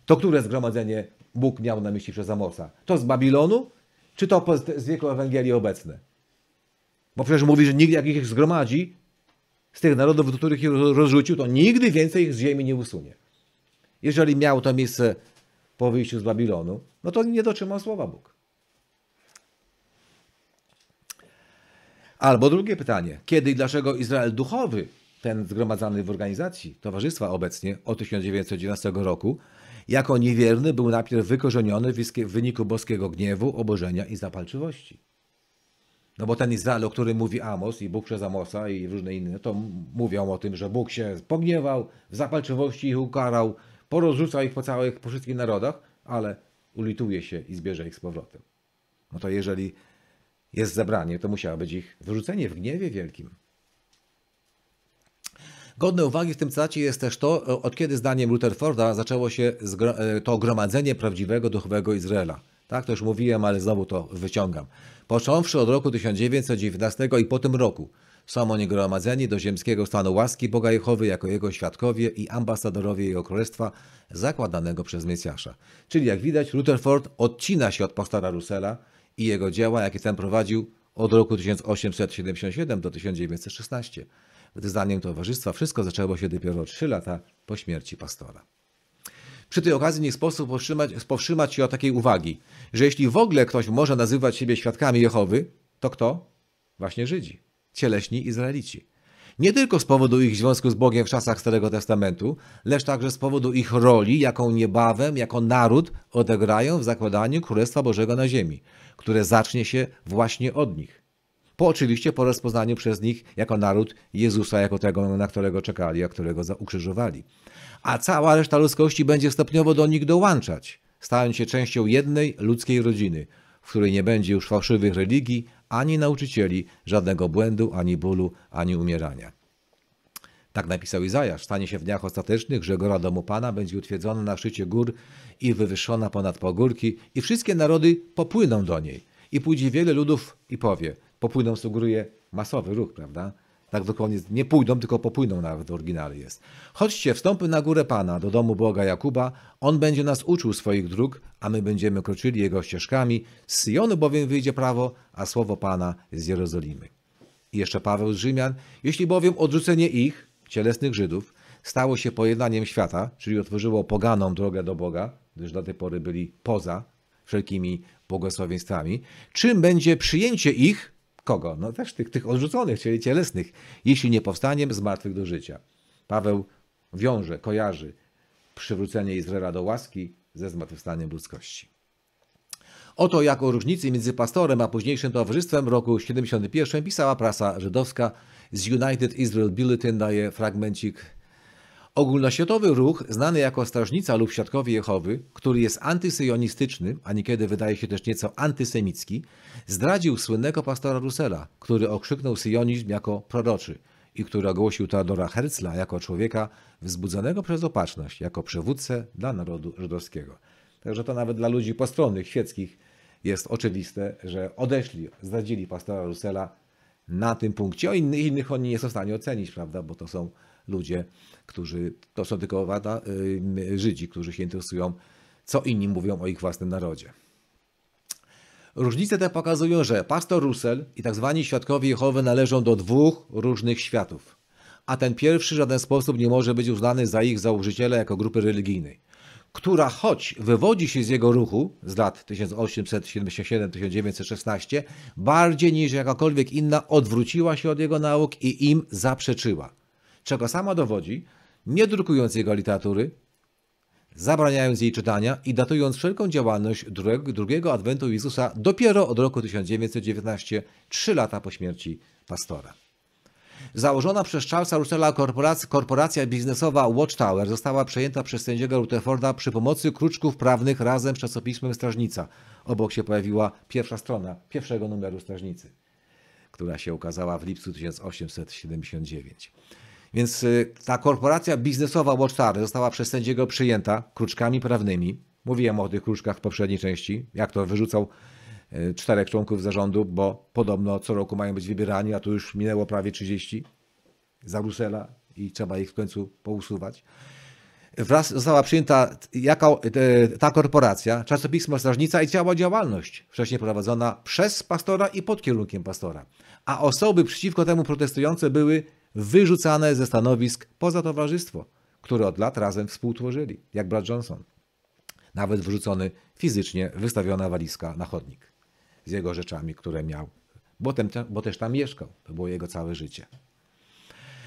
To które zgromadzenie Bóg miał na myśli przez Amosa? To z Babilonu, czy to z wieku Ewangelii obecne? Bo przecież mówi, że nigdy jak ich zgromadzi z tych narodów, do których ich rozrzucił, to nigdy więcej ich z ziemi nie usunie. Jeżeli miał to miejsce po wyjściu z Babilonu, no to nie dotrzymał słowa Bóg. Albo drugie pytanie. Kiedy i dlaczego Izrael duchowy, ten zgromadzany w organizacji towarzystwa obecnie od 1919 roku, jako niewierny był najpierw wykorzeniony w wyniku boskiego gniewu, obożenia i zapalczywości? No bo ten Izrael, o którym mówi Amos i Bóg przez Amosa i różne inne, no to mówią o tym, że Bóg się pogniewał, w zapalczywości ich ukarał, porozrzucał ich po całych, po wszystkich narodach, ale ulituje się i zbierze ich z powrotem. No to jeżeli jest zebranie, to musiało być ich wyrzucenie w gniewie wielkim. Godne uwagi w tym cytacie jest też to, e, od kiedy zdaniem Rutherforda zaczęło się e, to gromadzenie prawdziwego duchowego Izraela – tak, to już mówiłem, ale znowu to wyciągam. Począwszy od roku 1919 i po tym roku są oni gromadzeni do ziemskiego stanu łaski Boga Jehowy jako jego świadkowie i ambasadorowie jego królestwa zakładanego przez Mesjasza. Czyli jak widać, Rutherford odcina się od postara Russella i jego dzieła, jakie ten prowadził od roku 1877 do 1916. Gdy zdaniem towarzystwa wszystko zaczęło się dopiero 3 lata po śmierci pastora. Przy tej okazji nie sposób powstrzymać, powstrzymać się od takiej uwagi, że jeśli w ogóle ktoś może nazywać siebie świadkami Jehowy, to kto? Właśnie Żydzi, cieleśni Izraelici. Nie tylko z powodu ich związku z Bogiem w czasach Starego Testamentu, lecz także z powodu ich roli, jaką niebawem jako naród odegrają w zakładaniu Królestwa Bożego na ziemi, które zacznie się właśnie od nich. Po oczywiście po rozpoznaniu przez nich jako naród Jezusa, jako tego, na którego czekali, a którego ukrzyżowali a cała reszta ludzkości będzie stopniowo do nich dołączać, stając się częścią jednej ludzkiej rodziny, w której nie będzie już fałszywych religii, ani nauczycieli, żadnego błędu, ani bólu, ani umierania. Tak napisał Izajasz. Stanie się w dniach ostatecznych, że gora domu Pana będzie utwierdzona na szczycie gór i wywyższona ponad pogórki i wszystkie narody popłyną do niej. I pójdzie wiele ludów i powie, popłyną sugeruje masowy ruch, prawda? tak dokładnie nie pójdą, tylko popłyną nawet w jest. Chodźcie, wstąpmy na górę Pana, do domu Boga Jakuba, On będzie nas uczył swoich dróg, a my będziemy kroczyli Jego ścieżkami, z Syjonu bowiem wyjdzie prawo, a słowo Pana z Jerozolimy. I jeszcze Paweł z Rzymian, jeśli bowiem odrzucenie ich, cielesnych Żydów, stało się pojednaniem świata, czyli otworzyło poganą drogę do Boga, gdyż do tej pory byli poza wszelkimi błogosławieństwami, czym będzie przyjęcie ich, Kogo? No też tych, tych odrzuconych, czyli cielesnych. Jeśli nie powstaniem, z martwych do życia. Paweł wiąże, kojarzy przywrócenie Izraela do łaski ze zmartwychwstaniem ludzkości. Oto jako różnicy między pastorem a późniejszym towarzystwem w roku 71 pisała prasa żydowska z United Israel Bulletin daje fragmencik Ogólnoświatowy ruch, znany jako Strażnica lub Świadkowie Jehowy, który jest antysyjonistyczny, a niekiedy wydaje się też nieco antysemicki, zdradził słynnego pastora Russella, który okrzyknął syjonizm jako proroczy i który ogłosił Teodora Herzla jako człowieka wzbudzonego przez opatrzność, jako przywódcę dla narodu żydowskiego. Także to nawet dla ludzi postronnych, świeckich jest oczywiste, że odeszli, zdradzili pastora Russella na tym punkcie. O innych, innych oni nie są w stanie ocenić, prawda, bo to są ludzie, którzy, to są tylko wada, y, Żydzi, którzy się interesują, co inni mówią o ich własnym narodzie. Różnice te pokazują, że pastor Russell i tzw. Tak świadkowie Jehowy należą do dwóch różnych światów, a ten pierwszy w żaden sposób nie może być uznany za ich założyciela jako grupy religijnej, która choć wywodzi się z jego ruchu z lat 1877-1916, bardziej niż jakakolwiek inna odwróciła się od jego nauk i im zaprzeczyła czego sama dowodzi, nie drukując jego literatury, zabraniając jej czytania i datując wszelką działalność drugiego adwentu Jezusa dopiero od roku 1919, trzy lata po śmierci pastora. Założona przez Charlesa Russella korporacja, korporacja biznesowa Watchtower została przejęta przez sędziego Rutherforda przy pomocy kruczków prawnych razem z czasopismem Strażnica. Obok się pojawiła pierwsza strona pierwszego numeru Strażnicy, która się ukazała w lipcu 1879. Więc y, ta korporacja biznesowa Watchtower została przez sędziego przyjęta kruczkami prawnymi. Mówiłem o tych kruczkach w poprzedniej części, jak to wyrzucał y, czterech członków zarządu, bo podobno co roku mają być wybierani, a tu już minęło prawie 30 za Brusela i trzeba ich w końcu pousuwać. Wraz została przyjęta jaka, y, ta korporacja, czasopismo Strażnica i cała działalność wcześniej prowadzona przez pastora i pod kierunkiem pastora. A osoby przeciwko temu protestujące były wyrzucane ze stanowisk poza towarzystwo, które od lat razem współtworzyli, jak Brad Johnson. Nawet wrzucony fizycznie wystawiona walizka na chodnik z jego rzeczami, które miał, bo, ten, bo też tam mieszkał. To było jego całe życie.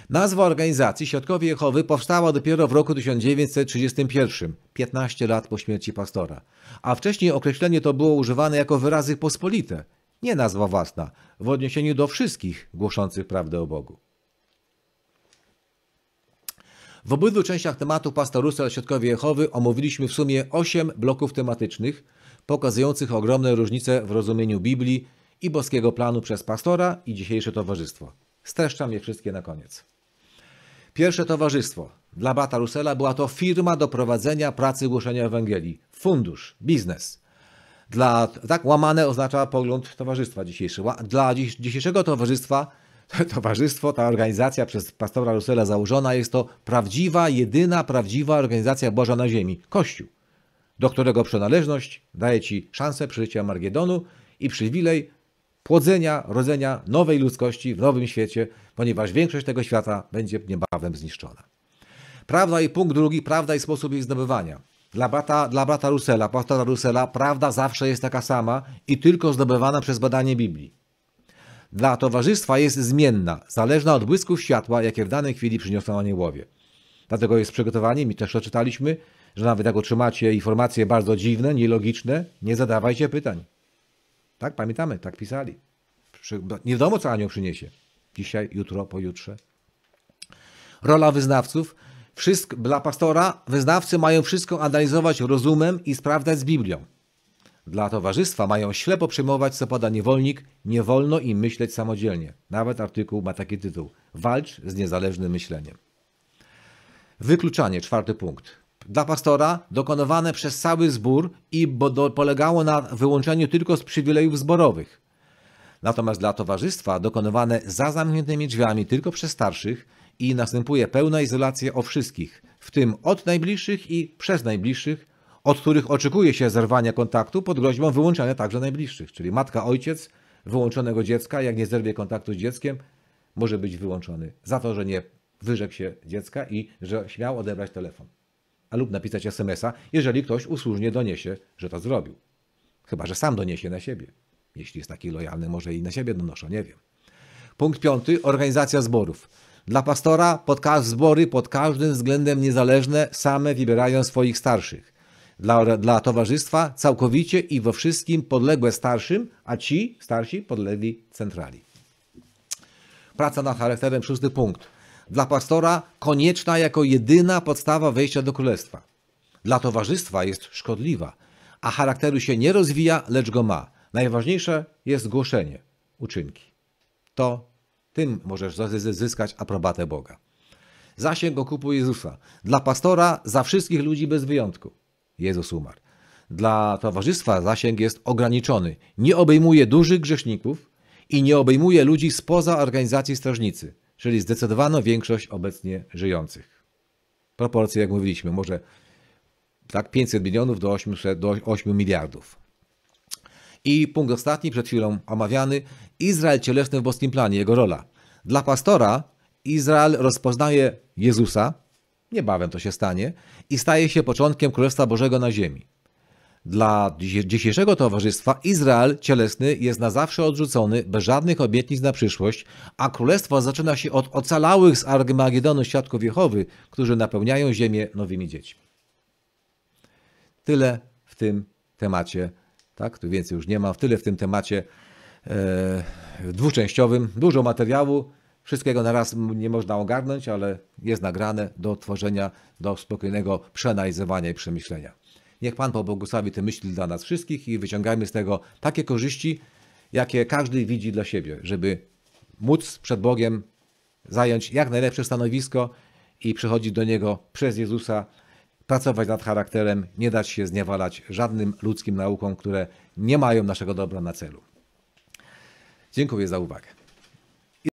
Nazwa organizacji Środkowie Jehowy powstała dopiero w roku 1931, 15 lat po śmierci pastora, a wcześniej określenie to było używane jako wyrazy pospolite, nie nazwa własna, w odniesieniu do wszystkich głoszących prawdę o Bogu. W obydwu częściach tematu Pastorusel Środkowie Jehowy omówiliśmy w sumie 8 bloków tematycznych, pokazujących ogromne różnice w rozumieniu Biblii i boskiego planu przez pastora i dzisiejsze towarzystwo. Streszczam je wszystkie na koniec. Pierwsze towarzystwo. Dla Bata Russell'a była to firma do prowadzenia pracy głoszenia Ewangelii. Fundusz, biznes. Dla, tak łamane oznacza pogląd towarzystwa dzisiejszego. Dla dziś, dzisiejszego towarzystwa [laughs] towarzystwo, ta organizacja przez pastora Rusela założona jest to prawdziwa, jedyna prawdziwa organizacja Boża na ziemi, Kościół, do którego przynależność daje ci szansę przeżycia Margiedonu i przywilej płodzenia, rodzenia nowej ludzkości w nowym świecie, ponieważ większość tego świata będzie niebawem zniszczona. Prawda i punkt drugi, prawda i sposób jej zdobywania. Dla brata, dla brata Rusela, pastora Rusela, prawda zawsze jest taka sama i tylko zdobywana przez badanie Biblii dla towarzystwa jest zmienna, zależna od błysków światła, jakie w danej chwili przyniosą aniołowie. Dlatego jest przygotowanie, mi też przeczytaliśmy, że nawet jak otrzymacie informacje bardzo dziwne, nielogiczne, nie zadawajcie pytań. Tak, pamiętamy, tak pisali. Nie wiadomo, co anioł przyniesie. Dzisiaj, jutro, pojutrze. Rola wyznawców. Wszystko, dla pastora wyznawcy mają wszystko analizować rozumem i sprawdzać z Biblią dla towarzystwa mają ślepo przyjmować, co pada niewolnik, nie wolno im myśleć samodzielnie. Nawet artykuł ma taki tytuł. Walcz z niezależnym myśleniem. Wykluczanie, czwarty punkt. Dla pastora dokonywane przez cały zbór i bo polegało na wyłączeniu tylko z przywilejów zborowych. Natomiast dla towarzystwa dokonywane za zamkniętymi drzwiami tylko przez starszych i następuje pełna izolacja o wszystkich, w tym od najbliższych i przez najbliższych, od których oczekuje się zerwania kontaktu pod groźbą wyłączania także najbliższych, czyli matka, ojciec wyłączonego dziecka, jak nie zerwie kontaktu z dzieckiem, może być wyłączony za to, że nie wyrzekł się dziecka i że śmiał odebrać telefon, a lub napisać smsa, jeżeli ktoś usłużnie doniesie, że to zrobił. Chyba, że sam doniesie na siebie. Jeśli jest taki lojalny, może i na siebie donoszą, nie wiem. Punkt piąty, organizacja zborów. Dla pastora podka- zbory pod każdym względem niezależne, same wybierają swoich starszych dla, dla towarzystwa całkowicie i we wszystkim podległe starszym, a ci starsi podlegli centrali. Praca nad charakterem, szósty punkt. Dla pastora konieczna jako jedyna podstawa wejścia do królestwa. Dla towarzystwa jest szkodliwa, a charakteru się nie rozwija, lecz go ma. Najważniejsze jest głoszenie, uczynki. To tym możesz zyskać aprobatę Boga. Zasięg okupu Jezusa. Dla pastora za wszystkich ludzi bez wyjątku. Jezus umarł. Dla towarzystwa zasięg jest ograniczony. Nie obejmuje dużych grzeszników i nie obejmuje ludzi spoza organizacji strażnicy, czyli zdecydowaną większość obecnie żyjących. Proporcje, jak mówiliśmy, może tak 500 milionów do 800, do 8 miliardów. I punkt ostatni, przed chwilą omawiany, Izrael cielesny w boskim planie, jego rola. Dla pastora Izrael rozpoznaje Jezusa, niebawem to się stanie, i staje się początkiem Królestwa Bożego na ziemi. Dla dzisiejszego towarzystwa Izrael cielesny jest na zawsze odrzucony, bez żadnych obietnic na przyszłość, a królestwo zaczyna się od ocalałych z Armagedonu świadków Jehowy, którzy napełniają ziemię nowymi dziećmi. Tyle w tym temacie, tak, tu więcej już nie ma, tyle w tym temacie e, dwuczęściowym, dużo materiału, Wszystkiego na raz nie można ogarnąć, ale jest nagrane do tworzenia, do spokojnego przeanalizowania i przemyślenia. Niech Pan pobłogosławi te myśli dla nas wszystkich i wyciągajmy z tego takie korzyści, jakie każdy widzi dla siebie, żeby móc przed Bogiem zająć jak najlepsze stanowisko i przychodzić do Niego przez Jezusa, pracować nad charakterem, nie dać się zniewalać żadnym ludzkim naukom, które nie mają naszego dobra na celu. Dziękuję za uwagę.